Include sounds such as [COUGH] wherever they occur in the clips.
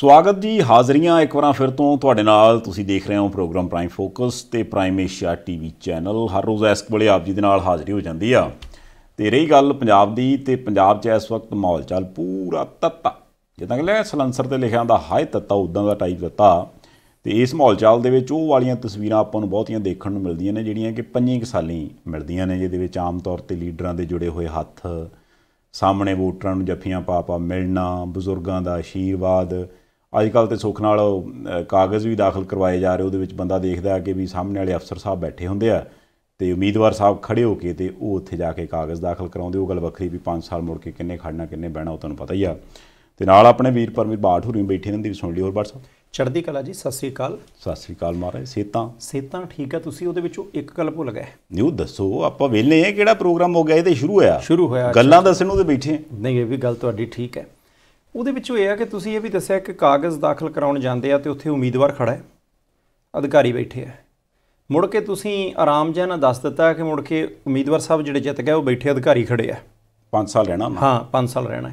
ਸਵਾਗਤ ਜੀ ਹਾਜ਼ਰੀਆਂ ਇੱਕ ਵਾਰਾਂ ਫਿਰ ਤੋਂ ਤੁਹਾਡੇ ਨਾਲ ਤੁਸੀਂ ਦੇਖ ਰਹੇ ਹੋ ਪ੍ਰੋਗਰਾਮ ਪ੍ਰਾਈਮ ਫੋਕਸ ਤੇ ਪ੍ਰਾਈਮ ਏਸ਼ੀਆ ਟੀਵੀ ਚੈਨਲ ਹਰ ਰੋਜ਼ ਇਸ ਵੇਲੇ ਆਪ ਜੀ ਦੇ ਨਾਲ ਹਾਜ਼ਰੀ ਹੋ ਜਾਂਦੀ ਆ ਤੇ ਰਹੀ ਗੱਲ ਪੰਜਾਬ ਦੀ ਤੇ ਪੰਜਾਬ 'ਚ ਇਸ ਵਕਤ ਮਾਹੌਲ ਚੱਲ ਪੂਰਾ ਤੱਤਾ ਜਿੱਦਾਂ ਕਿ ਲੈ ਸਲੰਸਰ ਤੇ ਲਿਖਿਆ ਹੁੰਦਾ ਹਾਏ ਤੱਤਾ ਉਦਾਂ ਦਾ ਟਾਈਪ ਦਿੱਤਾ ਤੇ ਇਸ ਮਾਹੌਲ ਚੱਲ ਦੇ ਵਿੱਚ ਉਹ ਵਾਲੀਆਂ ਤਸਵੀਰਾਂ ਆਪਾਂ ਨੂੰ ਬਹੁਤੀਆਂ ਦੇਖਣ ਨੂੰ ਮਿਲਦੀਆਂ ਨੇ ਜਿਹੜੀਆਂ ਕਿ ਪੰਜੇ ਕੁ ਸਾਲੀ ਮਿਲਦੀਆਂ ਨੇ ਜਿਹਦੇ ਵਿੱਚ ਆਮ ਤੌਰ ਤੇ ਲੀਡਰਾਂ ਦੇ ਜੁੜੇ ਹੋਏ ਹੱਥ ਸਾਹਮਣੇ ਵੋਟਰਾਂ ਨੂੰ ਜੱਫੀਆਂ ਪਾ ਪਾ ਮਿਲਣਾ ਬਜ਼ੁਰਗਾਂ ਦਾ ਆਸ਼ੀਰਵਾਦ ਅੱਜ ਕੱਲ ਤੇ ਸੁੱਖ ਨਾਲ ਕਾਗਜ਼ ਵੀ ਦਾਖਲ ਕਰਵਾਏ ਜਾ ਰਹੇ ਉਹਦੇ ਵਿੱਚ ਬੰਦਾ ਦੇਖਦਾ ਕਿ ਵੀ ਸਾਹਮਣੇ ਵਾਲੇ ਅਫਸਰ ਸਾਹਿਬ ਬੈਠੇ ਹੁੰਦੇ ਆ ਤੇ ਉਮੀਦਵਾਰ ਸਾਹਿਬ ਖੜੇ ਹੋ ਕੇ ਤੇ ਉਹ ਉੱਥੇ ਜਾ ਕੇ ਕਾਗਜ਼ ਦਾਖਲ ਕਰਾਉਂਦੇ ਉਹ ਗੱਲ ਵੱਖਰੀ ਵੀ 5 ਸਾਲ ਮੁੜ ਕੇ ਕਿੰਨੇ ਖੜਨਾ ਕਿੰਨੇ ਬਹਿਣਾ ਉਹ ਤੁਹਾਨੂੰ ਪਤਾ ਹੀ ਆ ਤੇ ਨਾਲ ਆਪਣੇ ਵੀਰ ਪਰਮੀਰ ਬਾਠ ਹੋਰੀ ਬੈਠੇ ਨੇ ਦੀ ਸੁਣ ਲਈ ਹੋਰ ਬਾਠ ਸਾਹਿਬ ਚੜ੍ਹਦੀ ਕਲਾ ਜੀ ਸਤਿ ਸ੍ਰੀ ਅਕਾਲ ਸਤਿ ਸ੍ਰੀ ਅਕਾਲ ਮਹਾਰਾਜ ਸੇਤਾਂ ਸੇਤਾਂ ਠੀਕ ਹੈ ਤੁਸੀਂ ਉਹਦੇ ਵਿੱਚੋਂ ਇੱਕ ਗੱਲ ਭੁੱਲ ਗਏ ਨਿਊ ਦੱਸੋ ਆਪਾਂ ਵੇਲੇ ਆ ਕਿਹੜਾ ਪ੍ਰੋਗਰਾਮ ਹੋ ਗਿਆ ਇਹ ਤੇ ਸ਼ੁਰੂ ਹੋਇਆ ਸ਼ੁਰੂ ਹੋਇਆ ਗੱਲਾਂ ਦੱਸਣ ਉਹਦੇ ਬੈਠੇ ਨਹੀਂ ਇਹ ਵੀ ਗੱਲ ਤੁਹਾਡੀ ਠੀਕ ਹੈ ਉਹਦੇ ਵਿੱਚ ਇਹ ਆ ਕਿ ਤੁਸੀਂ ਇਹ ਵੀ ਦੱਸਿਆ ਕਿ ਕਾਗਜ਼ ਦਾਖਲ ਕਰਾਉਣ ਜਾਂਦੇ ਆ ਤੇ ਉੱਥੇ ਉਮੀਦਵਾਰ ਖੜਾ ਹੈ ਅਧਿਕਾਰੀ ਬੈਠੇ ਆ ਮੁੜ ਕੇ ਤੁਸੀਂ ਆਰਾਮ ਜਿਹਾ ਨਾਲ ਦੱਸ ਦਿੱਤਾ ਕਿ ਮੁੜ ਕੇ ਉਮੀਦਵਾਰ ਸਾਹਿਬ ਜਿਹੜੇ ਜਿੱਤ ਗਏ ਉਹ ਬੈਠੇ ਅਧਿਕਾਰੀ ਖੜੇ ਆ 5 ਸਾਲ ਰਹਿਣਾ ਹਾਂ 5 ਸਾਲ ਰਹਿਣਾ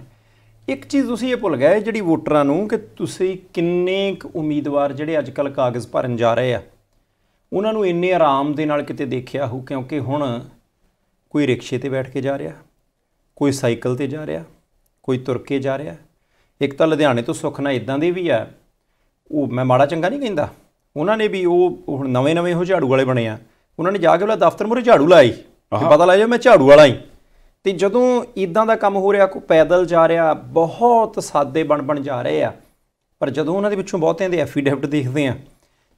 ਇੱਕ ਚੀਜ਼ ਤੁਸੀਂ ਇਹ ਭੁੱਲ ਗਏ ਜਿਹੜੀ ਵੋਟਰਾਂ ਨੂੰ ਕਿ ਤੁਸੀਂ ਕਿੰਨੇ ਉਮੀਦਵਾਰ ਜਿਹੜੇ ਅੱਜ ਕੱਲ ਕਾਗਜ਼ ਭਰਨ ਜਾ ਰਹੇ ਆ ਉਹਨਾਂ ਨੂੰ ਇੰਨੇ ਆਰਾਮ ਦੇ ਨਾਲ ਕਿਤੇ ਦੇਖਿਆ ਹੋ ਕਿਉਂਕਿ ਹੁਣ ਕੋਈ ਰਿਕਸ਼ੇ ਤੇ ਬੈਠ ਕੇ ਜਾ ਰਿਹਾ ਕੋਈ ਸਾਈਕਲ ਤੇ ਜਾ ਰਿਹਾ ਕੋਈ ਤੁਰ ਕੇ ਜਾ ਰਿਹਾ ਇੱਕ ਤਾਂ ਲੁਧਿਆਣੇ ਤੋਂ ਸੁਖਨਾ ਇਦਾਂ ਦੇ ਵੀ ਆ ਉਹ ਮੈਂ ਮਾੜਾ ਚੰਗਾ ਨਹੀਂ ਕਹਿੰਦਾ ਉਹਨਾਂ ਨੇ ਵੀ ਉਹ ਹੁਣ ਨਵੇਂ-ਨਵੇਂ ਉਹ ਝਾੜੂ ਵਾਲੇ ਬਣੇ ਆ ਉਹਨਾਂ ਨੇ ਜਾ ਕੇ ਉਹਦਾ ਦਫ਼ਤਰ ਮੂਰੇ ਝਾੜੂ ਲਾਈ ਤੇ ਪਤਾ ਲੱਗ ਜਾ ਮੈਂ ਝਾੜੂ ਵਾਲਾ ਹੀ ਤੇ ਜਦੋਂ ਇਦਾਂ ਦਾ ਕੰਮ ਹੋ ਰਿਹਾ ਕੋ ਪੈਦਲ ਜਾ ਰਿਹਾ ਬਹੁਤ ਸਾਦੇ ਬਣ ਬਣ ਜਾ ਰਹੇ ਆ ਪਰ ਜਦੋਂ ਉਹਨਾਂ ਦੇ ਵਿੱਚੋਂ ਬਹੁਤਿਆਂ ਦੇ ਐਫੀਡੈਵਿਟ ਦੇਖਦੇ ਆ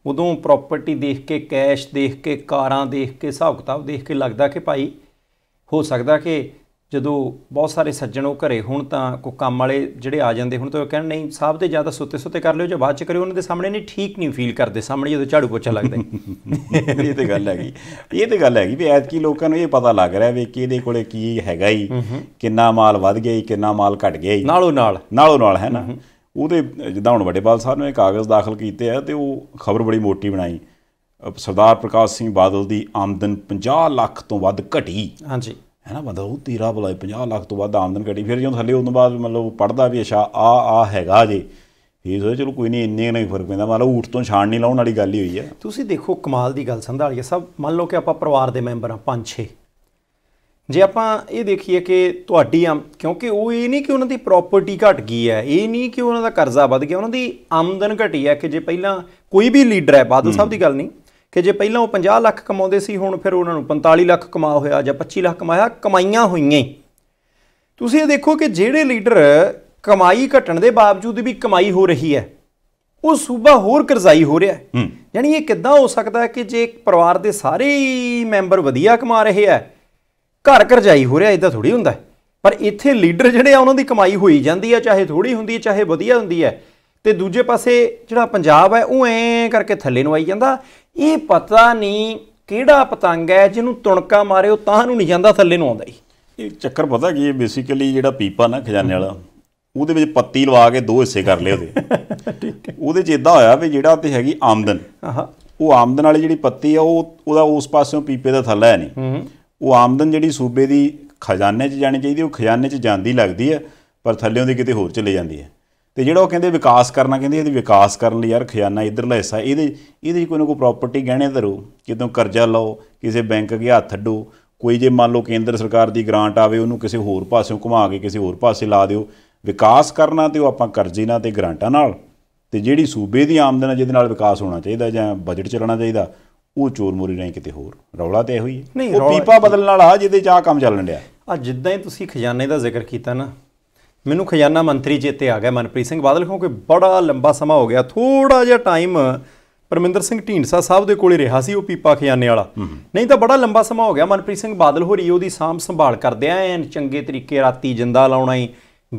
ਉਦੋਂ ਪ੍ਰਾਪਰਟੀ ਦੇਖ ਕੇ ਕੈਸ਼ ਦੇਖ ਕੇ ਕਾਰਾਂ ਦੇਖ ਕੇ ਹਿਸਾਬ ਕਿਤਾਬ ਦੇਖ ਕੇ ਲੱਗਦਾ ਕਿ ਭਾਈ ਹੋ ਸਕਦਾ ਕਿ ਜਦੋਂ ਬਹੁਤ ਸਾਰੇ ਸੱਜਣ ਉਹ ਘਰੇ ਹੁਣ ਤਾਂ ਕੋ ਕੰਮ ਵਾਲੇ ਜਿਹੜੇ ਆ ਜਾਂਦੇ ਹੁਣ ਤਾਂ ਉਹ ਕਹਿਣ ਨਹੀਂ ਸਾਹਿਬ ਤੇ ਜਿਆਦਾ ਸੁੱਤੇ ਸੁੱਤੇ ਕਰ ਲਿਓ ਜੇ ਬਾਅਦ ਚ ਕਰਿਓ ਉਹਨਾਂ ਦੇ ਸਾਹਮਣੇ ਨਹੀਂ ਠੀਕ ਨਹੀਂ ਫੀਲ ਕਰਦੇ ਸਾਹਮਣੇ ਜਦੋਂ ਝਾੜੂ ਪੋਚਾ ਲੱਗਦਾ [LAUGHS] ਇਹ ਤੇ ਗੱਲ ਹੈਗੀ ਇਹ ਤੇ ਗੱਲ ਹੈਗੀ ਵੀ ਐਤਕੀ ਲੋਕਾਂ ਨੂੰ ਇਹ ਪਤਾ ਲੱਗ ਰਿਹਾ ਵੀ ਕਿ ਇਹਦੇ ਕੋਲੇ ਕੀ ਹੈਗਾ ਹੀ ਕਿੰਨਾ ਮਾਲ ਵਧ ਗਿਆ ਹੀ ਕਿੰਨਾ ਮਾਲ ਘਟ ਗਿਆ ਹੀ ਨਾਲੋਂ ਨਾਲ ਨਾਲੋਂ ਨਾਲ ਹੈ ਨਾ ਉਹਦੇ ਜਿੱਦਾਂ ਹੁਣ ਬਾਲ ਸਾਹਿਬ ਨੇ ਕਾਗਜ਼ ਦਾਖਲ ਕੀਤੇ ਆ ਤੇ ਉਹ ਖਬਰ ਬੜੀ ਮੋਟੀ ਬਣਾਈ ਸਰਦਾਰ ਪ੍ਰਕਾਸ਼ ਸਿੰਘ ਬਾਦਲ ਦੀ ਆਮਦਨ 50 ਲੱਖ ਤੋਂ ਵੱਧ ਘਟੀ ਹਾਂਜੀ ਹੈ ਨਾ ਬੰਦਾ ਉਹ ਤੀਰਾ ਬੁਲਾਏ 50 ਲੱਖ ਤੋਂ ਵੱਧ ਆਮਦਨ ਘਟੀ ਫਿਰ ਜਦੋਂ ਥੱਲੇ ਉਦੋਂ ਬਾਅਦ ਮਤਲਬ ਪੜਦਾ ਵੀ ਅਸ਼ਾ ਆ ਆ ਹੈਗਾ ਜੇ ਫੀਸ ਹੋਏ ਚਲੋ ਕੋਈ ਨਹੀਂ ਇੰਨੇ ਨਹੀਂ ਫਰਕ ਪੈਂਦਾ ਮਤਲਬ ਊਠ ਤੋਂ ਛਾਣ ਨਹੀਂ ਲਾਉਣ ਵਾਲੀ ਗੱਲ ਹੀ ਹੋਈ ਹੈ ਤੁਸੀਂ ਦੇਖੋ ਕਮਾਲ ਦੀ ਗੱਲ ਸੰਧਾਲੀਆ ਸਭ ਮੰਨ ਲਓ ਕਿ ਆਪਾਂ ਪਰਿਵਾਰ ਦੇ ਮੈਂਬਰ ਆ 5-6 ਜੇ ਆਪਾਂ ਇਹ ਦੇਖੀਏ ਕਿ ਤੁਹਾਡੀ ਕਿਉਂਕਿ ਉਹ ਇਹ ਨਹੀਂ ਕਿ ਉਹਨਾਂ ਦੀ ਪ੍ਰਾਪਰਟੀ ਘਟ ਗਈ ਹੈ ਇਹ ਨਹੀਂ ਕਿ ਉਹਨਾਂ ਦਾ ਕਰਜ਼ਾ ਵੱਧ ਗਿਆ ਉਹਨਾਂ ਦੀ ਆਮਦਨ ਘਟੀ ਹੈ ਕਿ ਜੇ ਪਹਿਲਾਂ ਕੋਈ ਵੀ ਲੀਡਰ ਹੈ ਬਾਦਲ ਸਾਹਿਬ ਦੀ ਗੱਲ ਨਹੀਂ ਕਿ ਜੇ ਪਹਿਲਾਂ ਉਹ 50 ਲੱਖ ਕਮਾਉਂਦੇ ਸੀ ਹੁਣ ਫਿਰ ਉਹਨਾਂ ਨੂੰ 45 ਲੱਖ ਕਮਾ ਹੋਇਆ ਜਾਂ 25 ਲੱਖ ਕਮਾਇਆ ਕਮਾਈਆਂ ਹੋਈਆਂ ਤੁਸੀਂ ਇਹ ਦੇਖੋ ਕਿ ਜਿਹੜੇ ਲੀਡਰ ਕਮਾਈ ਘਟਣ ਦੇ ਬਾਵਜੂਦ ਵੀ ਕਮਾਈ ਹੋ ਰਹੀ ਹੈ ਉਹ ਸੂਬਾ ਹੋਰ ਕਰਜ਼ਾਈ ਹੋ ਰਿਹਾ ਹੈ ਯਾਨੀ ਇਹ ਕਿੱਦਾਂ ਹੋ ਸਕਦਾ ਹੈ ਕਿ ਜੇ ਇੱਕ ਪਰਿਵਾਰ ਦੇ ਸਾਰੇ ਮੈਂਬਰ ਵਧੀਆ ਕਮਾ ਰਹੇ ਆ ਘਰ ਕਰਜ਼ਾਈ ਹੋ ਰਿਹਾ ਇਦਾਂ ਥੋੜੀ ਹੁੰਦਾ ਪਰ ਇੱਥੇ ਲੀਡਰ ਜਿਹੜੇ ਆ ਉਹਨਾਂ ਦੀ ਕਮਾਈ ਹੋਈ ਜਾਂਦੀ ਹੈ ਚਾਹੇ ਥੋੜੀ ਹੁੰਦੀ ਹੈ ਚਾਹੇ ਵਧੀਆ ਹੁੰਦੀ ਹੈ ਤੇ ਦੂਜੇ ਪਾਸੇ ਜਿਹੜਾ ਪੰਜਾਬ ਹੈ ਉਹ ਐਂ ਕਰਕੇ ਥੱਲੇ ਨੂੰ ਆਈ ਜਾਂਦਾ ਇਹ ਪਤਾ ਨਹੀਂ ਕਿਹੜਾ ਪਤੰਗ ਹੈ ਜਿਹਨੂੰ ਤੁਣਕਾ ਮਾਰੇ ਉਹ ਤਾਂ ਨੂੰ ਨਹੀਂ ਜਾਂਦਾ ਥੱਲੇ ਨੂੰ ਆਉਂਦਾ ਹੀ ਇਹ ਚੱਕਰ ਪਤਾ ਕੀ ਇਹ ਬੇਸਿਕਲੀ ਜਿਹੜਾ ਪੀਪਾ ਨਾ ਖਜ਼ਾਨੇ ਵਾਲਾ ਉਹਦੇ ਵਿੱਚ ਪੱਤੀ ਲਵਾ ਕੇ ਦੋ ਹਿੱਸੇ ਕਰ ਲਏ ਉਹਦੇ ਠੀਕ ਹੈ ਉਹਦੇ 'ਚ ਇਦਾਂ ਹੋਇਆ ਵੀ ਜਿਹੜਾ ਤੇ ਹੈਗੀ ਆਮਦਨ ਉਹ ਆਮਦਨ ਵਾਲੀ ਜਿਹੜੀ ਪੱਤੀ ਆ ਉਹ ਉਹਦਾ ਉਸ ਪਾਸਿਓਂ ਪੀਪੇ ਦਾ ਥੱਲਾ ਹੈ ਨਹੀਂ ਉਹ ਆਮਦਨ ਜਿਹੜੀ ਸੂਬੇ ਦੀ ਖਜ਼ਾਨੇ 'ਚ ਜਾਣੀ ਚਾਹੀਦੀ ਉਹ ਖਜ਼ਾਨੇ 'ਚ ਜਾਂਦੀ ਲੱਗਦੀ ਹੈ ਪਰ ਥੱਲਿਓਂ ਦੀ ਕਿਤੇ ਹੋਰ ਚਲੇ ਜਾਂਦੀ ਹੈ ਤੇ ਜਿਹੜਾ ਉਹ ਕਹਿੰਦੇ ਵਿਕਾਸ ਕਰਨਾ ਕਹਿੰਦੇ ਇਹਦੀ ਵਿਕਾਸ ਕਰਨ ਲਈ ਯਾਰ ਖਜ਼ਾਨਾ ਇਧਰਲਾ ਹਿੱਸਾ ਇਹਦੇ ਇਹਦੇ ਕੋਈ ਨਾ ਕੋਈ ਪ੍ਰਾਪਰਟੀ ਗਹਿਣੇ ਧਰੋ ਕਿਤੋਂ ਕਰਜ਼ਾ ਲਓ ਕਿਸੇ ਬੈਂਕ ਅਗੇ ਹੱਥ ਢੋ ਕੋਈ ਜੇ ਮੰਨ ਲਓ ਕੇਂਦਰ ਸਰਕਾਰ ਦੀ ਗ੍ਰਾਂਟ ਆਵੇ ਉਹਨੂੰ ਕਿਸੇ ਹੋਰ ਪਾਸਿਓਂ ਘੁਮਾ ਕੇ ਕਿਸੇ ਹੋਰ ਪਾਸੇ ਲਾ ਦਿਓ ਵਿਕਾਸ ਕਰਨਾ ਤੇ ਉਹ ਆਪਾਂ ਕਰਜ਼ੇ ਨਾਲ ਤੇ ਗ੍ਰਾਂਟਾਂ ਨਾਲ ਤੇ ਜਿਹੜੀ ਸੂਬੇ ਦੀ ਆਮਦਨ ਜਿਹਦੇ ਨਾਲ ਵਿਕਾਸ ਹੋਣਾ ਚਾਹੀਦਾ ਜਾਂ ਬਜਟ ਚੱਲਣਾ ਚਾਹੀਦਾ ਉਹ ਚੋਰ ਮੋਰੀ ਨਹੀਂ ਕਿਤੇ ਹੋਰ ਰੌਲਾ ਤੇ ਇਹੋ ਹੀ ਹੈ ਉਹ ਪੀਪਾ ਬਦਲਣ ਵਾਲਾ ਜਿਹਦੇ ਚ ਆ ਕੰਮ ਚੱਲਣ ਡਿਆ ਆ ਜਿੱਦਾਂ ਹੀ ਤੁਸੀਂ ਖਜ਼ਾਨੇ ਦਾ ਜ਼ਿਕਰ ਕੀਤਾ ਨਾ ਮੈਨੂੰ ਖਜ਼ਾਨਾ ਮੰਤਰੀ ਚੇਤੇ ਆ ਗਿਆ ਮਨਪ੍ਰੀਤ ਸਿੰਘ ਬਾਦਲ ਕਿਉਂਕਿ ਬੜਾ ਲੰਬਾ ਸਮਾਂ ਹੋ ਗਿਆ ਥੋੜਾ ਜਿਹਾ ਟਾਈਮ ਪਰਮਿੰਦਰ ਸਿੰਘ ਢੀਂਡਸਾ ਸਾਹਿਬ ਦੇ ਕੋਲੇ ਰਿਹਾ ਸੀ ਉਹ ਪੀਪਾ ਖਜ਼ਾਨੇ ਵਾਲਾ ਨਹੀਂ ਤਾਂ ਬੜਾ ਲੰਬਾ ਸਮਾਂ ਹੋ ਗਿਆ ਮਨਪ੍ਰੀਤ ਸਿੰਘ ਬਾਦਲ ਹੋਰੀ ਉਹਦੀ ਸਾਂਭ ਸੰਭਾਲ ਕਰਦੇ ਆ ਐਨ ਚੰਗੇ ਤਰੀਕੇ ਰਾਤੀ ਜਿੰਦਾ ਲਾਉਣਾ ਹੈ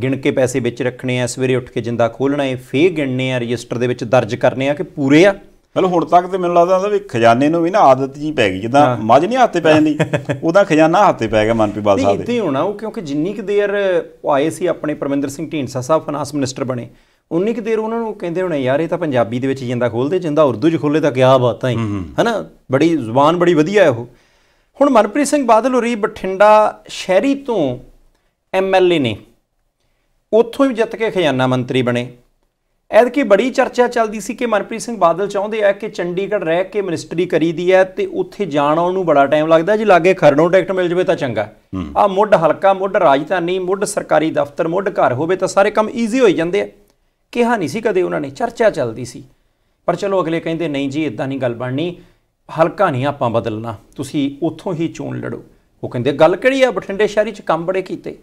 ਗਿਣ ਕੇ ਪੈਸੇ ਵਿੱਚ ਰੱਖਣੇ ਆ ਸਵੇਰੇ ਉੱਠ ਕੇ ਜਿੰਦਾ ਖੋਲਣਾ ਹੈ ਫੇ ਗਿਣਨੇ ਆ ਰਜਿਸਟਰ ਦੇ ਵਿੱਚ ਦਰਜ ਕਰਨੇ ਆ ਕਿ ਪੂਰੇ ਆ ਮਤਲਬ ਹੁਣ ਤੱਕ ਤੇ ਮੈਨੂੰ ਲੱਗਦਾ ਵੀ ਖਜ਼ਾਨੇ ਨੂੰ ਵੀ ਨਾ ਆਦਤ ਜੀ ਪੈ ਗਈ ਜਦਾਂ ਮੱਝ ਨਹੀਂ ਹੱਥੇ ਪੈ ਜਾਂਦੀ [LAUGHS] ਉਹਦਾ ਖਜ਼ਾਨਾ ਹੱਥੇ ਪੈ ਗਿਆ ਮਨਪ੍ਰੀਤ ਬਾਲ ਸਾਹਿਬ ਦੇ ਇੱਥੇ ਹੋਣਾ ਉਹ ਕਿਉਂਕਿ ਜਿੰਨੀ ਕੁ ਦੇਰ ਉਹ ਆਏ ਸੀ ਆਪਣੇ ਪਰਮਿੰਦਰ ਸਿੰਘ ਢੀਂਡਸਾ ਸਾਹਿਬ ਫਾਈਨਾਂਸ ਮਿਨਿਸਟਰ ਬਣੇ ਉਨੀ ਕਿ ਦੇਰ ਉਹਨਾਂ ਨੂੰ ਕਹਿੰਦੇ ਹੋਣੇ ਯਾਰ ਇਹ ਤਾਂ ਪੰਜਾਬੀ ਦੇ ਵਿੱਚ ਜਿੰਦਾ ਖੋਲਦੇ ਜਿੰਦਾ ਉਰਦੂ 'ਚ ਖੋਲੇ ਤਾਂ ਕਿਆ ਬਾਤਾਂ ਹੈ ਹਨਾ ਬੜੀ ਜ਼ੁਬਾਨ ਬੜੀ ਵਧੀਆ ਹੈ ਉਹ ਹੁਣ ਮਨਪ੍ਰੀਤ ਸਿੰਘ ਬਾਦਲ ਹੋਰੀ ਬਠਿੰਡਾ ਸ਼ਹਿਰੀ ਤੋਂ ਐਮਐਲਏ ਨੇ ਉੱਥੋਂ ਹੀ ਜਿੱਤ ਕੇ ਖਜ਼ਾਨਾ ਮੰਤਰੀ ਬਣੇ ਐਦਕੀ ਬੜੀ ਚਰਚਾ ਚੱਲਦੀ ਸੀ ਕਿ ਮਨਪ੍ਰੀਤ ਸਿੰਘ ਬਾਦਲ ਚਾਹੁੰਦੇ ਆ ਕਿ ਚੰਡੀਗੜ੍ਹ ਰਹਿ ਕੇ ਮਿਨਿਸਟਰੀ ਕਰੀਦੀ ਹੈ ਤੇ ਉੱਥੇ ਜਾਣ ਆਉਣ ਨੂੰ ਬੜਾ ਟਾਈਮ ਲੱਗਦਾ ਜੇ ਲਾਗੇ ਖਰੜੋਂ ਟਿਕਟ ਮਿਲ ਜਵੇ ਤਾਂ ਚੰਗਾ ਆ ਮੁੱਢ ਹਲਕਾ ਮੁੱਢ ਰਾਜਧਾਨੀ ਮੁੱਢ ਸਰਕਾਰੀ ਦਫ਼ਤਰ ਮੁੱਢ ਘਰ ਹੋਵੇ ਤਾਂ ਸਾਰੇ ਕੰਮ ਈਜ਼ੀ ਹੋ ਜਾਂਦੇ ਆ ਕਿਹਾ ਨਹੀਂ ਸੀ ਕਦੇ ਉਹਨਾਂ ਨੇ ਚਰਚਾ ਚੱਲਦੀ ਸੀ ਪਰ ਚਲੋ ਅਗਲੇ ਕਹਿੰਦੇ ਨਹੀਂ ਜੀ ਇਦਾਂ ਨਹੀਂ ਗੱਲ ਬਣਨੀ ਹਲਕਾ ਨਹੀਂ ਆਪਾਂ ਬਦਲਣਾ ਤੁਸੀਂ ਉੱਥੋਂ ਹੀ ਚੋਣ ਲੜੋ ਉਹ ਕਹਿੰਦੇ ਗੱਲ ਕਿਹੜੀ ਆ ਬਠਿੰਡੇ ਸ਼ਹਿਰੀ 'ਚ ਕੰਮ ਬੜੇ ਕੀਤੇ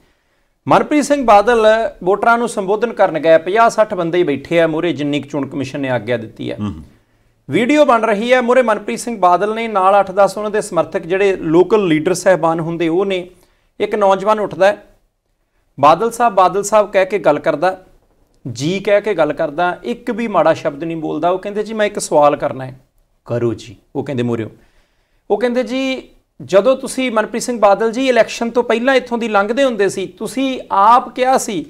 ਮਨਪ੍ਰੀਤ ਸਿੰਘ ਬਾਦਲ ਵੋਟਰਾਂ ਨੂੰ ਸੰਬੋਧਨ ਕਰਨ ਗਏ 50-60 ਬੰਦੇ ਹੀ ਬੈਠੇ ਆ ਮੂਰੇ ਜਿੰਨੀ ਚੋਣ ਕਮਿਸ਼ਨ ਨੇ ਆਗਿਆ ਦਿੱਤੀ ਹੈ ਵੀਡੀਓ ਬਣ ਰਹੀ ਹੈ ਮੂਰੇ ਮਨਪ੍ਰੀਤ ਸਿੰਘ ਬਾਦਲ ਨੇ ਨਾਲ 8-10 ਉਹਨਾਂ ਦੇ ਸਮਰਥਕ ਜਿਹੜੇ ਲੋਕਲ ਲੀਡਰ ਸਹਿਬਾਨ ਹੁੰਦੇ ਉਹ ਨੇ ਇੱਕ ਨੌਜਵਾਨ ਉੱਠਦਾ ਬਾਦਲ ਸਾਹਿਬ ਬਾਦਲ ਸਾਹਿਬ ਕਹਿ ਕੇ ਗੱਲ ਕਰਦਾ ਜੀ ਕਹਿ ਕੇ ਗੱਲ ਕਰਦਾ ਇੱਕ ਵੀ ਮਾੜਾ ਸ਼ਬਦ ਨਹੀਂ ਬੋਲਦਾ ਉਹ ਕਹਿੰਦੇ ਜੀ ਮੈਂ ਇੱਕ ਸਵਾਲ ਕਰਨਾ ਹੈ ਕਰੋ ਜੀ ਉਹ ਕਹਿੰਦੇ ਮੂਰੇ ਉਹ ਕਹਿੰਦੇ ਜੀ ਜਦੋਂ ਤੁਸੀਂ ਮਨਪ੍ਰੀਤ ਸਿੰਘ ਬਾਦਲ ਜੀ ਇਲੈਕਸ਼ਨ ਤੋਂ ਪਹਿਲਾਂ ਇੱਥੋਂ ਦੀ ਲੰਘਦੇ ਹੁੰਦੇ ਸੀ ਤੁਸੀਂ ਆਪ ਕਿਹਾ ਸੀ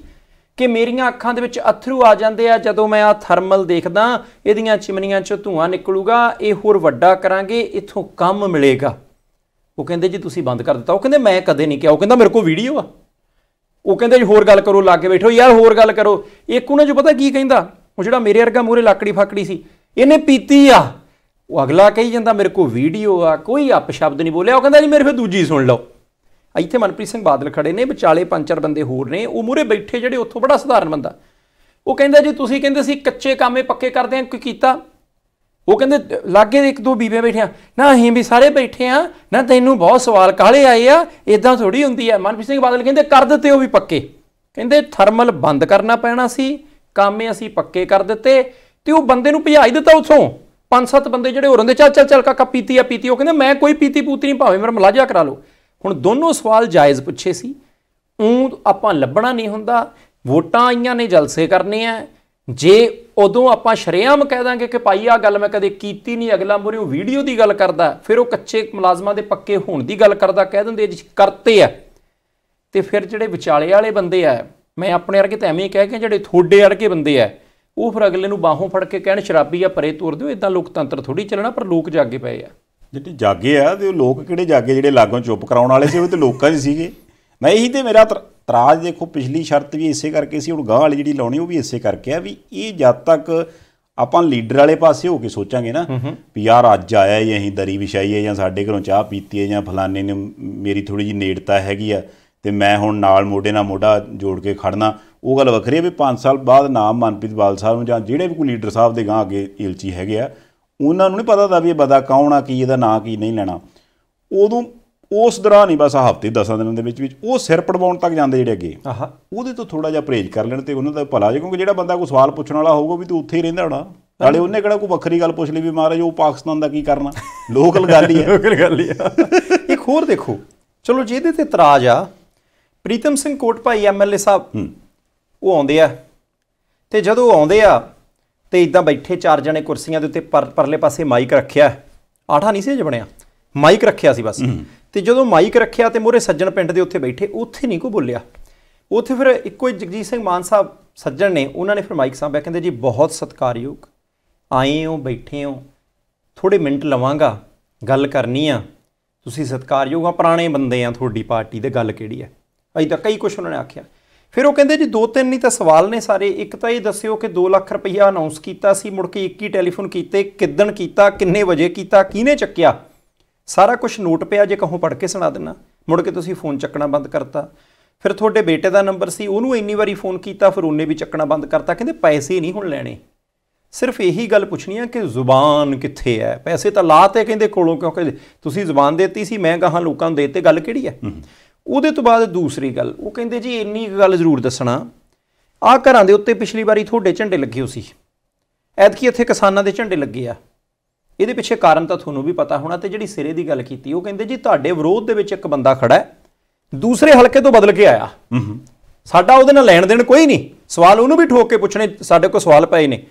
ਕਿ ਮੇਰੀਆਂ ਅੱਖਾਂ ਦੇ ਵਿੱਚ ਅਥਰੂ ਆ ਜਾਂਦੇ ਆ ਜਦੋਂ ਮੈਂ ਆ ਥਰਮਲ ਦੇਖਦਾ ਇਹਦੀਆਂ ਚਿਮਨੀਆਂ 'ਚੋਂ ਧੂਆਂ ਨਿਕਲੂਗਾ ਇਹ ਹੋਰ ਵੱਡਾ ਕਰਾਂਗੇ ਇੱਥੋਂ ਕੰਮ ਮਿਲੇਗਾ ਉਹ ਕਹਿੰਦੇ ਜੀ ਤੁਸੀਂ ਬੰਦ ਕਰ ਦਿੱਤਾ ਉਹ ਕਹਿੰਦੇ ਮੈਂ ਕਦੇ ਨਹੀਂ ਕਿਹਾ ਉਹ ਕਹਿੰਦਾ ਮੇਰੇ ਕੋਲ ਵੀਡੀਓ ਆ ਉਹ ਕਹਿੰਦੇ ਜੀ ਹੋਰ ਗੱਲ ਕਰੋ ਲਾਗੇ ਬੈਠੋ ਯਾਰ ਹੋਰ ਗੱਲ ਕਰੋ ਇੱਕ ਉਹਨਾਂ ਜੋ ਪਤਾ ਕੀ ਕਹਿੰਦਾ ਉਹ ਜਿਹੜਾ ਮੇਰੇ ਵਰਗਾ ਮੂਰੇ ਲੱਕੜੀ ਫਾਕੜੀ ਸੀ ਇਹਨੇ ਪੀਤੀ ਆ ਉਹ ਅਗਲਾ ਕਹੀ ਜਾਂਦਾ ਮੇਰੇ ਕੋ ਵੀਡੀਓ ਆ ਕੋਈ ਅਪ ਸ਼ਬਦ ਨਹੀਂ ਬੋਲਿਆ ਉਹ ਕਹਿੰਦਾ ਜੀ ਮੇਰੇ ਫਿਰ ਦੂਜੀ ਸੁਣ ਲਓ ਇੱਥੇ ਮਨਪ੍ਰੀਤ ਸਿੰਘ ਬਾਦਲ ਖੜੇ ਨੇ ਵਿਚਾਲੇ ਪੰਜ ਚਾਰ ਬੰਦੇ ਹੋਰ ਨੇ ਉਹ ਮੂਰੇ ਬੈਠੇ ਜਿਹੜੇ ਉੱਥੋਂ ਬੜਾ ਸਧਾਰਨ ਬੰਦਾ ਉਹ ਕਹਿੰਦਾ ਜੀ ਤੁਸੀਂ ਕਹਿੰਦੇ ਸੀ ਕੱਚੇ ਕਾਮੇ ਪੱਕੇ ਕਰਦੇ ਆ ਕੀ ਕੀਤਾ ਉਹ ਕਹਿੰਦੇ ਲਾਗੇ ਇੱਕ ਦੋ ਬੀਬੀਆਂ ਬੈਠੀਆਂ ਨਾ ਅਸੀਂ ਵੀ ਸਾਰੇ ਬੈਠੇ ਆ ਨਾ ਤੈਨੂੰ ਬਹੁਤ ਸਵਾਲ ਕਾਲੇ ਆਏ ਆ ਇਦਾਂ ਥੋੜੀ ਹੁੰਦੀ ਆ ਮਨਪ੍ਰੀਤ ਸਿੰਘ ਬਾਦਲ ਕਹਿੰਦੇ ਕਰ ਦਿੱਤੇ ਉਹ ਵੀ ਪੱਕੇ ਕਹਿੰਦੇ ਥਰਮਲ ਬੰਦ ਕਰਨਾ ਪੈਣਾ ਸੀ ਕਾਮੇ ਅਸੀਂ ਪੱਕੇ ਕਰ ਦਿੱਤੇ ਤੇ ਉਹ ਬੰਦੇ ਨੂੰ ਭਜਾਈ ਦਿੱਤਾ ਉੱਥੋਂ ਪੰਜ ਸੱਤ ਬੰਦੇ ਜਿਹੜੇ ਹੋਰ ਹੁੰਦੇ ਚੱਲ ਚੱਲ ਚੱਲ ਕਾਕਾ ਪੀਤੀ ਆ ਪੀਤੀ ਉਹ ਕਹਿੰਦੇ ਮੈਂ ਕੋਈ ਪੀਤੀ ਪੂਤੀ ਨਹੀਂ ਭਾਵੇਂ ਮੇਰਾ ਮਲਾਜਾ ਕਰਾ ਲਓ ਹੁਣ ਦੋਨੋਂ ਸਵਾਲ ਜਾਇਜ਼ ਪੁੱਛੇ ਸੀ ਉਹ ਆਪਾਂ ਲੱਭਣਾ ਨਹੀਂ ਹੁੰਦਾ ਵੋਟਾਂ ਆਈਆਂ ਨੇ ਜਲਸੇ ਕਰਨੇ ਆ ਜੇ ਉਦੋਂ ਆਪਾਂ ਸ਼ਰੇਆਮ ਕਹਿ ਦਾਂਗੇ ਕਿ ਭਾਈ ਆ ਗੱਲ ਮੈਂ ਕਦੇ ਕੀਤੀ ਨਹੀਂ ਅਗਲਾ ਮੁਰੇ ਉਹ ਵੀਡੀਓ ਦੀ ਗੱਲ ਕਰਦਾ ਫਿਰ ਉਹ ਕੱਚੇ ਮੁਲਾਜ਼ਮਾਂ ਦੇ ਪੱਕੇ ਹੋਣ ਦੀ ਗੱਲ ਕਰਦਾ ਕਹਿ ਦਿੰਦੇ ਜੀ ਕਰਤੇ ਆ ਤੇ ਫਿਰ ਜਿਹੜੇ ਵਿਚਾਲੇ ਵਾਲੇ ਬੰਦੇ ਆ ਮੈਂ ਆਪਣੇ ਵਰਗੇ ਤਾਂ ਐਵੇਂ ਹੀ ਕਹਿ ਕੇ ਜਿਹੜੇ ਥੋੜੇ ਵਰਗੇ ਬੰਦੇ ਆ ਉਹ ਫਿਰ ਅਗਲੇ ਨੂੰ ਬਾਹੋਂ ਫੜ ਕੇ ਕਹਿਣ ਸ਼ਰਾਬੀ ਆ ਪਰੇ ਤੋਰ ਦਿਓ ਇਦਾਂ ਲੋਕਤੰਤਰ ਥੋੜੀ ਚੱਲਣਾ ਪਰ ਲੋਕ ਜਾਗੇ ਪਏ ਆ ਜਿਹੜੇ ਜਾਗੇ ਆ ਤੇ ਉਹ ਲੋਕ ਕਿਹੜੇ ਜਾਗੇ ਜਿਹੜੇ ਲਾਗੋਂ ਚੁੱਪ ਕਰਾਉਣ ਵਾਲੇ ਸੀ ਉਹ ਤੇ ਲੋਕਾਂ ਹੀ ਸੀਗੇ ਮੈਂ ਇਹੀ ਤੇ ਮੇਰਾ ਤਰਾਜ ਦੇਖੋ ਪਿਛਲੀ ਸ਼ਰਤ ਵੀ ਇਸੇ ਕਰਕੇ ਸੀ ਹੁਣ ਗਾਂ ਵਾਲੀ ਜਿਹੜੀ ਲਾਉਣੀ ਉਹ ਵੀ ਇਸੇ ਕਰਕੇ ਆ ਵੀ ਇਹ ਜਦ ਤੱਕ ਆਪਾਂ ਲੀਡਰ ਵਾਲੇ ਪਾਸੇ ਹੋ ਕੇ ਸੋਚਾਂਗੇ ਨਾ ਵੀ ਯਾਰ ਅੱਜ ਆਇਆ ਜਾਂ ਅਸੀਂ ਦਰੀ ਵਿਛਾਈ ਹੈ ਜਾਂ ਸਾਡੇ ਘਰੋਂ ਚਾਹ ਪੀਤੀ ਹੈ ਜਾਂ ਫਲਾਣੇ ਨੇ ਮੇਰੀ ਥੋੜੀ ਜੀ ਨੇੜਤਾ ਹੈਗੀ ਆ ਤੇ ਮੈਂ ਹੁਣ ਨਾਲ ਮੋਢੇ ਨਾਲ ਮੋਢਾ ਜੋੜ ਕੇ ਖੜਨਾ ਉਹ ਗੱਲ ਵੱਖਰੀ ਹੈ ਵੀ 5 ਸਾਲ ਬਾਅਦ ਨਾਮ ਮਨਪ੍ਰੀਤ ਬਾਲ ਸਾਹਿਬ ਨੂੰ ਜਾਂ ਜਿਹੜੇ ਵੀ ਕੋਈ ਲੀਡਰ ਸਾਹਿਬ ਦੇ ਗਾਂ ਅੱਗੇ ਇਲਚੀ ਹੈਗੇ ਆ ਉਹਨਾਂ ਨੂੰ ਨਹੀਂ ਪਤਾ ਦਾ ਵੀ ਇਹ ਬਦਾ ਕੌਣ ਆ ਕੀ ਇਹਦਾ ਨਾਂ ਕੀ ਨਹੀਂ ਲੈਣਾ ਉਦੋਂ ਉਸ ਦੌਰਾਨ ਹੀ ਬਸ ਹਫਤੇ 10 ਦਿਨਾਂ ਦੇ ਵਿੱਚ ਵਿੱਚ ਉਹ ਸਿਰ ਪੜਵਾਉਣ ਤੱਕ ਜਾਂਦੇ ਜਿਹੜੇ ਅੱਗੇ ਆਹਾ ਉਹਦੇ ਤੋਂ ਥੋੜਾ ਜਿਹਾ ਪਰਹੇਜ਼ ਕਰ ਲੈਣ ਤੇ ਉਹਨਾਂ ਦਾ ਭਲਾ ਜੇ ਕਿਉਂਕਿ ਜਿਹੜਾ ਬੰਦਾ ਕੋਈ ਸਵਾਲ ਪੁੱਛਣ ਵਾਲਾ ਹੋਊਗਾ ਵੀ ਤੂੰ ਉੱਥੇ ਹੀ ਰਹਿੰਦਾ ਹੋਣਾ ਨਾਲੇ ਉਹਨੇ ਕਿਹੜਾ ਕੋਈ ਵੱਖਰੀ ਗੱਲ ਪੁੱਛ ਲਈ ਵੀ ਮਹਾਰਾਜ ਉਹ ਪਾਕਿਸਤਾਨ ਦਾ ਕੀ ਕਰਨਾ ਲੋਕਲ ਗੱਲ ਹੀ ਹੈ [LAUGHS] ਲੋਕਲ ਗੱਲ ਹੀ ਹੈ ਇੱਕ ਹੋਰ ਦੇਖੋ ਚਲੋ ਜਿਹਦੇ ਤੇ ਇਤਰਾਜ਼ ਆ ਪ੍ਰੀਤਮ ਸਿੰਘ ਕੋਟਪਾਈ ਐਮਐਲਏ ਸਾਹਿਬ ਉਹ ਆਉਂਦੇ ਆ ਤੇ ਜਦੋਂ ਆਉਂਦੇ ਆ ਤੇ ਇਦਾਂ ਬੈਠੇ ਚਾਰ ਜਣੇ ਕੁਰਸੀਆਂ ਦੇ ਉੱਤੇ ਪਰਲੇ ਪਾਸੇ ਮਾਈਕ ਰੱਖਿਆ ਆਠਾ ਨਹੀਂ ਸੀ ਜ ਬਣਿਆ ਮਾਈਕ ਰੱਖਿਆ ਸੀ ਬਸ ਤੇ ਜਦੋਂ ਮਾਈਕ ਰੱਖਿਆ ਤੇ ਮੋਰੇ ਸੱਜਣ ਪਿੰਡ ਦੇ ਉੱਥੇ ਬੈਠੇ ਉੱਥੇ ਨਹੀਂ ਕੋ ਬੋਲਿਆ ਉੱਥੇ ਫਿਰ ਇੱਕੋ ਹੀ ਜਗਜੀਤ ਸਿੰਘ ਮਾਨ ਸਾਹਿਬ ਸੱਜਣ ਨੇ ਉਹਨਾਂ ਨੇ ਫਿਰ ਮਾਈਕ ਸਾਹਮਣੇ ਕਹਿੰਦੇ ਜੀ ਬਹੁਤ ਸਤਿਕਾਰਯੋਗ ਆਏ ਹੋ ਬੈਠੇ ਹੋ ਥੋੜੇ ਮਿੰਟ ਲਵਾਂਗਾ ਗੱਲ ਕਰਨੀ ਆ ਤੁਸੀਂ ਸਤਿਕਾਰਯੋਗ ਆ ਪੁਰਾਣੇ ਬੰਦੇ ਆ ਤੁਹਾਡੀ ਪਾਰਟੀ ਦੇ ਗੱਲ ਕਿਹੜੀ ਆ ਐਦਾਂ ਕਈ ਕੁਝ ਉਹਨਾਂ ਨੇ ਆਖਿਆ ਫਿਰ ਉਹ ਕਹਿੰਦੇ ਜੀ ਦੋ ਤਿੰਨ ਨਹੀਂ ਤਾਂ ਸਵਾਲ ਨੇ ਸਾਰੇ ਇੱਕ ਤਾਂ ਇਹ ਦੱਸਿਓ ਕਿ 2 ਲੱਖ ਰੁਪਈਆ ਅਨਾਉਂਸ ਕੀਤਾ ਸੀ ਮੁੜ ਕੇ ਇੱਕ ਹੀ ਟੈਲੀਫੋਨ ਕੀਤੇ ਕਿਦਣ ਕੀਤਾ ਕਿੰਨੇ ਵਜੇ ਕੀਤਾ ਕਿਹਨੇ ਚੱਕਿਆ ਸਾਰਾ ਕੁਝ ਨੋਟ ਪਿਆ ਜੇ ਕਹੋ ਪੜ ਕੇ ਸੁਣਾ ਦੇਣਾ ਮੁੜ ਕੇ ਤੁਸੀਂ ਫੋਨ ਚੱਕਣਾ ਬੰਦ ਕਰਤਾ ਫਿਰ ਤੁਹਾਡੇ ਬੇਟੇ ਦਾ ਨੰਬਰ ਸੀ ਉਹਨੂੰ ਇੰਨੀ ਵਾਰੀ ਫੋਨ ਕੀਤਾ ਫਿਰ ਉਹਨੇ ਵੀ ਚੱਕਣਾ ਬੰਦ ਕਰਤਾ ਕਹਿੰਦੇ ਪੈਸੇ ਨਹੀਂ ਹੁਣ ਲੈਣੇ ਸਿਰਫ ਇਹੀ ਗੱਲ ਪੁੱਛਣੀ ਆ ਕਿ ਜ਼ੁਬਾਨ ਕਿੱਥੇ ਐ ਪੈਸੇ ਤਾਂ ਲਾਤੇ ਕਹਿੰਦੇ ਕੋਲੋਂ ਕਿਉਂਕਿ ਤੁਸੀਂ ਜ਼ੁਬਾਨ ਦਿੱਤੀ ਸੀ ਮੈਂ ਕਹਾਂ ਲੋਕਾਂ ਨੂੰ ਦੇਤੇ ਗੱਲ ਕਿਹੜੀ ਐ ਉਹਦੇ ਤੋਂ ਬਾਅਦ ਦੂਸਰੀ ਗੱਲ ਉਹ ਕਹਿੰਦੇ ਜੀ ਇੰਨੀ ਗੱਲ ਜ਼ਰੂਰ ਦੱਸਣਾ ਆ ਘਰਾਂ ਦੇ ਉੱਤੇ ਪਿਛਲੀ ਵਾਰੀ ਤੁਹਾਡੇ ਝੰਡੇ ਲੱਗੇ ਹੋ ਸੀ ਐਤਕੀ ਇੱਥੇ ਕਿਸਾਨਾਂ ਦੇ ਝੰਡੇ ਲੱਗੇ ਆ ਇਹਦੇ ਪਿੱਛੇ ਕਾਰਨ ਤਾਂ ਤੁਹਾਨੂੰ ਵੀ ਪਤਾ ਹੋਣਾ ਤੇ ਜਿਹੜੀ ਸਿਰੇ ਦੀ ਗੱਲ ਕੀਤੀ ਉਹ ਕਹਿੰਦੇ ਜੀ ਤੁਹਾਡੇ ਵਿਰੋਧ ਦੇ ਵਿੱਚ ਇੱਕ ਬੰਦਾ ਖੜਾ ਹੈ ਦੂਸਰੇ ਹਲਕੇ ਤੋਂ ਬਦਲ ਕੇ ਆਇਆ ਸਾਡਾ ਉਹਦੇ ਨਾਲ ਲੈਣ ਦੇਣ ਕੋਈ ਨਹੀਂ ਸਵਾਲ ਉਹਨੂੰ ਵੀ ਠੋਕ ਕੇ ਪੁੱਛਣੇ ਸਾਡੇ ਕੋਲ ਸਵਾਲ ਪਏ ਨੇ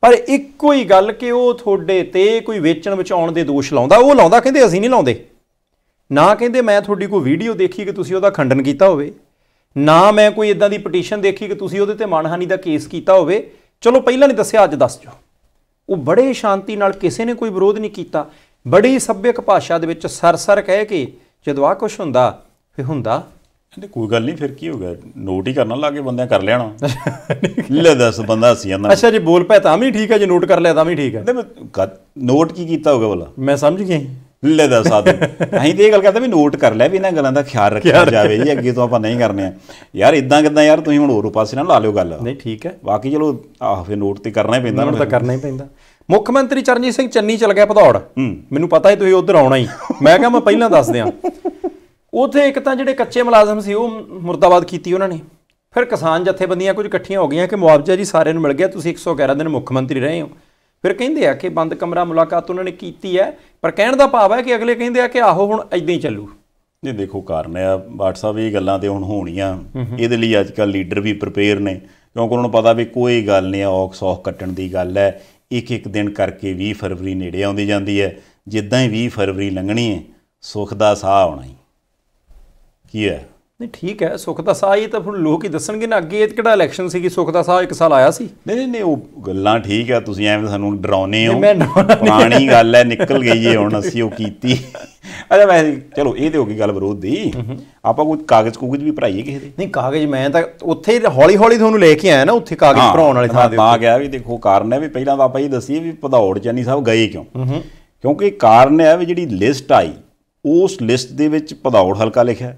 ਪਰ ਇੱਕੋ ਹੀ ਗੱਲ ਕਿ ਉਹ ਤੁਹਾਡੇ ਤੇ ਕੋਈ ਵੇਚਣ ਵਿਚਾਉਣ ਦੇ ਦੋਸ਼ ਲਾਉਂਦਾ ਉਹ ਲਾਉਂਦਾ ਕਹਿੰਦੇ ਅਸੀਂ ਨਹੀਂ ਲਾਉਂਦੇ ਨਾ ਕਹਿੰਦੇ ਮੈਂ ਤੁਹਾਡੀ ਕੋਈ ਵੀਡੀਓ ਦੇਖੀ ਕਿ ਤੁਸੀਂ ਉਹਦਾ ਖੰਡਨ ਕੀਤਾ ਹੋਵੇ ਨਾ ਮੈਂ ਕੋਈ ਇਦਾਂ ਦੀ ਪਟੀਸ਼ਨ ਦੇਖੀ ਕਿ ਤੁਸੀਂ ਉਹਦੇ ਤੇ ਮਾਨਹਾਨੀ ਦਾ ਕੇਸ ਕੀਤਾ ਹੋਵੇ ਚਲੋ ਪਹਿਲਾਂ ਨਹੀਂ ਦੱਸਿਆ ਅੱਜ ਦੱਸ ਜੋ ਉਹ ਬੜੇ ਸ਼ਾਂਤੀ ਨਾਲ ਕਿਸੇ ਨੇ ਕੋਈ ਵਿਰੋਧ ਨਹੀਂ ਕੀਤਾ ਬੜੀ ਸੱਭਿਅਕ ਭਾਸ਼ਾ ਦੇ ਵਿੱਚ ਸਰਸਰ ਕਹਿ ਕੇ ਜਦੋਂ ਆ ਕੁਝ ਹੁੰਦਾ ਫੇ ਹੁੰਦਾ ਕਹਿੰਦੇ ਕੋਈ ਗੱਲ ਨਹੀਂ ਫਿਰ ਕੀ ਹੋ ਗਿਆ ਨੋਟ ਹੀ ਕਰਨਾ ਲਾ ਕੇ ਬੰਦਿਆਂ ਕਰ ਲੈਣਾ ਲੈ ਦੱਸ ਬੰਦਾ ਸੀ ਜਾਂਦਾ ਅੱਛਾ ਜੀ ਬੋਲ ਪੈ ਤਾਂ ਵੀ ਠੀਕ ਹੈ ਜੇ ਨੋਟ ਕਰ ਲਿਆ ਤਾਂ ਵੀ ਠੀਕ ਹੈ ਨੋਟ ਕੀ ਕੀਤਾ ਹੋਗਾ ਬੋਲਾ ਮੈਂ ਸਮਝ ਗਿਆ ਲੈ ਦਾ ਸਾਥ ਅਸੀਂ ਤੇ ਇਹ ਗੱਲ ਕਰਦੇ ਵੀ ਨੋਟ ਕਰ ਲੈ ਵੀ ਇਹਨਾਂ ਗੱਲਾਂ ਦਾ ਖਿਆਲ ਰੱਖਿਆ ਜਾਵੇ ਜੀ ਅੱਗੇ ਤੋਂ ਆਪਾਂ ਨਹੀਂ ਕਰਨੇ ਆ ਯਾਰ ਇਦਾਂ ਕਿਦਾਂ ਯਾਰ ਤੁਸੀਂ ਹੁਣ ਹੋਰ ਪਾਸੇ ਨਾਲ ਲਾ ਲਿਓ ਗੱਲ ਨਹੀਂ ਠੀਕ ਹੈ ਬਾਕੀ ਚਲੋ ਆਹ ਫੇ ਨੋਟ ਤੇ ਕਰਨਾ ਹੀ ਪੈਂਦਾ ਨਾ ਤਾਂ ਕਰਨਾ ਹੀ ਪੈਂਦਾ ਮੁੱਖ ਮੰਤਰੀ ਚਰਨਜੀਤ ਸਿੰਘ ਚੰਨੀ ਚਲ ਗਿਆ ਭਦੌੜ ਮੈਨੂੰ ਪਤਾ ਹੈ ਤੁਸੀਂ ਉਧਰ ਆਉਣਾ ਹੀ ਮੈਂ ਕਿਹਾ ਮੈਂ ਪਹਿਲਾਂ ਦੱਸ ਦਿਆਂ ਉਥੇ ਇੱਕ ਤਾਂ ਜਿਹੜੇ ਕੱਚੇ ਮੁਲਾਜ਼ਮ ਸੀ ਉਹ ਮਰਦਾਬਾਦ ਕੀਤੀ ਉਹਨਾਂ ਨੇ ਫਿਰ ਕਿਸਾਨ ਜਥੇਬੰਦੀਆਂ ਕੁਝ ਇਕੱਠੀਆਂ ਹੋ ਗਈਆਂ ਕਿ ਮੁਆਵਜ਼ਾ ਜੀ ਸਾਰਿਆਂ ਨੂੰ ਮਿਲ ਗਿਆ ਤੁਸੀਂ 111 ਦਿਨ ਮੁੱਖ ਮੰਤਰੀ ਰਹੇ ਹੋ ਫਿਰ ਕਹਿੰਦੇ ਆ ਕਿ ਬੰਦ ਕਮਰਾ ਮੁਲਾਕਾਤ ਉਹਨਾਂ ਨੇ ਕੀਤੀ ਹੈ ਪਰ ਕਹਿਣ ਦਾ ਭਾਵ ਹੈ ਕਿ ਅਗਲੇ ਕਹਿੰਦੇ ਆ ਕਿ ਆਹੋ ਹੁਣ ਇਦਾਂ ਹੀ ਚੱਲੂ ਨਹੀਂ ਦੇਖੋ ਕਾਰਨ ਆ ਵਾਟਸਐਪ ਇਹ ਗੱਲਾਂ ਤੇ ਹੁਣ ਹੋਣੀਆਂ ਇਹਦੇ ਲਈ ਅੱਜ ਕੱਲ ਲੀਡਰ ਵੀ ਪ੍ਰਪੇਅਰ ਨੇ ਕਿਉਂਕਿ ਉਹਨਾਂ ਨੂੰ ਪਤਾ ਵੀ ਕੋਈ ਗੱਲ ਨਹੀਂ ਆ ਔਕ ਕੱਟਣ ਦੀ ਗੱਲ ਹੈ ਇੱਕ ਇੱਕ ਦਿਨ ਕਰਕੇ 20 ਫਰਵਰੀ ਨੇੜੇ ਆਉਂਦੀ ਜਾਂਦੀ ਹੈ ਜਿੱਦਾਂ ਹੀ 20 ਫਰਵਰੀ ਲੰਘਣੀ ਹੈ ਸੁਖ ਦਾ ਸਾਹ ਆਉਣਾ ਹੀ ਕੀ ਹੈ ਨਹੀਂ ਠੀਕ ਹੈ ਸੁਖ ਦਾ ਸਾਹ ਇਹ ਤਾਂ ਹੁਣ ਲੋਕ ਹੀ ਦੱਸਣਗੇ ਨਾ ਅੱਗੇ ਇਹ ਕਿਹੜਾ ਇਲੈਕਸ਼ਨ ਕਿ ਸੁਖ ਦਾ ਸਾਹ ਇੱਕ ਸਾਲ ਆਇਆ ਸੀ ਨਹੀਂ ਨਹੀਂ ਨਹੀਂ ਉਹ ਗੱਲਾਂ ਠੀਕ ਆ ਤੁਸੀਂ ਐਵੇਂ ਸਾਨੂੰ ਡਰਾਉਨੇ ਹੋ ਪੁਰਾਣੀ ਗੱਲ ਹੈ ਨਿਕਲ ਗਈ ਏ ਹੁਣ ਅਸੀਂ ਉਹ ਕੀਤੀ ਅਰੇ ਮੈਂ ਚਲੋ ਇਹ ਤੇ ਹੋ ਗਈ ਗੱਲ ਵਿਰੋਧ ਦੀ ਆਪਾਂ ਕੋਈ ਕਾਗਜ਼ ਕੂਗਜ਼ ਵੀ ਭਰਾਈਏ ਕਿਸੇ ਦੇ ਨਹੀਂ ਕਾਗਜ਼ ਮੈਂ ਤਾਂ ਉੱਥੇ ਹੌਲੀ ਹੌਲੀ ਤੁਹਾਨੂੰ ਲੈ ਕੇ ਆਇਆ ਨਾ ਉੱਥੇ ਕਾਗਜ਼ ਭਰਾਉਣ ਵਾਲੇ ਥਾਂ ਦੇ ਉੱਤੇ ਤਾਂ ਗਿਆ ਵੀ ਦੇਖੋ ਕਾਰਨ ਹੈ ਵੀ ਪਹਿਲਾਂ ਤਾਂ ਆਪਾਂ ਇਹ ਦੱਸੀਏ ਵੀ ਪਧੌੜ ਚੰਨੀ ਸਾਹਿਬ ਗਏ ਕਿਉਂ ਕਿਉਂਕਿ ਕਾਰਨ ਹੈ ਵੀ ਜਿਹੜੀ ਲਿਸਟ ਆਈ ਉਸ ਲਿਸਟ ਦੇ ਵਿੱਚ ਪਧੌੜ ਹਲਕਾ ਲਿਖਿਆ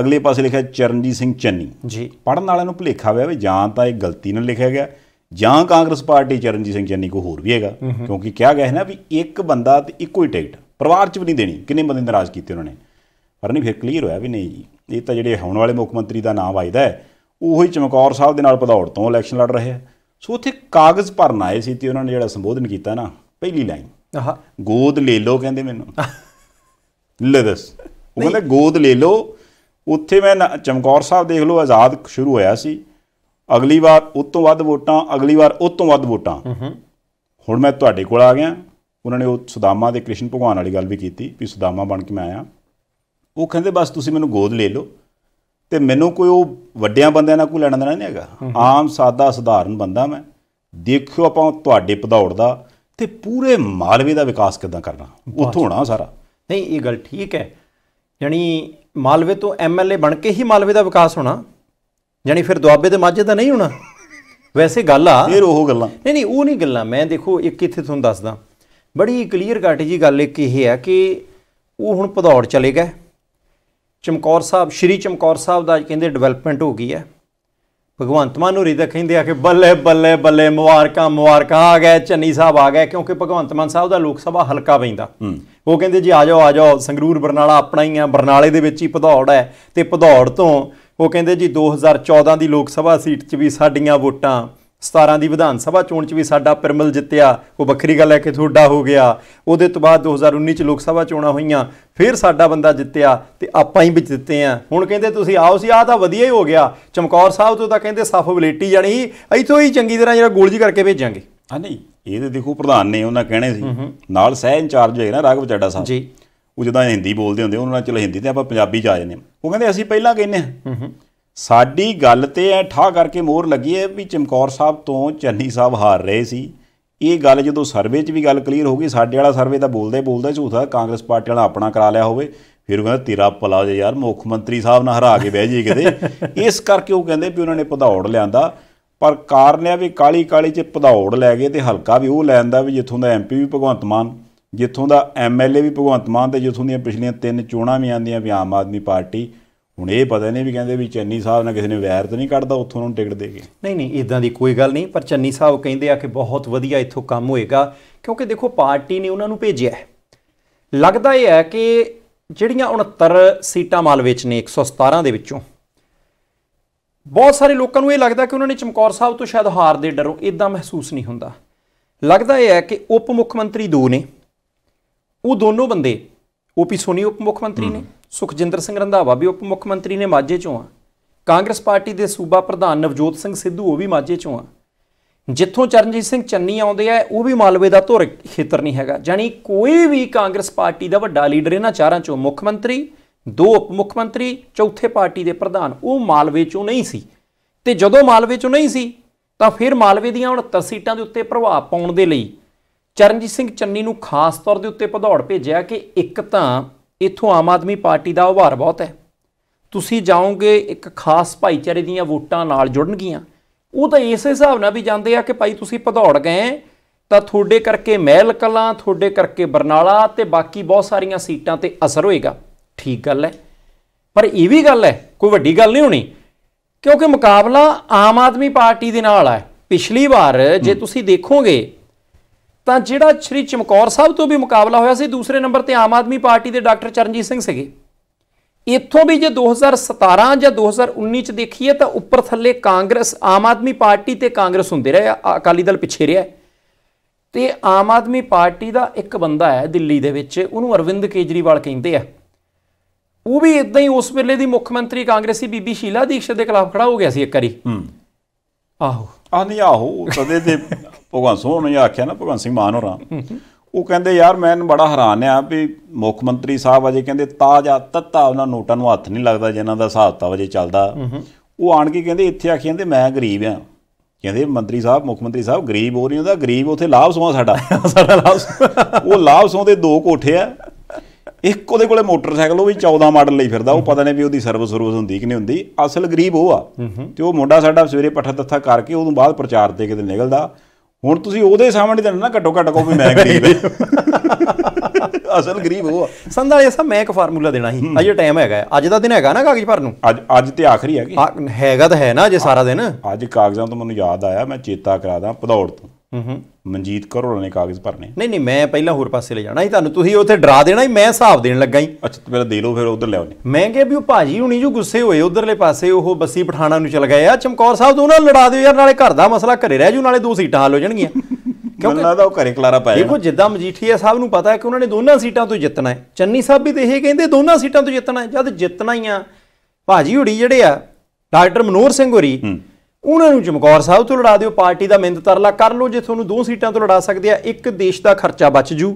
ਅਗਲੇ ਪਾਸੇ ਲਿਖਿਆ ਚਰਨਜੀਤ ਸਿੰਘ ਚੰਨੀ ਜੀ ਪੜਨ ਵਾਲਿਆਂ ਨੂੰ ਭੁਲੇਖਾ ਹੋਇਆ ਵੀ ਜਾਂ ਤਾਂ ਇਹ ਗਲਤੀ ਨਾਲ ਲਿਖਿਆ ਗਿਆ ਜਾਂ ਕਾਂਗਰਸ ਪਾਰਟੀ ਚਰਨਜੀਤ ਸਿੰਘ ਚੰਨੀ ਕੋ ਹੋਰ ਵੀ ਹੈਗਾ ਕਿਉਂਕਿ ਕਿਹਾ ਗਿਆ ਹੈ ਨਾ ਵੀ ਇੱਕ ਬੰਦਾ ਤੇ ਇੱਕੋ ਹੀ ਟਿਕਟ ਪਰਿਵਾਰ 'ਚ ਵੀ ਨਹੀਂ ਦੇਣੀ ਕਿੰਨੇ ਬੰਦੇ ਨਾਰਾਜ਼ ਕੀਤੇ ਉਹਨਾਂ ਨੇ ਪਰ ਨਹੀਂ ਫਿਰ ਕਲੀਅਰ ਹੋਇਆ ਵੀ ਨਹੀਂ ਜੀ ਇਹ ਤਾਂ ਜਿਹੜੇ ਹੁਣ ਵਾਲੇ ਮੁੱਖ ਮੰਤਰੀ ਦਾ ਨਾਮ ਆਇਦਾ ਹੈ ਉਹੀ ਚਮਕੌਰ ਸਾਹਿਬ ਦੇ ਨਾਲ ਪਧੌੜ ਤੋਂ ਇਲੈਕਸ਼ਨ ਲੜ ਰਹੇ ਆ ਸੋ ਉੱਥੇ ਕਾਗਜ਼ ਭਰਨ ਆਏ ਸੀ ਤੇ ਉਹਨਾਂ ਨੇ ਜਿਹੜਾ ਸੰਬੋਧਨ ਕੀਤਾ ਨਾ ਪਹਿਲੀ ਲਾਈਨ ਆਹ ਗੋਦ ਲੈ ਲਓ ਕਹਿੰਦੇ ਮੈਨੂੰ [LAUGHS] ਲੈ ਦੱਸ ਉਹ ਕਹਿੰਦਾ ਗੋਦ ਲੈ ਲਓ ਉੱਥੇ ਮੈਂ ਚਮਕੌਰ ਸਾਹਿਬ ਦੇਖ ਲਓ ਆਜ਼ਾਦ ਸ਼ੁਰੂ ਹੋਇਆ ਸੀ ਅਗਲੀ ਵਾਰ ਉਸ ਤੋਂ ਵੱਧ ਵੋਟਾਂ ਅਗਲੀ ਵਾਰ ਉਸ ਤੋਂ ਵੱਧ ਵੋਟਾਂ ਹੁਣ ਮੈਂ ਤੁਹਾਡੇ ਕੋਲ ਆ ਗਿਆ ਉਹਨਾਂ ਨੇ ਉਹ ਸੁਦਾਮਾ ਦੇ ਕ੍ਰਿਸ਼ਨ ਭਗਵਾਨ ਵਾਲੀ ਗੱਲ ਵੀ ਕੀਤੀ ਵੀ ਸੁਦਾਮਾ ਬਣ ਕੇ ਮੈਂ ਆਇਆ ਉਹ ਕਹਿੰਦੇ ਬਸ ਤੁਸੀਂ ਮੈਨੂੰ ਗੋਦ ਲੈ ਲਓ ਤੇ ਮੈਨੂੰ ਕੋਈ ਉਹ ਵੱਡਿਆਂ ਬੰਦਿਆਂ ਨਾਲ ਕੋਈ ਲੈਣਾ ਦੇਣਾ ਨਹੀਂ ਹੈਗਾ ਆਮ ਸਾਦਾ ਸਧਾਰਨ ਬੰਦਾ ਮੈਂ ਦੇਖਿਓ ਆਪਾਂ ਤੁਹਾਡੇ ਪਧੌੜ ਦਾ ਤੇ ਪੂਰੇ ਮਾਲਵੇ ਦਾ ਵਿਕਾਸ ਕਿਦਾਂ ਕਰਨਾ ਉੱਥੋਂ ਹੋਣਾ ਸਾਰਾ ਨਹੀਂ ਇਹ ਗੱਲ ਠੀਕ ਹੈ ਯਾਨੀ ਮਾਲਵੇ ਤੋਂ ਐਮਐਲਏ ਬਣ ਕੇ ਹੀ ਮਾਲਵੇ ਦਾ ਵਿਕਾਸ ਹੋਣਾ ਯਾਨੀ ਫਿਰ ਦੁਆਬੇ ਦੇ ਮਾਝੇ ਦਾ ਨਹੀਂ ਹੋਣਾ ਵੈਸੇ ਗੱਲ ਆ ਫਿਰ ਉਹ ਗੱਲਾਂ ਨਹੀਂ ਨਹੀਂ ਉਹ ਨਹੀਂ ਗੱਲਾਂ ਮੈਂ ਦੇਖੋ ਇੱਕ ਇੱਥੇ ਤੁਹਾਨੂੰ ਦੱਸਦਾ ਬੜੀ ਕਲੀਅਰ ਕੱਟ ਜੀ ਗੱਲ ਇੱਕ ਇਹ ਹੈ ਕਿ ਉਹ ਹੁਣ ਪਧੌੜ ਚਲੇ ਗਏ ਚਮਕੌਰ ਸਾਹਿਬ ਸ਼੍ਰੀ ਚਮਕੌਰ ਸਾਹਿਬ ਦਾ ਅੱਜ ਕਹਿੰਦੇ ਡਿਵੈਲਪਮੈਂਟ ਹੋ ਗਈ ਹੈ ਭਗਵੰਤ ਮਾਨ ਨੂੰ ਰੀਦਾ ਕਹਿੰਦੇ ਆ ਕਿ ਬੱਲੇ ਬੱਲੇ ਬੱਲੇ ਮੁਬਾਰਕਾਂ ਮੁਬਾਰਕਾਂ ਆ ਗਏ ਚੰਨੀ ਸਾਹਿਬ ਆ ਗਏ ਕਿਉਂਕਿ ਭਗਵੰਤ ਮਾਨ ਸਾਹਿਬ ਦਾ ਲੋਕ ਸਭਾ ਹਲਕਾ ਪੈਂਦਾ ਉਹ ਕਹਿੰਦੇ ਜੀ ਆ ਜਾਓ ਆ ਜਾਓ ਸੰਗਰੂਰ ਬਰਨਾਲਾ ਆਪਣਾ ਹੀ ਆ ਬਰਨਾਲੇ ਦੇ ਵਿੱਚ ਹੀ ਭਦੌੜ ਹੈ ਤੇ ਭਦੌੜ ਤੋਂ ਉਹ ਕਹਿੰਦੇ ਜੀ 2014 ਦੀ ਲੋਕ ਸਭਾ ਸੀਟ 'ਚ ਵੀ ਸਾਡੀਆਂ ਵੋਟਾਂ 17 ਦੀ ਵਿਧਾਨ ਸਭਾ ਚੋਣ 'ਚ ਵੀ ਸਾਡਾ ਪਰਮਲ ਜਿੱਤਿਆ ਉਹ ਵੱਖਰੀ ਗੱਲ ਹੈ ਕਿ ਥੋੜਾ ਹੋ ਗਿਆ ਉਹਦੇ ਤੋਂ ਬਾਅਦ 2019 'ਚ ਲੋਕ ਸਭਾ ਚੋਣਾਂ ਹੋਈਆਂ ਫਿਰ ਸਾਡਾ ਬੰਦਾ ਜਿੱਤਿਆ ਤੇ ਆਪਾਂ ਹੀ ਵਿੱਚ ਜਿੱਤੇ ਆ ਹੁਣ ਕਹਿੰਦੇ ਤੁਸੀਂ ਆਓ ਸੀ ਆ ਤਾਂ ਵਧੀਆ ਹੀ ਹੋ ਗਿਆ ਚਮਕੌਰ ਸਾਹਿਬ ਤੋਂ ਤਾਂ ਕਹਿੰਦੇ ਸਫਬਿਲਿਟੀ ਬਲੇਟੀ ਜਾਣੀ ਇਥੋਂ ਹੀ ਚੰਗੀ ਤਰ੍ਹਾਂ ਜਿਹੜਾ ਗੋਲਜੀ ਕਰਕੇ ਭੇਜਾਂਗੇ ਹਾਂ ਨਹੀਂ ਇਹ ਤੇ ਦੇਖੋ ਪ੍ਰਧਾਨ ਨੇ ਉਹਨਾਂ ਕਹਿਣੇ ਸੀ ਨਾਲ ਸਹਿ ਇੰਚਾਰਜ ਹੋਏ ਨਾ ਰਾਘਵ ਚੱਡਾ ਸਾਹਿਬ ਜੀ ਉਹ ਜਦਾਂ ਹਿੰਦੀ ਬੋਲਦੇ ਹੁੰਦੇ ਉਹਨਾਂ ਨਾਲ ਚਲੋ ਹਿੰਦੀ ਤੇ ਆਪਾਂ ਪੰਜਾਬੀ ਚ ਆ ਜਾਂਦੇ ਉਹ ਕਹਿੰਦੇ ਅਸੀਂ ਪਹਿਲਾਂ ਕਹਿੰਨੇ ਹਾਂ ਸਾਡੀ ਗੱਲ ਤੇ ਐ ਠਾ ਕਰਕੇ ਮੋਹਰ ਲੱਗੀ ਐ ਵੀ ਚਮਕੌਰ ਸਾਹਿਬ ਤੋਂ ਚੰਨੀ ਸਾਹਿਬ ਹਾਰ ਰਹੇ ਸੀ ਇਹ ਗੱਲ ਜਦੋਂ ਸਰਵੇ 'ਚ ਵੀ ਗੱਲ ਕਲੀਅਰ ਹੋ ਗਈ ਸਾਡੇ ਵਾਲਾ ਸਰਵੇ ਤਾਂ ਬੋਲਦੇ ਬੋਲਦਾ ਝੂਠਾ ਕਾਂਗਰਸ ਪਾਰਟੀ ਵਾਲਾ ਆਪਣਾ ਕਰਾ ਲਿਆ ਹੋਵੇ ਫਿਰ ਉਹ ਕਹਿੰਦਾ ਤੇਰਾ ਪਲਾ ਜੇ ਯਾਰ ਮੁੱਖ ਮੰਤਰੀ ਸਾਹਿਬ ਨਾਲ ਹਰਾ ਕੇ ਬਹਿ ਜੀ ਕਿਤੇ [LAUGHS] ਇਸ ਕਰਕੇ ਉਹ ਕਹਿੰਦੇ ਵੀ ਉਹਨਾਂ ਨੇ ਪਧੌੜ ਲਿਆਂਦਾ ਪਰ ਕਾਰਨ ਇਹ ਵੀ ਕਾਲੀ ਕਾਲੀ 'ਚ ਪਧੌੜ ਲੈ ਗਏ ਤੇ ਹਲਕਾ ਵੀ ਉਹ ਲੈਂਦਾ ਵੀ ਜਿੱਥੋਂ ਦਾ ਐਮਪੀ ਵੀ ਭਗਵੰਤ ਮਾਨ ਜਿੱਥੋਂ ਦਾ ਐਮਐਲਏ ਵੀ ਭਗਵੰਤ ਮਾਨ ਤੇ ਜਿੱਥੋਂ ਦੀਆਂ ਪਿਛਲੀਆਂ ਤਿੰਨ ਚੋਣਾਂ ਵੀ ਆਂਦੀਆਂ ਵੀ ਆਮ ਆਦਮੀ ਪਾਰਟੀ ਹੁਣ ਇਹ ਪਤਾ ਨਹੀਂ ਵੀ ਕਹਿੰਦੇ ਵੀ ਚੰਨੀ ਸਾਹਿਬ ਨਾਲ ਕਿਸੇ ਨੇ ਵੈਰ ਤਾਂ ਨਹੀਂ ਕੱਢਦਾ ਉੱਥੋਂ ਉਹਨੂੰ ਟਿਕਟ ਦੇ ਕੇ ਨਹੀਂ ਨਹੀਂ ਇਦਾਂ ਦੀ ਕੋਈ ਗੱਲ ਨਹੀਂ ਪਰ ਚੰਨੀ ਸਾਹਿਬ ਕਹਿੰਦੇ ਆ ਕਿ ਬਹੁਤ ਵਧੀਆ ਇੱਥੋਂ ਕੰਮ ਹੋਏਗਾ ਕਿਉਂਕਿ ਦੇਖੋ ਪਾਰਟੀ ਨੇ ਉਹਨਾਂ ਨੂੰ ਭੇਜਿਆ ਹੈ ਲੱਗਦਾ ਇਹ ਹੈ ਕਿ ਜਿਹੜੀਆਂ 69 ਸੀਟਾਂ ਮਾਲਵੇ ਚ ਨੇ 117 ਦੇ ਵਿੱਚੋਂ ਬਹੁਤ ਸਾਰੇ ਲੋਕਾਂ ਨੂੰ ਇਹ ਲੱਗਦਾ ਕਿ ਉਹਨਾਂ ਨੇ ਚਮਕੌਰ ਸਾਹਿਬ ਤੋਂ ਸ਼ਾਇਦ ਹਾਰ ਦੇ ਡਰੋਂ ਇਦਾਂ ਮਹਿਸੂਸ ਨਹੀਂ ਹੁੰਦਾ ਲੱਗਦਾ ਇਹ ਹੈ ਕਿ ਉਪ ਮੁੱਖ ਮੰਤਰੀ ਦੋ ਨੇ ਉਹ ਦੋਨੋਂ ਬੰਦੇ ਓਪੀ ਸੋਨੀ ਉਪ ਮੁੱਖ ਮੰਤਰੀ ਨੇ ਸੁਖਜਿੰਦਰ ਸਿੰਘ ਰੰਧਾਵਾ ਵੀ ਉਪ ਮੁੱਖ ਮੰਤਰੀ ਨੇ ਮਾਝੇ ਚੋਂ ਆ ਕਾਂਗਰਸ ਪਾਰਟੀ ਦੇ ਸੂਬਾ ਪ੍ਰਧਾਨ ਨਵਜੋਤ ਸਿੰਘ ਸਿੱਧੂ ਉਹ ਵੀ ਮਾਝੇ ਚੋਂ ਆ ਜਿੱਥੋਂ ਚਰਨਜੀਤ ਸਿੰਘ ਚੰਨੀ ਆਉਂਦੇ ਆ ਉਹ ਵੀ ਮਾਲਵੇ ਦਾ ਧੁਰ ਖੇਤਰ ਨਹੀਂ ਹੈਗਾ ਜਾਨੀ ਕੋਈ ਵੀ ਕਾਂਗਰਸ ਪਾਰਟੀ ਦਾ ਵੱਡਾ ਲੀਡਰ ਇਹਨਾਂ ਚਾਰਾਂ ਚੋਂ ਮੁੱਖ ਮੰਤਰੀ ਦੋ ਉਪ ਮੁੱਖ ਮੰਤਰੀ ਚੌਥੇ ਪਾਰਟੀ ਦੇ ਪ੍ਰਧਾਨ ਉਹ ਮਾਲਵੇ ਚੋਂ ਨਹੀਂ ਸੀ ਤੇ ਜਦੋਂ ਮਾਲਵੇ ਚੋਂ ਨਹੀਂ ਸੀ ਤਾਂ ਫਿਰ ਮਾਲਵੇ ਦੀਆਂ 69 ਸੀਟਾਂ ਦੇ ਉੱਤੇ ਪ੍ਰਭਾਵ ਪਾਉਣ ਦੇ ਲਈ ਚਰਨਜੀਤ ਸਿੰਘ ਚੰਨੀ ਨੂੰ ਖਾਸ ਤੌਰ ਦੇ ਉੱਤੇ ਭਦੌੜ ਭੇਜਿਆ ਕਿ ਇੱਕ ਤਾਂ ਇਥੋਂ ਆਮ ਆਦਮੀ ਪਾਰਟੀ ਦਾ ਉਭਾਰ ਬਹੁਤ ਹੈ ਤੁਸੀਂ ਜਾਓਗੇ ਇੱਕ ਖਾਸ ਭਾਈਚਾਰੇ ਦੀਆਂ ਵੋਟਾਂ ਨਾਲ ਜੁੜਨਗੀਆਂ ਉਹ ਤਾਂ ਇਸੇ ਹਿਸਾਬ ਨਾਲ ਵੀ ਜਾਂਦੇ ਆ ਕਿ ਭਾਈ ਤੁਸੀਂ ਭਦੌੜ ਗਏ ਤਾਂ ਤੁਹਾਡੇ ਕਰਕੇ ਮਹਿਲ ਕਲਾਂ ਤੁਹਾਡੇ ਕਰਕੇ ਬਰਨਾਲਾ ਤੇ ਬਾਕੀ ਬਹੁਤ ਸਾਰੀਆਂ ਸੀਟਾਂ ਤੇ ਅਸਰ ਹੋਏਗਾ ਠੀਕ ਗੱਲ ਹੈ ਪਰ ਇਹ ਵੀ ਗੱਲ ਹੈ ਕੋਈ ਵੱਡੀ ਗੱਲ ਨਹੀਂ ਹੋਣੀ ਕਿਉਂਕਿ ਮੁਕਾਬਲਾ ਆਮ ਆਦਮੀ ਪਾਰਟੀ ਦੇ ਨਾਲ ਹੈ ਪਿਛਲੀ ਵਾਰ ਜੇ ਤੁਸੀਂ ਦੇਖੋਗੇ ਤਾਂ ਜਿਹੜਾ ਸ਼੍ਰੀ ਚਮਕੌਰ ਸਾਹਿਬ ਤੋਂ ਵੀ ਮੁਕਾਬਲਾ ਹੋਇਆ ਸੀ ਦੂਸਰੇ ਨੰਬਰ ਤੇ ਆਮ ਆਦਮੀ ਪਾਰਟੀ ਦੇ ਡਾਕਟਰ ਚਰਨਜੀਤ ਸਿੰਘ ਸੀਗੇ ਇੱਥੋਂ ਵੀ ਜੇ 2017 ਜਾਂ 2019 ਚ ਦੇਖੀਏ ਤਾਂ ਉੱਪਰ ਥੱਲੇ ਕਾਂਗਰਸ ਆਮ ਆਦਮੀ ਪਾਰਟੀ ਤੇ ਕਾਂਗਰਸ ਹੁੰਦੇ ਰਹੇ ਅਕਾਲੀ ਦਲ ਪਿੱਛੇ ਰਿਹਾ ਤੇ ਆਮ ਆਦਮੀ ਪਾਰਟੀ ਦਾ ਇੱਕ ਬੰਦਾ ਹੈ ਦਿੱਲੀ ਦੇ ਵਿੱਚ ਉਹਨੂੰ ਅਰਵਿੰਦ ਕੇਜਰੀਵਾਲ ਕਹਿੰਦੇ ਆ ਉਹ ਵੀ ਇਦਾਂ ਹੀ ਉਸ ਵੇਲੇ ਦੀ ਮੁੱਖ ਮੰਤਰੀ ਕਾਂਗਰਸੀ ਬੀਬੀ ਸ਼ੀਲਾ ਦੀਕਸ਼ਤ ਦੇ ਖਿਲਾਫ ਖੜਾ ਹੋ ਗਿਆ ਸੀ ਇੱਕ ਵਾਰੀ ਆਹੋ ਆ ਨਹੀਂ ਆਹੋ ਤਦੇ ਦੇ ਭਗਵੰਤ ਸਿੰਘ ਉਹਨੇ ਆਖਿਆ ਨਾ ਭਗਵੰਤ ਸਿੰਘ ਮਾਨ ਹੋਰਾਂ ਉਹ ਕਹਿੰਦੇ ਯਾਰ ਮੈਂ ਬੜਾ ਹੈਰਾਨ ਆ ਵੀ ਮੁੱਖ ਮੰਤਰੀ ਸਾਹਿਬ ਅਜੇ ਕਹਿੰਦੇ ਤਾਜਾ ਤੱਤਾ ਉਹਨਾਂ ਨੋਟਾਂ ਨੂੰ ਹੱਥ ਨਹੀਂ ਲੱਗਦਾ ਜਿਨ੍ਹਾਂ ਦਾ ਹਿਸਾਬ ਤਾਂ ਅਜੇ ਚੱਲਦਾ ਉਹ ਆਣ ਕੇ ਕਹਿੰਦੇ ਇੱਥੇ ਕੇ ਕਹਿੰਦੇ ਮੈਂ ਗਰੀਬ ਆ ਕਹਿੰਦੇ ਮੰਤਰੀ ਸਾਹਿਬ ਮੁੱਖ ਮੰਤਰੀ ਸਾਹਿਬ ਗਰੀਬ ਹੋ ਰਹੀ ਹੁੰਦਾ ਗਰੀਬ ਉਥੇ ਲਾਭ ਸੋਆ ਸਾਡਾ [LAUGHS] ਸਾਡਾ ਲਾਭ ਉਹ ਲਾਭ ਸੋਂ ਦੇ ਦੋ ਕੋਠੇ ਆ ਇੱਕ ਉਹਦੇ ਕੋਲੇ ਮੋਟਰਸਾਈਕਲ ਉਹ ਵੀ 14 ਮਾਡਲ ਲਈ ਫਿਰਦਾ ਉਹ ਪਤਾ ਨਹੀਂ ਵੀ ਉਹਦੀ ਸਰਵਿਸ ਸਰਵਿਸ ਹੁੰਦੀ ਕਿ ਨਹੀਂ ਹੁੰਦੀ ਅਸਲ ਗਰੀਬ ਉਹ ਆ ਤੇ ਉਹ ਮੁੰਡਾ ਸਾਡਾ ਸਵੇਰੇ ਪੱਠਾ ਤੱਥਾ ਕਰਕੇ ਉਦੋਂ ਬਾਅਦ ਪ੍ਰਚਾਰ ਤੇ ਕਿਤੇ ਨਿਕਲਦਾ ਹੁਣ ਤੁਸੀਂ ਉਹਦੇ ਸਾਹਮਣੇ ਤਾਂ ਨਾ ਘੱਟੋ ਘੱਟ ਕਹੋ ਵੀ ਮੈਂ ਗਰੀਬ ਅਸਲ ਗਰੀਬ ਉਹ ਆ ਵਾਲੇ ਸਾਹਿਬ ਮੈਂ ਇੱਕ ਫਾਰਮੂਲਾ ਦੇਣਾ ਸੀ ਅਜੇ ਟਾਈਮ ਹੈਗਾ ਅੱਜ ਦਾ ਦਿਨ ਹੈਗਾ ਨਾ ਕਾਗਜ਼ ਭਰਨ ਨੂੰ ਅੱਜ ਅੱਜ ਤੇ ਆਖਰੀ ਹੈਗੀ ਹੈਗਾ ਤਾਂ ਹੈ ਨਾ ਅਜੇ ਸਾਰਾ ਦਿਨ ਅੱਜ ਕਾਗਜ਼ਾਂ ਤੋਂ ਮੈਨੂੰ ਯਾਦ ਆਇਆ ਮੈਂ ਚੇਤਾ ਕਰਾ ਦਾਂ ਭਦੌੜ ਤੋਂ ਹੂੰ ਮਨਜੀਤ ਕਰੋ ਨੇ ਕਾਗਜ਼ ਭਰਨੇ ਨਹੀਂ ਨਹੀਂ ਮੈਂ ਪਹਿਲਾਂ ਹੋਰ ਪਾਸੇ ਲੈ ਜਾਣਾ ਸੀ ਤੁਹਾਨੂੰ ਤੁਸੀਂ ਉੱਥੇ ਡਰਾ ਦੇਣਾ ਸੀ ਮੈਂ ਹਿਸਾਬ ਦੇਣ ਲੱਗਾ ਹੀ ਅੱਛਾ ਤੇ ਮੇਰਾ ਦੇ ਲਓ ਫਿਰ ਉਧਰ ਲੈ ਆਉਣੀ ਮੈਂ ਕਿਹਾ ਵੀ ਉਹ ਭਾਜੀ ਹੁਣੀ ਜੋ ਗੁੱਸੇ ਹੋਏ ਉਧਰਲੇ ਪਾਸੇ ਉਹ ਬੱਸੀ ਪਠਾਣਾ ਨੂੰ ਚਲ ਗਏ ਆ ਚਮਕੌਰ ਸਾਹਿਬ ਤੋਂ ਉਹਨਾਂ ਲੜਾ ਦਿਓ ਯਾਰ ਨਾਲੇ ਘਰ ਦਾ ਮਸਲਾ ਘਰੇ ਰਹਿ ਜੂ ਨਾਲੇ ਦੋ ਸੀਟਾਂ ਹਲ ਹੋ ਜਾਣਗੀਆਂ ਕਿਉਂਕਿ ਉਹਨਾਂ ਦਾ ਉਹ ਘਰੇ ਕਲਾਰਾ ਪਾਇਆ ਦੇਖੋ ਜਿੱਦਾਂ ਮਜੀਠੀਆ ਸਾਹਿਬ ਨੂੰ ਪਤਾ ਹੈ ਕਿ ਉਹਨਾਂ ਨੇ ਦੋਨਾਂ ਸੀਟਾਂ ਤੋਂ ਜਿੱਤਣਾ ਹੈ ਚੰਨੀ ਸਾਹਿਬ ਵੀ ਤੇ ਇਹ ਕਹਿੰਦੇ ਦੋਨਾਂ ਸੀਟਾਂ ਤੋਂ ਜਿੱਤਣਾ ਹੈ ਜਦ ਜਿੱਤਣਾ ਹੀ ਆ ਭਾਜੀ ਹੁੜੀ ਜਿਹੜੇ ਆ ਡਾਕਟਰ ਮਨੋਰ ਸਿੰਘ ਹੋਰੀ ਉਹਨਾਂ ਨੂੰ ਚਮਕੌਰ ਸਾਹਿਬ ਤੋਂ ਲੜਾ ਦਿਓ ਪਾਰਟੀ ਦਾ ਮਿੰਦ ਤਰਲਾ ਕਰ ਲਓ ਜੇ ਤੁਹਾਨੂੰ ਦੋ ਸੀਟਾਂ ਤੋਂ ਲੜਾ ਸਕਦੇ ਆ ਇੱਕ ਦੇਸ਼ ਦਾ ਖਰਚਾ ਬਚ ਜੂ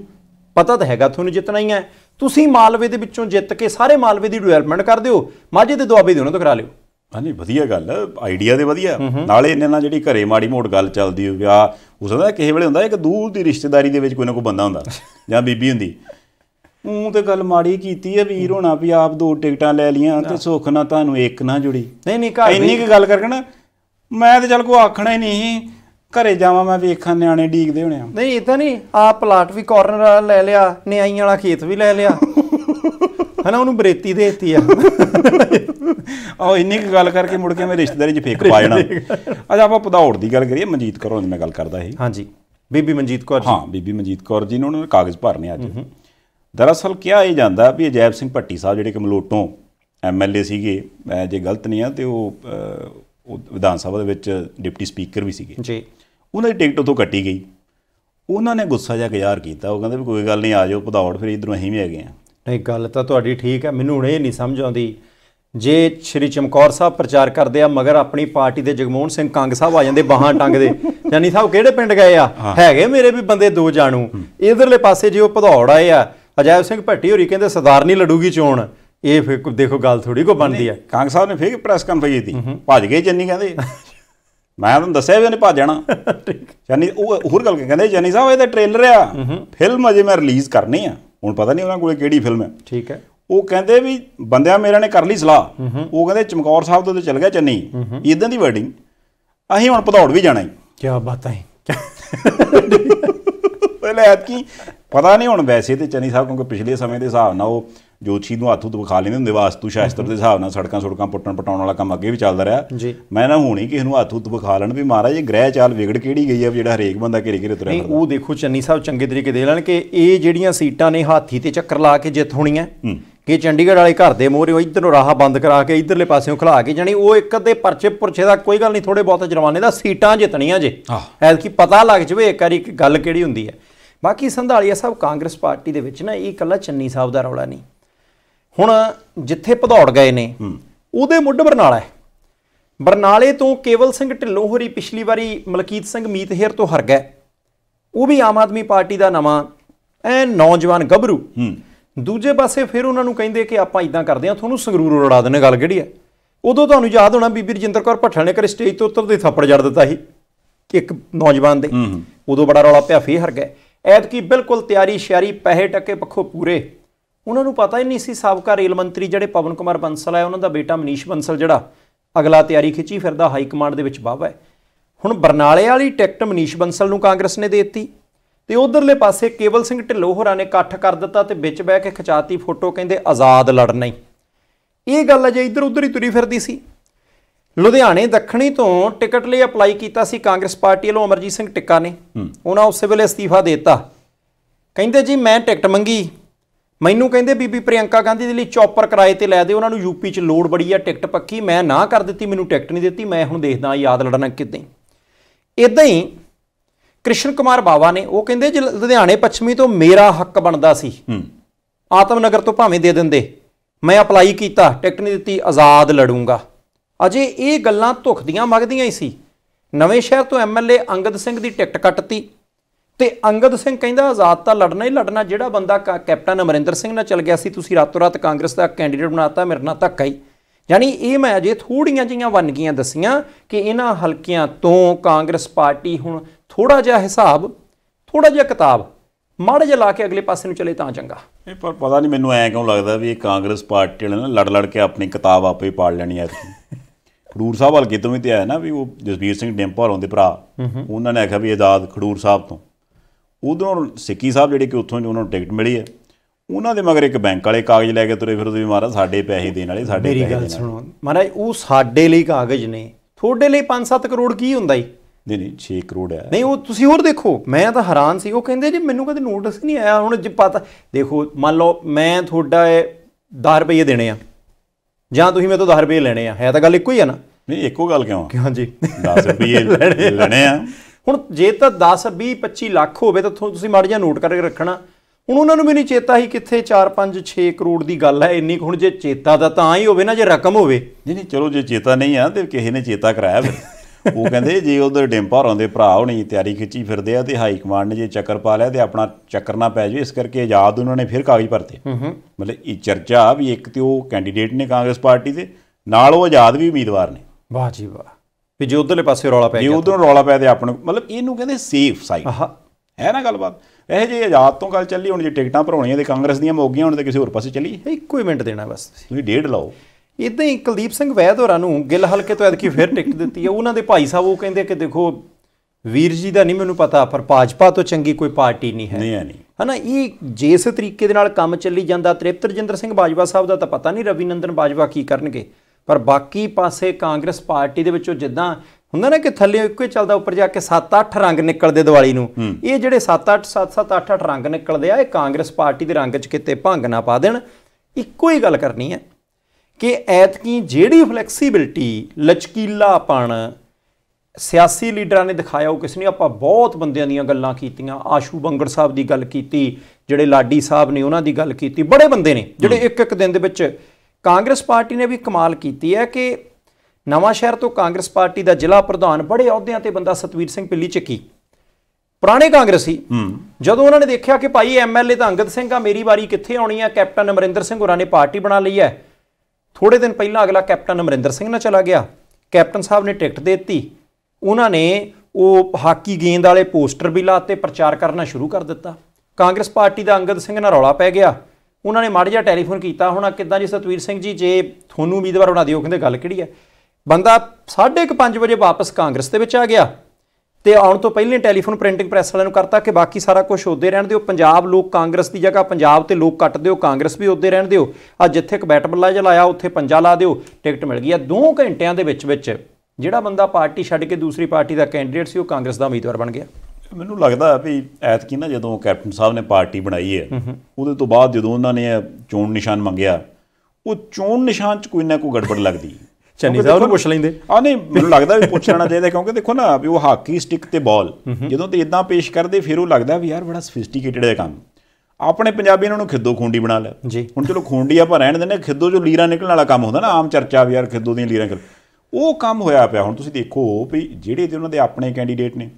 ਪਤਾ ਤਾਂ ਹੈਗਾ ਤੁਹਾਨੂੰ ਜਿੱਤਣਾ ਹੀ ਹੈ ਤੁਸੀਂ ਮਾਲਵੇ ਦੇ ਵਿੱਚੋਂ ਜਿੱਤ ਕੇ ਸਾਰੇ ਮਾਲਵੇ ਦੀ ਡਿਵੈਲਪਮੈਂਟ ਕਰ ਦਿਓ ਮਾਝੇ ਦੇ ਦੁਆਬੇ ਦੇ ਉਹਨਾਂ ਤੋਂ ਕਰਾ ਲਿਓ ਹਾਂਜੀ ਵਧੀਆ ਗੱਲ ਆਈਡੀਆ ਦੇ ਵਧੀਆ ਨਾਲੇ ਇਹਨਾਂ ਨਾਲ ਜਿਹੜੀ ਘਰੇ ਮਾੜੀ ਮੋੜ ਗੱਲ ਚੱਲਦੀ ਹੋਵੇ ਆ ਹੋ ਸਕਦਾ ਕਿਸੇ ਵੇਲੇ ਹੁੰਦਾ ਇੱਕ ਦੂਰ ਦੀ ਰਿਸ਼ਤੇਦਾਰੀ ਦੇ ਵਿੱਚ ਕੋਈ ਨਾ ਕੋਈ ਬੰਦਾ ਹੁੰਦਾ ਜਾਂ ਬੀਬੀ ਹੁੰਦੀ ਉਹ ਤੇ ਗੱਲ ਮਾੜੀ ਕੀਤੀ ਹੈ ਵੀਰ ਹੋਣਾ ਵੀ ਆਪ ਦੋ ਟਿਕਟਾਂ ਲੈ ਲੀਆਂ ਤੇ ਸੁੱਖ ਨਾ ਤੁਹਾਨੂੰ ਇੱਕ ਨਾ ਜੁੜੀ ਨਹੀਂ ਨਹੀਂ ਇੰਨੀ ਕੀ ਗੱਲ ਕਰਕੇ ਨਾ ਮੈਂ ਤੇ ਚੱਲ ਕੋ ਆਖਣਾ ਹੀ ਨਹੀਂ ਘਰੇ ਜਾਵਾਂ ਮੈਂ ਵੇਖਾਂ ਨਿਆਣੇ ਡੀਕਦੇ ਹੋਣੇ ਆ ਨਹੀਂ ਇਦਾਂ ਨਹੀਂ ਆ ਪਲਾਟ ਵੀ ਕਾਰਨਰ ਵਾਲਾ ਲੈ ਲਿਆ ਨਿਆਈ ਵਾਲਾ ਖੇਤ ਵੀ ਲੈ ਲਿਆ [LAUGHS] ਹਨਾ ਉਹਨੂੰ ਬਰੇਤੀ ਦੇ ਦਿੱਤੀ ਆ [LAUGHS] ਆਹ ਇੰਨੀ ਕੁ ਗੱਲ ਕਰਕੇ ਮੁੜ ਕੇ ਮੈਂ ਰਿਸ਼ਤੇਦਾਰੀ 'ਚ ਫੇਕ ਪਾ ਜਾਣਾ [LAUGHS] ਅੱਜ ਆਪਾਂ ਪਧੌੜ ਦੀ ਗੱਲ ਕਰੀਏ ਮਨਜੀਤ ਕੌਰ ਨਾਲ ਮੈਂ ਗੱਲ ਕਰਦਾ ਸੀ ਹਾਂਜੀ ਬੀਬੀ ਮਨਜੀਤ ਕੌਰ ਜੀ ਹਾਂ ਬੀਬੀ ਮਨਜੀਤ ਕੌਰ ਜੀ ਨੇ ਉਹਨਾਂ ਨੇ ਕਾਗਜ਼ ਭਰਨੇ ਅੱਜ ਦਰਅਸਲ ਕਿਹਾ ਇਹ ਜਾਂਦਾ ਵੀ ਅਜੈਬ ਸਿੰਘ ਭੱਟੀ ਸਾਹਿਬ ਜਿਹੜੇ ਕਿ ਮਲੋਟੋਂ ਐਮਐਲਏ ਸੀਗੇ ਮੈਂ ਜੇ ਗਲਤ ਨਹੀਂ ਆ ਤੇ ਉਹ ਉਹ ਵਿਧਾਨ ਸਭਾ ਦੇ ਵਿੱਚ ਡਿਪਟੀ ਸਪੀਕਰ ਵੀ ਸੀਗੇ ਜੀ ਉਹਨਾਂ ਦੀ ਟਿਕਟ ਉਥੋਂ ਕੱਟੀ ਗਈ ਉਹਨਾਂ ਨੇ ਗੁੱਸਾ ਜਿਹਾ ਯਾਰ ਕੀਤਾ ਉਹ ਕਹਿੰਦੇ ਵੀ ਕੋਈ ਗੱਲ ਨਹੀਂ ਆ ਜਾਓ ਭਦੌੜ ਫਿਰ ਇਧਰੋਂ ਅਸੀਂ ਵੀ ਹੈਗੇ ਆ ਨਹੀਂ ਗੱਲ ਤਾਂ ਤੁਹਾਡੀ ਠੀਕ ਹੈ ਮੈਨੂੰ ਹੁਣ ਇਹ ਨਹੀਂ ਸਮਝ ਆਉਂਦੀ ਜੇ ਸ਼੍ਰੀ ਚਮਕੌਰ ਸਾਹਿਬ ਪ੍ਰਚਾਰ ਕਰਦੇ ਆ ਮਗਰ ਆਪਣੀ ਪਾਰਟੀ ਦੇ ਜਗਮੋਹਨ ਸਿੰਘ ਕੰਗ ਸਾਹਿਬ ਆ ਜਾਂਦੇ ਬਾਹਾਂ ਟੰਗਦੇ ਜਾਨੀ ਸਾਹਿਬ ਕਿਹੜੇ ਪਿੰਡ ਗਏ ਆ ਹੈਗੇ ਮੇਰੇ ਵੀ ਬੰਦੇ ਦੋ ਜਾਣੂ ਇਧਰਲੇ ਪਾਸੇ ਜੇ ਉਹ ਭਦੌੜ ਆਏ ਆ ਅਜਾਇਬ ਸਿੰਘ ਭੱਟੀ ਹੋਰੀ ਕਹਿੰਦੇ ਸਰਦਾਰ ਨਹੀਂ ਲੜੂਗੀ ਚੋਣ ਇਹ ਫਿਰ ਦੇਖੋ ਗੱਲ ਥੋੜੀ ਕੋ ਬਣਦੀ ਹੈ ਕਾਂਗ ਸਾਹਿਬ ਨੇ ਫਿਰ ਪ੍ਰੈਸ ਕਾਨਫਰੰਸ ਕੀਤੀ ਭੱਜ ਗਏ ਜੰਨੀ ਕਹਿੰਦੇ [LAUGHS] ਮੈਂ ਤੁਹਾਨੂੰ ਦੱਸਿਆ ਵੀ ਉਹਨੇ ਭੱਜ ਜਾਣਾ ਯਾਨੀ ਉਹ ਹੋਰ ਗੱਲ ਕਹਿੰਦੇ ਜੰਨੀ ਸਾਹਿਬ ਇਹਦਾ ਟ੍ਰੇਲਰ ਆ ਫਿਲਮ ਅਜੇ ਮੈਂ ਰਿਲੀਜ਼ ਕਰਨੀ ਆ ਹੁਣ ਪਤਾ ਨਹੀਂ ਉਹਨਾਂ ਕੋਲੇ ਕਿਹੜੀ ਫਿਲਮ ਹੈ ਠੀਕ ਹੈ ਉਹ ਕਹਿੰਦੇ ਵੀ ਬੰਦਿਆ ਮੇਰਾ ਨੇ ਕਰ ਲਈ ਸਲਾਹ ਉਹ ਕਹਿੰਦੇ ਚਮਕੌਰ ਸਾਹਿਬ ਤੋਂ ਤੇ ਚਲ ਗਿਆ ਚੰਨੀ ਇਦਾਂ ਦੀ ਵਰਡਿੰਗ ਅਸੀਂ ਹੁਣ ਪਧੌੜ ਵੀ ਜਾਣਾ ਹੈ ਕੀ ਬਾਤ ਹੈ ਪਹਿਲੇ ਐਤ ਕੀ ਪਤਾ ਨਹੀਂ ਹੁਣ ਵੈਸੇ ਤੇ ਚੰਨੀ ਸਾਹਿਬ ਕਿਉਂਕਿ ਪਿਛਲੇ ਸਮੇਂ ਦੇ ਹਿਸਾਬ ਨਾਲ ਉਹ ਜੋਤਸ਼ੀ ਨੂੰ ਹੱਥ ਵਿਖਾ ਲੈਂਦੇ ਹੁੰਦੇ ਵਾਸਤੂ ਸ਼ਾਸਤਰ ਦੇ ਹਿਸਾਬ ਨਾਲ ਸੜਕਾਂ ਸੜਕਾਂ ਪੁੱਟਣ ਪਟਾਉਣ ਵਾਲਾ ਕੰਮ ਅੱਗੇ ਵੀ ਚੱਲਦਾ ਰਿਹਾ ਮੈਂ ਨਾ ਹੁਣੀ ਕਿਸੇ ਨੂੰ ਹੱਥ ਵਿਖਾ ਲੈਣ ਵੀ ਮਹਾਰਾਜ ਇਹ ਗ੍ਰਹਿ ਚਾਲ ਵਿਗੜ ਕਿਹੜੀ ਗਈ ਹੈ ਜਿਹੜਾ ਹਰੇਕ ਬੰਦਾ ਘੇਰੇ ਘੇਰੇ ਤੁਰਿਆ ਨਹੀਂ ਉਹ ਦੇਖੋ ਚੰਨੀ ਸਾਹਿਬ ਚੰਗੇ ਤਰੀਕੇ ਦੇ ਲੈਣ ਕਿ ਇਹ ਜਿਹੜੀਆਂ ਸੀਟਾਂ ਨੇ ਹਾਥੀ ਤੇ ਚੱਕਰ ਲਾ ਕੇ ਜਿੱਤ ਹੋਣੀ ਹੈ ਕਿ ਚੰਡੀਗੜ੍ਹ ਵਾਲੇ ਘਰ ਦੇ ਮੋਹਰੇ ਇਧਰੋਂ ਰਾਹ ਬੰਦ ਕਰਾ ਕੇ ਇਧਰਲੇ ਪਾਸਿਓਂ ਖਲਾ ਕੇ ਜਾਨੀ ਉਹ ਇੱਕ ਅੱਧੇ ਪਰਚੇ ਪਰਚੇ ਦਾ ਕੋਈ ਗੱਲ ਨਹੀਂ ਥੋੜੇ ਬਹੁਤ ਜਰਮਾਨੇ ਦਾ ਸੀਟਾਂ ਜਿੱਤਣੀਆਂ ਜੇ ਐਸ ਕੀ ਪਤਾ ਲੱਗ ਜਵੇ ਇੱਕ ਵਾਰੀ ਗੱਲ ਕਿਹੜੀ ਹੁੰਦੀ ਹੈ ਬਾਕੀ ਸੰਧਾਲੀਆ ਸਾਹਿਬ ਕਾਂਗਰਸ ਪਾਰਟੀ ਦੇ ਵਿੱਚ ਨਾ ਇਹ ਇਕੱਲਾ ਚੰਨੀ ਸਾਹਿਬ ਦਾ ਰੌਲਾ ਨਹੀਂ ਹੁਣ ਜਿੱਥੇ ਭਦੌੜ ਗਏ ਨੇ ਉਹਦੇ ਮੁੱਢ ਬਰਨਾਲਾ ਹੈ ਬਰਨਾਲੇ ਤੋਂ ਕੇਵਲ ਸਿੰਘ ਢਿੱਲੋਂ ਹੋਰੀ ਪਿਛਲੀ ਵਾਰੀ ਮਲਕੀਤ ਸਿੰਘ ਮੀਤਹਿਰ ਤੋਂ ਹਰ ਗਏ ਉਹ ਵੀ ਆਮ ਆਦਮੀ ਪਾਰਟੀ ਦਾ ਨਵਾਂ ਐ ਨੌਜਵਾਨ ਗੱਭਰੂ ਦੂਜੇ ਪਾਸੇ ਫਿਰ ਉਹਨਾਂ ਨੂੰ ਕਹਿੰਦੇ ਕਿ ਆਪਾਂ ਇਦਾਂ ਕਰਦੇ ਆ ਤੁਹਾਨੂੰ ਸੰਗਰੂਰ ਉੜਾ ਦੇਣੇ ਗੱਲ ਕਿਹੜੀ ਆ ਉਦੋਂ ਤੁਹਾਨੂੰ ਯਾਦ ਹੋਣਾ ਬੀਬੀ ਰਜਿੰਦਰ ਕੌਰ ਭੱਠਲ ਨੇ ਕਰ ਸਟੇਜ ਤੋਂ ਉੱਤਰਦੇ ਥੱਪੜ ਜੜ ਦਿੱਤਾ ਸੀ ਇੱਕ ਨੌਜਵਾਨ ਦੇ ਉਦੋਂ ਬੜਾ ਰੌਲਾ ਪਿਆ ਫੇਰ ਹਰ ਗਏ ਕੀ ਬਿਲਕੁਲ ਤਿਆਰੀ ਸ਼ਿਆਰੀ ਪਹਿ ਟੱਕੇ ਪੱਖੋਂ ਪੂਰੇ ਉਹਨਾਂ ਨੂੰ ਪਤਾ ਹੀ ਨਹੀਂ ਸੀ ਸਾਬਕਾ ਰੇਲ ਮੰਤਰੀ ਜਿਹੜੇ ਪਵਨ ਕੁਮਾਰ ਬੰਸਲ ਹੈ ਉਹਨਾਂ ਦਾ ਬੇਟਾ ਮਨੀਸ਼ ਬੰਸਲ ਜਿਹੜਾ ਅਗਲਾ ਤਿਆਰੀ ਖਿੱਚੀ ਫਿਰਦਾ ਹਾਈ ਕਮਾਂਡ ਦੇ ਵਿੱਚ ਬਾਬਾ ਹੈ ਹੁਣ ਬਰਨਾਲੇ ਵਾਲੀ ਟਿਕਟ ਮਨੀਸ਼ ਬੰਸਲ ਨੂੰ ਕਾਂਗਰਸ ਨੇ ਦੇ ਦਿੱਤੀ ਤੇ ਉਧਰਲੇ ਪਾਸੇ ਕੇਵਲ ਸਿੰਘ ਢਿੱਲੋਂ ਹੋਰਾਂ ਨੇ ਇਕੱਠ ਕਰ ਦਿੱਤਾ ਤੇ ਵਿੱਚ ਬਹਿ ਕੇ ਖਿਚਾਤੀ ਫੋਟੋ ਕਹਿੰਦੇ ਆਜ਼ਾਦ ਲੜਨਾ ਹੀ ਇਹ ਗੱਲ ਅਜੇ ਇੱਧਰ ਉੱਧਰ ਹੀ ਤੁਰੀ ਫਿਰਦੀ ਸੀ ਲੁਧਿਆਣੇ ਦੱਖਣੀ ਤੋਂ ਟਿਕਟ ਲਈ ਅਪਲਾਈ ਕੀਤਾ ਸੀ ਕਾਂਗਰਸ ਪਾਰਟੀ ਵੱਲੋਂ ਅਮਰਜੀਤ ਸਿੰਘ ਟਿੱਕਾ ਨੇ ਉਹਨਾਂ ਉਸੇ ਵੇਲੇ ਅਸਤੀਫਾ ਦੇ ਦਿੱਤਾ ਕਹਿੰਦੇ ਜੀ ਮੈਂ ਟਿਕਟ ਮੰਗੀ ਮੈਨੂੰ ਕਹਿੰਦੇ ਬੀਬੀ ਪ੍ਰਿਯੰਕਾ ਗਾਂਧੀ ਦੇ ਲਈ ਚੌਪਰ ਕਿਰਾਏ ਤੇ ਲੈ ਦੇ ਉਹਨਾਂ ਨੂੰ ਯੂਪੀ 'ਚ ਲੋੜ ਬੜੀ ਆ ਟਿਕਟ ਪੱਕੀ ਮੈਂ ਨਾ ਕਰ ਦਿੱਤੀ ਮੈਨੂੰ ਟਿਕਟ ਨਹੀਂ ਦਿੱਤੀ ਮੈਂ ਹੁਣ ਦੇਖਦਾ ਯਾਦ ਲੜਨਾ ਕਿਦਾਂ ਇਦਾਂ ਹੀ ਕ੍ਰਿਸ਼ਨ ਕੁਮਾਰ ਬਾਵਾ ਨੇ ਉਹ ਕਹਿੰਦੇ ਜੇ ਲੁਧਿਆਣੇ ਪੱਛਮੀ ਤੋਂ ਮੇਰਾ ਹੱਕ ਬਣਦਾ ਸੀ ਹੂੰ ਆਤਮਨਗਰ ਤੋਂ ਭਾਵੇਂ ਦੇ ਦਿੰਦੇ ਮੈਂ ਅਪਲਾਈ ਕੀਤਾ ਟਿਕਟ ਨਹੀਂ ਦਿੱਤੀ ਆਜ਼ਾਦ ਲੜੂੰਗਾ ਅਜੇ ਇਹ ਗੱਲਾਂ ਧੁਖਦੀਆਂ ਮਗਦੀਆਂ ਹੀ ਸੀ ਨਵੇਂ ਸ਼ਹਿਰ ਤੋਂ ਐਮਐਲਏ ਅੰਗਦ ਸਿੰਘ ਦੀ ਟਿਕਟ ਕੱਟਤੀ ਤੇ ਅੰਗਦ ਸਿੰਘ ਕਹਿੰਦਾ ਆਜ਼ਾਦ ਤਾਂ ਲੜਨਾ ਹੀ ਲੜਨਾ ਜਿਹੜਾ ਬੰਦਾ ਕੈਪਟਨ ਅਮਰਿੰਦਰ ਸਿੰਘ ਨਾਲ ਚੱਲ ਗਿਆ ਸੀ ਤੁਸੀਂ ਰਾਤੋ ਰਾਤ ਕਾਂਗਰਸ ਦਾ ਕੈਂਡੀਡੇਟ ਬਣਾਤਾ ਮੇਰੇ ਨਾਲ ਧੱਕਾ ਹੀ ਯਾਨੀ ਇਹ ਮੈਂ ਅਜੇ ਥੋੜੀਆਂ ਜੀਆਂ ਵੰਨਗੀਆਂ ਦਸੀਆਂ ਕਿ ਇਹਨਾਂ ਹਲਕਿਆਂ ਤੋਂ ਕਾਂਗਰਸ ਪਾਰਟੀ ਹੁਣ ਥੋੜਾ ਜਿਹਾ ਹਿਸਾਬ ਥੋੜਾ ਜਿਹਾ ਕਿਤਾਬ ਮੜ ਜਿਹਾ ਲਾ ਕੇ ਅਗਲੇ ਪਾਸੇ ਨੂੰ ਚਲੇ ਤਾਂ ਚੰਗਾ ਇਹ ਪਰ ਪਤਾ ਨਹੀਂ ਮੈਨੂੰ ਐਂ ਕਿਉਂ ਲੱਗਦਾ ਵੀ ਇਹ ਕਾਂਗਰਸ ਪਾਰਟੀ ਵਾਲੇ ਨਾ ਲੜ ਲੜ ਕੇ ਆਪਣੀ ਕਿਤਾਬ ਆਪੇ ਪਾੜ ਲੈਣੀ ਐ [LAUGHS] ਖਡੂਰ ਸਾਹਿਬ ਹਲਕੇ ਤੋਂ ਵੀ ਤੇ ਆਇਆ ਨਾ ਵੀ ਉਹ ਜਸਵੀਰ ਸਿੰਘ ਡਿੰਪਲ ਹੋਣ ਦੇ ਭਰਾ ਉਹਨਾਂ ਨੇ ਆਖਿਆ ਵੀ ਆਜ਼ਾਦ ਖੜੂਰ ਸਾਹਿਬ ਤੋਂ ਉਧਰੋਂ ਸਿੱਕੀ ਸਾਹਿਬ ਜਿਹੜੇ ਕਿ ਉੱਥੋਂ ਉਹਨਾਂ ਨੂੰ ਟਿਕਟ ਮਿਲੀ ਹੈ ਉਹਨਾਂ ਦੇ ਮਗਰ ਇੱਕ ਬੈਂਕ ਵਾਲੇ ਕਾਗਜ਼ ਲੈ ਕੇ ਤੁਰੇ ਫਿਰਦੇ ਵੀ ਮਹਾਰਾਜ ਸਾਡੇ ਪੈਸੇ ਦੇਣ ਵਾਲੇ ਸਾਡੇ ਪੈਸੇ ਮੇਰੀ ਗੱਲ ਸੁਣੋ ਮਹਾਰਾਜ ਉਹ ਸਾਡੇ ਲਈ ਕਾਗਜ਼ ਨੇ ਤੁਹਾਡੇ ਲਈ 5-7 ਕਰੋੜ ਕੀ ਹੁੰਦਾ ਈ ਨਹੀਂ ਨਹੀਂ 6 ਕਰੋੜ ਹੈ ਨਹੀਂ ਉਹ ਤੁਸੀਂ ਹੋਰ ਦੇਖੋ ਮੈਂ ਤਾਂ ਹੈਰਾਨ ਸੀ ਉਹ ਕਹਿੰਦੇ ਜੀ ਮੈਨੂੰ ਕਦੇ ਨੋਟਿਸ ਨਹੀਂ ਆਇਆ ਹੁਣ ਜੇ ਪਤਾ ਦੇਖੋ ਮੰਨ ਲਓ ਮੈਂ ਤੁਹਾਡਾ 10 ਰੁਪਏ ਦੇਣੇ ਆ ਜਾਂ ਤੁਸੀਂ ਮੇਰੇ ਤੋਂ 10 ਰੁਪਏ ਲੈਣੇ ਆ ਹੈ ਤਾਂ ਗੱਲ ਇੱਕੋ ਹੀ ਆ ਨਾ ਨਹੀਂ ਇੱਕੋ ਗੱਲ ਕਿਉਂ ਆ ਹਾਂਜੀ 10 ਰੁਪਏ ਲੈਣੇ ਆ ਹੁਣ ਜੇ ਤਾਂ 10 20 25 ਲੱਖ ਹੋਵੇ ਤਾਂ ਤੁਸੀਂ ਮਾੜੀ ਜਿਹਾ ਨੋਟ ਕਰਕੇ ਰੱਖਣਾ ਹੁਣ ਉਹਨਾਂ ਨੂੰ ਵੀ ਨਹੀਂ ਚੇਤਾ ਹੀ ਕਿੱਥੇ 4 5 6 ਕਰੋੜ ਦੀ ਗੱਲ ਹੈ ਇੰਨੀ ਹੁਣ ਜੇ ਚੇਤਾ ਦਾ ਤਾਂ ਹੀ ਹੋਵੇ ਨਾ ਜੇ ਰਕਮ ਹੋਵੇ ਨਹੀਂ ਨਹੀਂ ਚਲੋ ਜੇ ਚੇਤਾ ਨਹੀਂ ਆ ਤੇ ਕਿਸੇ ਨੇ ਚੇਤਾ ਕਰਾਇਆ ਫਿਰ ਉਹ ਕਹਿੰਦੇ ਜੇ ਉਧਰ ਡੈਂਪਾ ਰਹੋਂਦੇ ਦੇ ਭਰਾ ਹੋਣੀ ਤਿਆਰੀ ਖਿੱਚੀ ਫਿਰਦੇ ਆ ਤੇ ਹਾਈ ਕਮਾਂਡ ਨੇ ਜੇ ਚੱਕਰ ਪਾ ਲਿਆ ਤੇ ਆਪਣਾ ਚੱਕਰ ਨਾ ਪੈ ਜਾਵੇ ਇਸ ਕਰਕੇ ਆਜ਼ਾਦ ਉਹਨਾਂ ਨੇ ਫਿਰ ਕਾਗਜ਼ ਭਰਤੇ ਮਤਲਬ ਇਹ ਚਰਚਾ ਵੀ ਇੱਕ ਤੇ ਉਹ ਕੈਂਡੀਡੇਟ ਨੇ ਕਾਂਗਰਸ ਪਾਰਟੀ ਦੇ ਨਾਲ ਉਹ ਆਜ਼ਾਦ ਵੀ ਉਮੀਦਵਾਰ ਨੇ ਵਾਹ ਜੀ ਵਾਹ ਵੀ ਜੇ ਉਧਰਲੇ ਪਾਸੇ ਰੌਲਾ ਪੈ ਗਿਆ ਜੇ ਉਧਰੋਂ ਰੌਲਾ ਪੈ ਤੇ ਆਪਣੇ ਮਤਲਬ ਇਹਨੂੰ ਕਹਿੰਦੇ ਸੇਫ ਸਾਈਡ ਹੈ ਨਾ ਗੱਲਬਾਤ ਇਹ ਜੇ ਆਜ਼ਾਦ ਤੋਂ ਗੱਲ ਚੱਲੀ ਹੁਣ ਜੇ ਟਿਕਟਾਂ ਭਰਾਉਣੀਆਂ ਤੇ ਕਾਂਗਰਸ ਦੀਆਂ ਮੋਗੀਆਂ ਹੁਣ ਤੇ ਕਿਸੇ ਹੋਰ ਪਾਸੇ ਚੱਲੀ ਇੱਕੋ ਹੀ ਮਿੰਟ ਦੇਣਾ ਬਸ ਤੁਸੀਂ ਡੇਢ ਲਾਓ ਇਦਾਂ ਹੀ ਕੁਲਦੀਪ ਸਿੰਘ ਵੈਦ ਹੋਰਾਂ ਨੂੰ ਗਿੱਲ ਹਲਕੇ ਤੋਂ ਐਦਕੀ ਫੇਰ ਟਿਕਟ ਦਿੱਤੀ ਹੈ ਉਹਨਾਂ ਦੇ ਭਾਈ ਸਾਹਿਬ ਉਹ ਕਹਿੰਦੇ ਕਿ ਦੇਖੋ ਵੀਰ ਜੀ ਦਾ ਨਹੀਂ ਮੈਨੂੰ ਪਤਾ ਪਰ ਭਾਜਪਾ ਤੋਂ ਚੰਗੀ ਕੋਈ ਪਾਰਟੀ ਨਹੀਂ ਹੈ ਨਹੀਂ ਹੈ ਨਹੀਂ ਹਨਾ ਇਹ ਜਿਸ ਤਰੀਕੇ ਦੇ ਨਾਲ ਕੰਮ ਚੱਲੀ ਜਾਂਦਾ ਤ੍ਰਿਪਤ ਰਜਿੰਦਰ ਸਿੰਘ ਬਾਜਵਾ ਸਾਹਿਬ ਦਾ ਤਾਂ ਪਤਾ ਨਹੀਂ ਰਵੀਨੰਦਨ ਬਾਜਵਾ ਕੀ ਕਰਨਗੇ ਪਰ ਬਾਕੀ ਪਾਸੇ ਕਾਂਗਰਸ ਪਾਰਟੀ ਦੇ ਵਿੱਚੋਂ ਜਿੱਦਾਂ ਹੁੰਦਾ ਨਾ ਕਿ ਥੱਲੇ ਇੱਕੋ ਹੀ ਚੱਲਦਾ ਉੱਪਰ ਜਾ ਕੇ 7-8 ਰੰਗ ਨਿਕਲਦੇ ਦੀਵਾਲੀ ਨੂੰ ਇਹ ਜਿਹੜੇ 7-8 7-7 8-8 ਰੰਗ ਨਿਕਲਦੇ ਆ ਇਹ ਕਾਂਗਰਸ ਪਾਰਟੀ ਦੇ ਰੰਗ 'ਚ ਕਿਤੇ ਭੰਗ ਨਾ ਪਾ ਦੇਣ ਇੱਕੋ ਹੀ ਗੱਲ ਕਰਨੀ ਹੈ ਕਿ ਐਤਕੀ ਜਿਹੜੀ ਫਲੈਕਸੀਬਿਲਟੀ ਲਚਕੀਲਾਪਣ ਸਿਆਸੀ ਲੀਡਰਾਂ ਨੇ ਦਿਖਾਇਆ ਉਹ ਕਿਸ ਨੇ ਆਪਾਂ ਬਹੁਤ ਬੰਦਿਆਂ ਦੀਆਂ ਗੱਲਾਂ ਕੀਤੀਆਂ ਆਸ਼ੂ ਬੰਗੜ ਸਾਹਿਬ ਦੀ ਗੱਲ ਕੀਤੀ ਜਿਹੜੇ ਲਾਡੀ ਸਾਹਿਬ ਨੇ ਉਹਨਾਂ ਦੀ ਗੱਲ ਕੀਤੀ ਬੜੇ ਬੰਦੇ ਨੇ ਜਿਹੜੇ ਇੱਕ ਇੱਕ ਦਿਨ ਦੇ ਵਿੱਚ ਕਾਂਗਰਸ ਪਾਰਟੀ ਨੇ ਵੀ ਕਮਾਲ ਕੀਤੀ ਹੈ ਕਿ ਨਵਾਂ ਸ਼ਹਿਰ ਤੋਂ ਕਾਂਗਰਸ ਪਾਰਟੀ ਦਾ ਜ਼ਿਲ੍ਹਾ ਪ੍ਰਧਾਨ ਬੜੇ ਅਹੁਦਿਆਂ ਤੇ ਬੰਦਾ ਸਤਵੀਰ ਸਿੰਘ ਪਿੱਲੀ ਚੱਕੀ ਪੁਰਾਣੇ ਕਾਂਗਰਸੀ ਜਦੋਂ ਉਹਨਾਂ ਨੇ ਦੇਖਿਆ ਕਿ ਭਾਈ ਐਮਐਲਏ ਤਾਂ ਅੰਗਦ ਸਿੰਘ ਆ ਮੇਰੀ ਵਾਰੀ ਕਿੱਥੇ ਆਉਣੀ ਆ ਕੈਪਟਨ ਅਮਰਿੰਦਰ ਸਿੰਘ ਹੋਰਾਂ ਨੇ ਪਾਰਟੀ ਬਣਾ ਲਈ ਹੈ ਥੋੜੇ ਦਿਨ ਪਹਿਲਾਂ ਅਗਲਾ ਕੈਪਟਨ ਅਮਰਿੰਦਰ ਸਿੰਘ ਨਾਲ ਚਲਾ ਗਿਆ ਕੈਪਟਨ ਸਾਹਿਬ ਨੇ ਟਿਕਟ ਦੇ ਦਿੱਤੀ ਉਹਨਾਂ ਨੇ ਉਹ ਹਾਕੀ ਗੇਂਦ ਵਾਲੇ ਪੋਸਟਰ ਵੀ ਲਾਤੇ ਪ੍ਰਚਾਰ ਕਰਨਾ ਸ਼ੁਰੂ ਕਰ ਦਿੱਤਾ ਕਾਂਗਰਸ ਪਾਰਟੀ ਦਾ ਅੰਗਦ ਸਿੰਘ ਨਾਲ ਰੌਲਾ ਪੈ ਗਿਆ ਉਹਨਾਂ ਨੇ ਮਾੜਾ ਜਿਹਾ ਟੈਲੀਫੋਨ ਕੀਤਾ ਹੋਣਾ ਕਿਦਾਂ ਜੀ ਸਤਵੀਰ ਸਿੰਘ ਜੀ ਜੇ ਤੁਹਾਨੂੰ ਉਮੀਦਵਾਰ ਬਣਾ ਦਿਓ ਕਹਿੰਦੇ ਗੱਲ ਕਿਹੜੀ ਹੈ ਬੰਦਾ 5:30 ਵਜੇ ਵਾਪਸ ਕਾਂਗਰਸ ਦੇ ਵਿੱਚ ਆ ਗਿਆ ਤੇ ਆਉਣ ਤੋਂ ਪਹਿਲਾਂ ਟੈਲੀਫੋਨ ਪ੍ਰਿੰਟਿੰਗ ਪ੍ਰੈਸ ਵਾਲਿਆਂ ਨੂੰ ਕਰਤਾ ਕਿ ਬਾਕੀ ਸਾਰਾ ਕੁਝ ਉਹਦੇ ਰਹਿਣ ਦਿਓ ਪੰਜਾਬ ਲੋਕ ਕਾਂਗਰਸ ਦੀ ਜਗ੍ਹਾ ਪੰਜਾਬ ਤੇ ਲੋਕ ਕੱਟ ਦਿਓ ਕਾਂਗਰਸ ਵੀ ਉਹਦੇ ਰਹਿਣ ਦਿਓ ਆ ਜਿੱਥੇ ਇੱਕ ਬੈਟ ਬੱਲਾ ਜਿਹਾ ਲਾਇਆ ਉੱਥੇ ਪੰਜਾ ਲਾ ਦਿਓ ਟਿਕਟ ਮਿਲ ਗਈ ਆ 2 ਘੰਟਿਆਂ ਦੇ ਵਿੱਚ ਵਿੱਚ ਜਿਹੜਾ ਬੰਦਾ ਪਾਰਟੀ ਛੱਡ ਕੇ ਦੂਸਰੀ ਪਾਰਟੀ ਦਾ ਕੈਂਡੀਡੇਟ ਸੀ ਉਹ ਕਾਂਗਰਸ ਦਾ ਉਮੀਦਵਾਰ ਬਣ ਗਿਆ ਮੈਨੂੰ ਲੱਗਦਾ ਵੀ ਐਤਕੀ ਨਾ ਜਦੋਂ ਕੈਪਟਨ ਸਾਹਿਬ ਨੇ ਪਾਰਟੀ ਬਣਾਈ ਹੈ ਉਹਦੇ ਤੋਂ ਬਾਅਦ ਜਦੋਂ ਉਹਨਾਂ ਨੇ ਚੋਣ ਨਿਸ਼ਾਨ ਮੰਗਿਆ ਉਹ ਚੋਣ ਨਿਸ਼ਾਨ 'ਚ ਕੋਈ ਨਾ ਕੋਈ ਗੜਬੜ ਲੱਗਦੀ [LAUGHS] ਚੰਨੀ ਸਾਹਿਬ ਨੂੰ ਪੁੱਛ ਲੈਂਦੇ ਆ ਨਹੀਂ ਮੈਨੂੰ ਲੱਗਦਾ ਵੀ ਪੁੱਛ ਲੈਣਾ ਚਾਹੀਦਾ ਕਿਉਂਕਿ ਦੇਖੋ ਨਾ ਵੀ ਉਹ ਹਾਕੀ ਸਟਿਕ ਤੇ ਬਾਲ ਜਦੋਂ ਤੇ ਇਦਾਂ ਪੇਸ਼ ਕਰਦੇ ਫਿਰ ਉਹ ਲੱਗਦਾ ਵੀ ਯਾਰ ਬੜਾ ਸਫਿਸਟੀਕੇਟਡ ਹੈ ਕੰਮ ਆਪਣੇ ਪੰਜਾਬੀ ਇਹਨਾਂ ਨੂੰ ਖਿੱਦੋ ਖੁੰਡੀ ਬਣਾ ਲਿਆ ਹੁਣ ਚਲੋ ਖੁੰਡੀ ਆਪਾਂ ਰਹਿਣ ਦਿੰਦੇ ਖਿੱਦੋ ਜੋ ਲੀਰਾ ਨਿਕਲਣ ਵਾਲਾ ਕੰਮ ਹੁੰਦਾ ਨਾ ਆਮ ਚਰਚਾ ਵੀ ਯਾਰ ਖਿੱਦੋ ਦੀਆਂ ਲੀਰਾਂ ਕਰ ਉਹ ਕੰਮ ਹੋਇਆ ਪਿਆ ਹੁਣ ਤੁਸੀਂ ਦੇਖੋ ਵੀ ਜਿਹੜੇ ਤੇ ਉਹਨਾਂ ਦੇ ਆਪਣੇ ਕੈਂਡੀਡੇਟ ਨੇ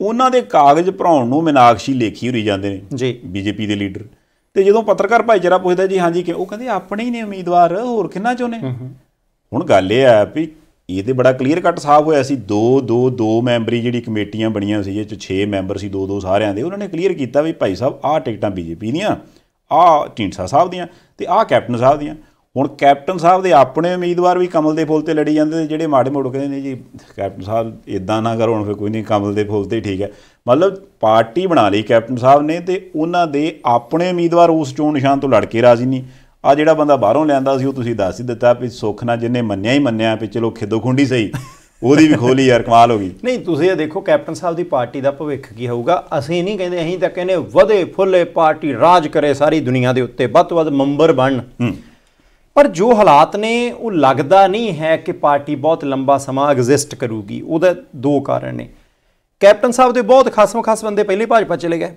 ਉਹਨਾਂ ਦੇ ਕਾਗਜ਼ ਭਰਾਉਣ ਨੂੰ ਮਿਨਾਕਸ਼ੀ ਲੇਖੀ ਹੋਈ ਜਾਂਦੇ ਨੇ ਜੀ ਬੀਜੇਪੀ ਦੇ ਲੀਡਰ ਤੇ ਜਦੋਂ ਪੱਤਰਕਾਰ ਭਾਈਚਾਰਾ ਪੁੱਛਦਾ ਜੀ ਹਾਂਜੀ ਕਿ ਉਹ ਕਹਿੰਦੇ ਆਪਣੇ ਹੀ ਨੇ ਉਮੀਦਵਾਰ ਹੋਰ ਕਿੰਨਾ ਚੋਂ ਨੇ ਹੁਣ ਗੱਲ ਇਹ ਆ ਵੀ ਇਹ ਤੇ ਬੜਾ ਕਲੀਅਰ ਕੱਟ ਸਾਫ ਹੋਇਆ ਸੀ 2 2 2 ਮੈਂਬਰੀ ਜਿਹੜੀ ਕਮੇਟੀਆਂ ਬਣੀਆਂ ਸੀ ਇਹ ਚ 6 ਮੈਂਬਰ ਸੀ 2 2 ਸਾਰਿਆਂ ਦੇ ਉਹਨਾਂ ਨੇ ਕਲੀਅਰ ਕੀਤਾ ਵੀ ਭਾਈ ਸਾਹਿਬ ਆਹ ਟਿਕਟਾਂ ਬੀਜੇਪੀ ਦੀਆਂ ਆਹ ਢੀਂਡਸਾ ਸਾਹਿਬ ਦੀਆਂ ਤੇ ਆਹ ਕੈਪਟਨ ਸਾਹਿਬ ਦੀਆਂ ਹੁਣ ਕੈਪਟਨ ਸਾਹਿਬ ਦੇ ਆਪਣੇ ਉਮੀਦਵਾਰ ਵੀ ਕਮਲ ਦੇ ਫੁੱਲ ਤੇ ਲੜੀ ਜਾਂਦੇ ਨੇ ਜਿਹੜੇ ਮਾੜੇ ਮੋੜ ਕਹਿੰਦੇ ਨੇ ਜੀ ਕੈਪਟਨ ਸਾਹਿਬ ਇਦਾਂ ਨਾ ਕਰੋ ਹੁਣ ਫੇ ਕੋਈ ਨਹੀਂ ਕਮਲ ਦੇ ਫੁੱਲ ਤੇ ਠੀਕ ਹੈ ਮਤਲਬ ਪਾਰਟੀ ਬਣਾ ਲਈ ਕੈਪਟਨ ਸਾਹਿਬ ਨੇ ਤੇ ਉਹਨਾਂ ਦੇ ਆਪਣੇ ਉਮੀਦਵਾਰ ਉਸ ਚੋਣ ਨਿਸ਼ਾਨ ਤੋਂ ਲੜ ਕੇ ਰਾਜ਼ੀ ਨਹੀਂ ਆ ਜਿਹੜਾ ਬੰਦਾ ਬਾਹਰੋਂ ਲੈਂਦਾ ਸੀ ਉਹ ਤੁਸੀਂ ਦੱਸ ਹੀ ਦਿੱਤਾ ਵੀ ਸੁਖਨਾ ਨਾਲ ਜਿੰਨੇ ਮੰਨਿਆ ਹੀ ਮੰਨਿਆ ਵੀ ਚਲੋ ਖਿੱਦੋ ਖੁੰਡੀ ਸਹੀ ਉਹਦੀ ਵੀ ਖੋਲੀ ਯਾਰ ਕਮਾਲ ਹੋ ਗਈ ਨਹੀਂ ਤੁਸੀਂ ਇਹ ਦੇਖੋ ਕੈਪਟਨ ਸਾਹਿਬ ਦੀ ਪਾਰਟੀ ਦਾ ਭਵਿੱਖ ਕੀ ਹੋਊਗਾ ਅਸੀਂ ਨਹੀਂ ਕਹਿੰਦੇ ਅਸੀਂ ਤਾਂ ਕਹਿੰਦੇ ਵਧੇ ਫੁੱਲੇ ਪਾਰਟੀ ਰਾਜ ਕਰੇ ਸਾਰੀ ਦੁਨੀਆ ਦੇ ਉੱਤੇ ਵੱਧ ਤੋਂ ਵੱਧ ਮੈਂਬਰ ਬਣਨ ਪਰ ਜੋ ਹਾਲਾਤ ਨੇ ਉਹ ਲੱਗਦਾ ਨਹੀਂ ਹੈ ਕਿ ਪਾਰਟੀ ਬਹੁਤ ਲੰਬਾ ਸਮਾਂ ਐਗਜ਼ਿਸਟ ਕਰੂਗੀ ਉਹਦੇ ਦੋ ਕਾਰਨ ਨੇ ਕੈਪਟਨ ਸਾਹਿਬ ਦੇ ਬਹੁਤ ਖਾਸਮ ਖਾਸ ਬੰਦੇ ਪਹਿਲੇ ਭਾਜਪਾ ਚਲੇ ਗਏ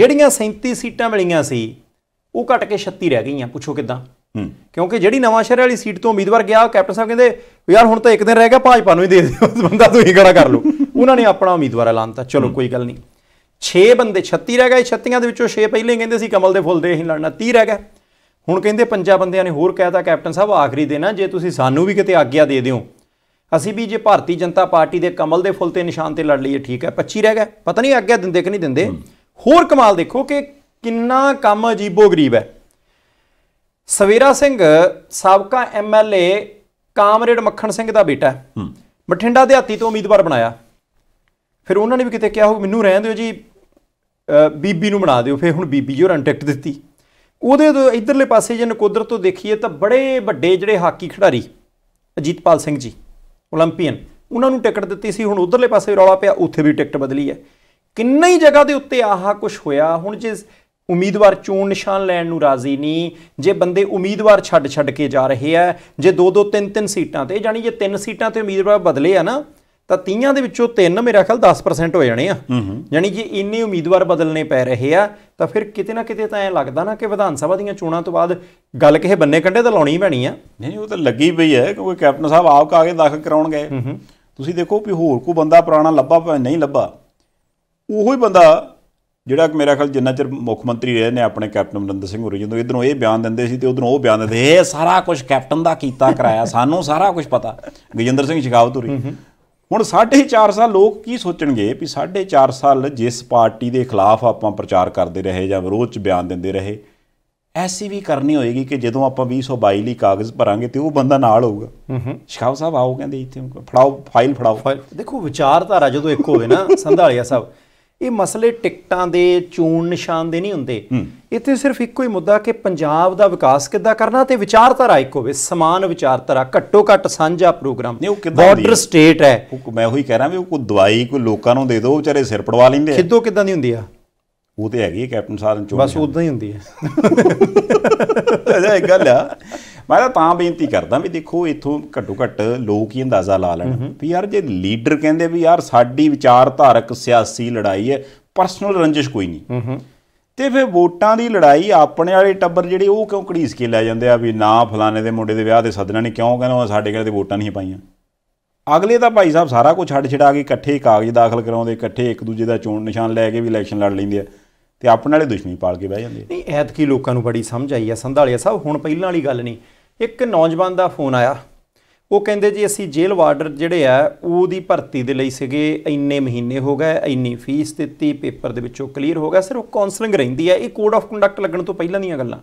ਜਿਹੜੀਆਂ 37 ਸੀਟਾਂ ਮਿਲੀਆਂ ਸੀ ਉਹ ਘਟ ਕੇ 36 ਰਹਿ ਗਈਆਂ ਪੁੱਛੋ ਕਿਦਾਂ ਕਿਉਂਕਿ ਜਿਹੜੀ ਨਵਾਂ ਸ਼ਹਿਰ ਵਾਲੀ ਸੀਟ ਤੋਂ ਉਮੀਦਵਾਰ ਗਿਆ ਕੈਪਟਨ ਸਾਹਿਬ ਕਹਿੰਦੇ ਯਾਰ ਹੁਣ ਤਾਂ ਇੱਕ ਦਿਨ ਰਹਿ ਗਿਆ ਭਾਜਪਾ ਨੂੰ ਹੀ ਦੇ ਦਿਓ ਉਸ ਬੰਦਾ ਤੁਸੀਂ ਖੜਾ ਕਰ ਲਓ ਉਹਨਾਂ ਨੇ ਆਪਣਾ ਉਮੀਦਵਾਰ ਐਲਾਨਤਾ ਚਲੋ ਕੋਈ ਗੱਲ ਨਹੀਂ 6 ਬੰਦੇ 36 ਰਹਿ ਗਏ 36 ਦੇ ਵਿੱਚੋਂ 6 ਪਹਿਲੇ ਕਹਿੰਦੇ ਸੀ ਕਮਲ ਦੇ ਫੁੱਲ ਦੇ ਹੀ ਲੜਨਾ 30 ਰਹਿ ਗਏ ਹੁਣ ਕਹਿੰਦੇ ਪੰਜਾਂ ਬੰਦਿਆਂ ਨੇ ਹੋਰ ਕਹਿਤਾ ਕੈਪਟਨ ਸਾਹਿਬ ਆਖਰੀ ਦੇ ਨਾ ਜੇ ਤੁਸੀਂ ਸਾਨੂੰ ਵੀ ਕਿਤੇ ਆਗਿਆ ਦੇ ਦਿਓ ਅਸੀਂ ਵੀ ਜੇ ਭਾਰਤੀ ਜਨਤਾ ਪਾਰਟੀ ਦੇ ਕਮਲ ਦੇ ਫੁੱਲ ਤੇ ਨਿਸ਼ਾਨ ਤੇ ਲੜ ਲਈਏ ਠੀਕ ਹੈ 25 ਰਹਿ ਗਏ ਪਤਾ ਨਹੀਂ ਆਗਿਆ ਦਿੰਦੇ ਕਿ ਨਹੀਂ ਦਿੰਦੇ ਹੋਰ ਕਮਾਲ ਦੇਖੋ ਕਿ ਕਿੰਨਾ ਕੰਮ ਅਜੀਬੋ ਗਰੀਬ ਹੈ ਸਵੇਰਾ ਸਿੰਘ ਸਾਬਕਾ ਐਮਐਲਏ ਕਾਮਰੇਡ ਮੱਖਣ ਸਿੰਘ ਦਾ ਬੇਟਾ ਮਠਿੰਡਾ ਦਿਹਾਤੀ ਤੋਂ ਉਮੀਦਵਾਰ ਬਣਾਇਆ ਫਿਰ ਉਹਨਾਂ ਨੇ ਵੀ ਕਿਤੇ ਕਿਹਾ ਹੋ ਮੈਨੂੰ ਰਹਿਣ ਦਿਓ ਜੀ ਬੀਬੀ ਨੂੰ ਬਣਾ ਦਿਓ ਫਿਰ ਹੁਣ ਬੀਬੀ ਜੀ ਹੋਰ ਟਿਕਟ ਦਿੱਤੀ ਉਹਦੇ ਇਧਰਲੇ ਪਾਸੇ ਜੇ ਨਕੋਦਰ ਤੋਂ ਦੇਖੀਏ ਤਾਂ ਬੜੇ ਵੱਡੇ ਜਿਹੜੇ ਹਾਕੀ ਖਿਡਾਰੀ ਅਜੀਤਪਾਲ ਸਿੰਘ ਜੀ 올림픽ੀਅਨ ਉਹਨਾਂ ਨੂੰ ਟਿਕਟ ਦਿੱਤੀ ਸੀ ਹੁਣ ਉਧਰਲੇ ਪਾਸੇ ਰੌਲਾ ਪਿਆ ਉੱਥੇ ਵੀ ਟਿਕਟ ਬਦਲੀ ਹੈ ਕਿੰਨੇ ਹੀ ਜਗ੍ਹਾ ਦੇ ਉੱਤੇ ਆਹਾ ਕੁਝ ਹੋਇਆ ਹੁਣ ਜੇ ਉਮੀਦਵਾਰ ਚੋਣ ਨਿਸ਼ਾਨ ਲੈਣ ਨੂੰ ਰਾਜ਼ੀ ਨਹੀਂ ਜੇ ਬੰਦੇ ਉਮੀਦਵਾਰ ਛੱਡ ਛੱਡ ਕੇ ਜਾ ਰਹੇ ਆ ਜੇ ਦੋ ਦੋ ਤਿੰਨ ਤਿੰਨ ਸੀਟਾਂ ਤੇ ਜਾਨੀ ਜੇ ਤਿੰਨ ਸੀਟਾਂ ਤੇ ਉਮੀਦਵਾਰ ਬਦਲੇ ਆ ਨਾ ਤਾਂ 30ਾਂ ਦੇ ਵਿੱਚੋਂ 3 ਮੇਰਾ ਖਿਆਲ 10% ਹੋ ਜਾਣੇ ਆ ਯਾਨੀ ਕਿ ਇੰਨੇ ਉਮੀਦਵਾਰ ਬਦਲਨੇ ਪੈ ਰਹੇ ਆ ਤਾਂ ਫਿਰ ਕਿਤੇ ਨਾ ਕਿਤੇ ਤਾਂ ਐ ਲੱਗਦਾ ਨਾ ਕਿ ਵਿਧਾਨ ਸਭਾ ਦੀਆਂ ਚੋਣਾਂ ਤੋਂ ਬਾਅਦ ਗੱਲ ਕਿਸੇ ਬੰਨੇ ਕੰਡੇ ਤਾਂ ਲਾਉਣੀ ਪੈਣੀ ਆ ਨਹੀਂ ਉਹ ਤਾਂ ਲੱਗੀ ਪਈ ਹੈ ਕਿਉਂਕਿ ਕੈਪਟਨ ਸਾਹਿਬ ਆਪ ਕੇ ਦਾਖਲ ਕਰਾਉਣ ਗਏ ਤੁਸੀਂ ਦੇਖੋ ਵੀ ਹੋਰ ਕੋਈ ਬੰਦਾ ਪੁਰਾਣਾ ਲੱਭਾ ਭਾਵੇਂ ਨਹੀਂ ਲੱਭਾ ਉਹੋ ਹੀ ਬੰਦਾ ਜਿਹੜਾ ਕਿ ਮੇਰਾ ਖਿਆਲ ਜਿੰਨਾ ਚਿਰ ਮੁੱਖ ਮੰਤਰੀ ਰਹੇ ਨੇ ਆਪਣੇ ਕੈਪਟਨ ਅਮਰਿੰਦਰ ਸਿੰਘ ਹੋਰ ਜਦੋਂ ਇਧਰੋਂ ਇਹ ਬਿਆਨ ਦਿੰਦੇ ਸੀ ਤੇ ਉਧਰੋਂ ਉਹ ਬਿਆਨ ਦਿੰਦੇ ਇਹ ਸਾਰਾ ਕੁਝ ਕੈਪਟਨ ਦਾ ਕੀਤਾ ਕਰਾਇਆ ਸਾਨੂੰ ਸਾਰਾ ਕੁਝ ਪਤਾ ਗਜਿੰਦਰ ਸਿੰਘ ਸ਼ਿਕਾਵਤ ਹੋਰੀ ਹੁਣ 4.5 ਸਾਲ ਲੋਕ ਕੀ ਸੋਚਣਗੇ ਵੀ 4.5 ਸਾਲ ਜਿਸ ਪਾਰਟੀ ਦੇ ਖਿਲਾਫ ਆਪਾਂ ਪ੍ਰਚਾਰ ਕਰਦੇ ਰਹੇ ਜਾਂ ਵਿਰੋਧ ਚ ਬਿਆਨ ਦਿੰਦੇ ਰਹੇ ਐਸੀ ਵੀ ਕਰਨੀ ਹੋਏਗੀ ਕਿ ਜਦੋਂ ਆਪਾਂ 2022 ਲਈ ਕਾਗਜ਼ ਭਰਾਂਗੇ ਤੇ ਉਹ ਬੰਦਾ ਨਾਲ ਹੋਊਗਾ ਸ਼ਖਾਵ ਸਾਹਿਬ ਆਓ ਕਹਿੰਦੇ ਇੱਥੇ ਫੜਾਓ ਫਾਈਲ ਫੜਾਓ ਦੇਖੋ ਵਿਚਾਰਧਾਰਾ ਜਦੋਂ ਇੱਕ ਹੋਵੇ ਨਾ ਸੰਧਾਲਿਆ ਸਾਹਿਬ ਇਹ ਮਸਲੇ ਟਿਕਟਾਂ ਦੇ ਚੂਣ ਨਿਸ਼ਾਨ ਦੇ ਨਹੀਂ ਹੁੰਦੇ ਇੱਥੇ ਸਿਰਫ ਇੱਕੋ ਹੀ ਮੁੱਦਾ ਕਿ ਪੰਜਾਬ ਦਾ ਵਿਕਾਸ ਕਿੱਦਾਂ ਕਰਨਾ ਤੇ ਵਿਚਾਰਧਾਰਾ ਇੱਕ ਹੋਵੇ ਸਮਾਨ ਵਿਚਾਰਧਾਰਾ ਘੱਟੋ ਘੱਟ ਸਾਂਝਾ ਪ੍ਰੋਗਰਾਮ ਬਾਰਡਰ ਸਟੇਟ ਹੈ ਮੈਂ ਉਹੀ ਕਹਿ ਰਿਹਾ ਵੀ ਕੋਈ ਦਵਾਈ ਕੋਈ ਲੋਕਾਂ ਨੂੰ ਦੇ ਦਿਓ ਵਿਚਾਰੇ ਸਿਰ ਪੜਵਾ ਲੈਂਦੇ ਆ ਖਿੱਦੋ ਕਿੱਦਾਂ ਦੀ ਹੁੰਦੀ ਆ ਉਹ ਤੇ ਹੈਗੀ ਕੈਪਟਨ ਸਾਹਿਬ ਨੂੰ ਚੋਣ ਬਸ ਉਦਾਂ ਹੀ ਹੁੰਦੀ ਹੈ ਅਜਾ ਇੱਕ ਗੱਲ ਆ ਮੈਂ ਤਾਂ ਬੇਨਤੀ ਕਰਦਾ ਵੀ ਦੇਖੋ ਇੱਥੋਂ ਘੱਟੋ ਘੱਟ ਲੋਕ ਹੀ ਅੰਦਾਜ਼ਾ ਲਾ ਲੈਣ ਵੀ ਯਾਰ ਜੇ ਲੀਡਰ ਕਹਿੰਦੇ ਵੀ ਯਾਰ ਸਾਡੀ ਵਿਚਾਰਧਾਰਕ ਸਿਆਸੀ ਲੜਾਈ ਹੈ ਪਰਸਨਲ ਰੰਜਿਸ਼ ਕੋਈ ਨਹੀਂ ਤੇ ਫਿਰ ਵੋਟਾਂ ਦੀ ਲੜਾਈ ਆਪਣੇ ਵਾਲੇ ਟੱਬਰ ਜਿਹੜੇ ਉਹ ਕਿਉਂ ਕੜੀਸ ਕੇ ਲੈ ਜਾਂਦੇ ਆ ਵੀ ਨਾ ਫਲਾਣੇ ਦੇ ਮੁੰਡੇ ਦੇ ਵਿਆਹ ਦੇ ਸੱਦਣਾ ਨਹੀਂ ਕਿਉਂ ਕਹਿੰਦਾ ਸਾਡੇ ਘਰ ਦੇ ਵੋਟਾਂ ਨਹੀਂ ਪਾਈਆਂ ਅਗਲੇ ਤਾਂ ਭਾਈ ਸਾਹਿਬ ਸਾਰਾ ਕੁਝ ਛੱਡ ਛਿੜਾ ਕੇ ਇਕੱਠੇ ਕਾਗਜ਼ ਦਾਖਲ ਕਰਾਉਂਦੇ ਇਕੱਠੇ ਇੱਕ ਦੂਜੇ ਦਾ ਚੋਣ ਨਿਸ਼ਾਨ ਲੈ ਕੇ ਵੀ ਇਲੈਕਸ਼ਨ ਲੜ ਲੈਂਦੇ ਆ ਤੇ ਆਪਣੇ ਵਾਲੇ ਦੁਸ਼ਮਣੀ ਪਾਲ ਕੇ ਬਹਿ ਜਾਂਦੇ ਨਹੀਂ ਐਤ ਕੀ ਲੋਕਾਂ ਨੂੰ ਬੜੀ ਸਮਝ ਆਈ ਆ ਸੰਧਾਲਿਆ ਸਾਹਿਬ ਹੁਣ ਪਹਿਲਾਂ ਵਾਲੀ ਗੱਲ ਨਹੀਂ ਇੱਕ ਨੌਜਵਾਨ ਦਾ ਫੋਨ ਆਇਆ ਉਹ ਕਹਿੰਦੇ ਜੀ ਅਸੀਂ ਜੇਲ੍ਹ ਵਾਰਡਰ ਜਿਹੜੇ ਆ ਉਹਦੀ ਭਰਤੀ ਦੇ ਲਈ ਸੀਗੇ ਇੰਨੇ ਮਹੀਨੇ ਹੋ ਗਏ ਇੰਨੀ ਫੀਸ ਦਿੱਤੀ ਪੇਪਰ ਦੇ ਵਿੱਚੋਂ ਕਲੀਅਰ ਹੋ ਗਿਆ ਸਿਰ ਉਹ ਕਾਉਂਸਲਿੰਗ ਰਹਿੰਦੀ ਆ ਇਹ ਕੋਡ ਆਫ ਕੰਡਕਟ ਲੱਗਣ ਤੋਂ ਪਹਿਲਾਂ ਦੀਆਂ ਗੱਲਾਂ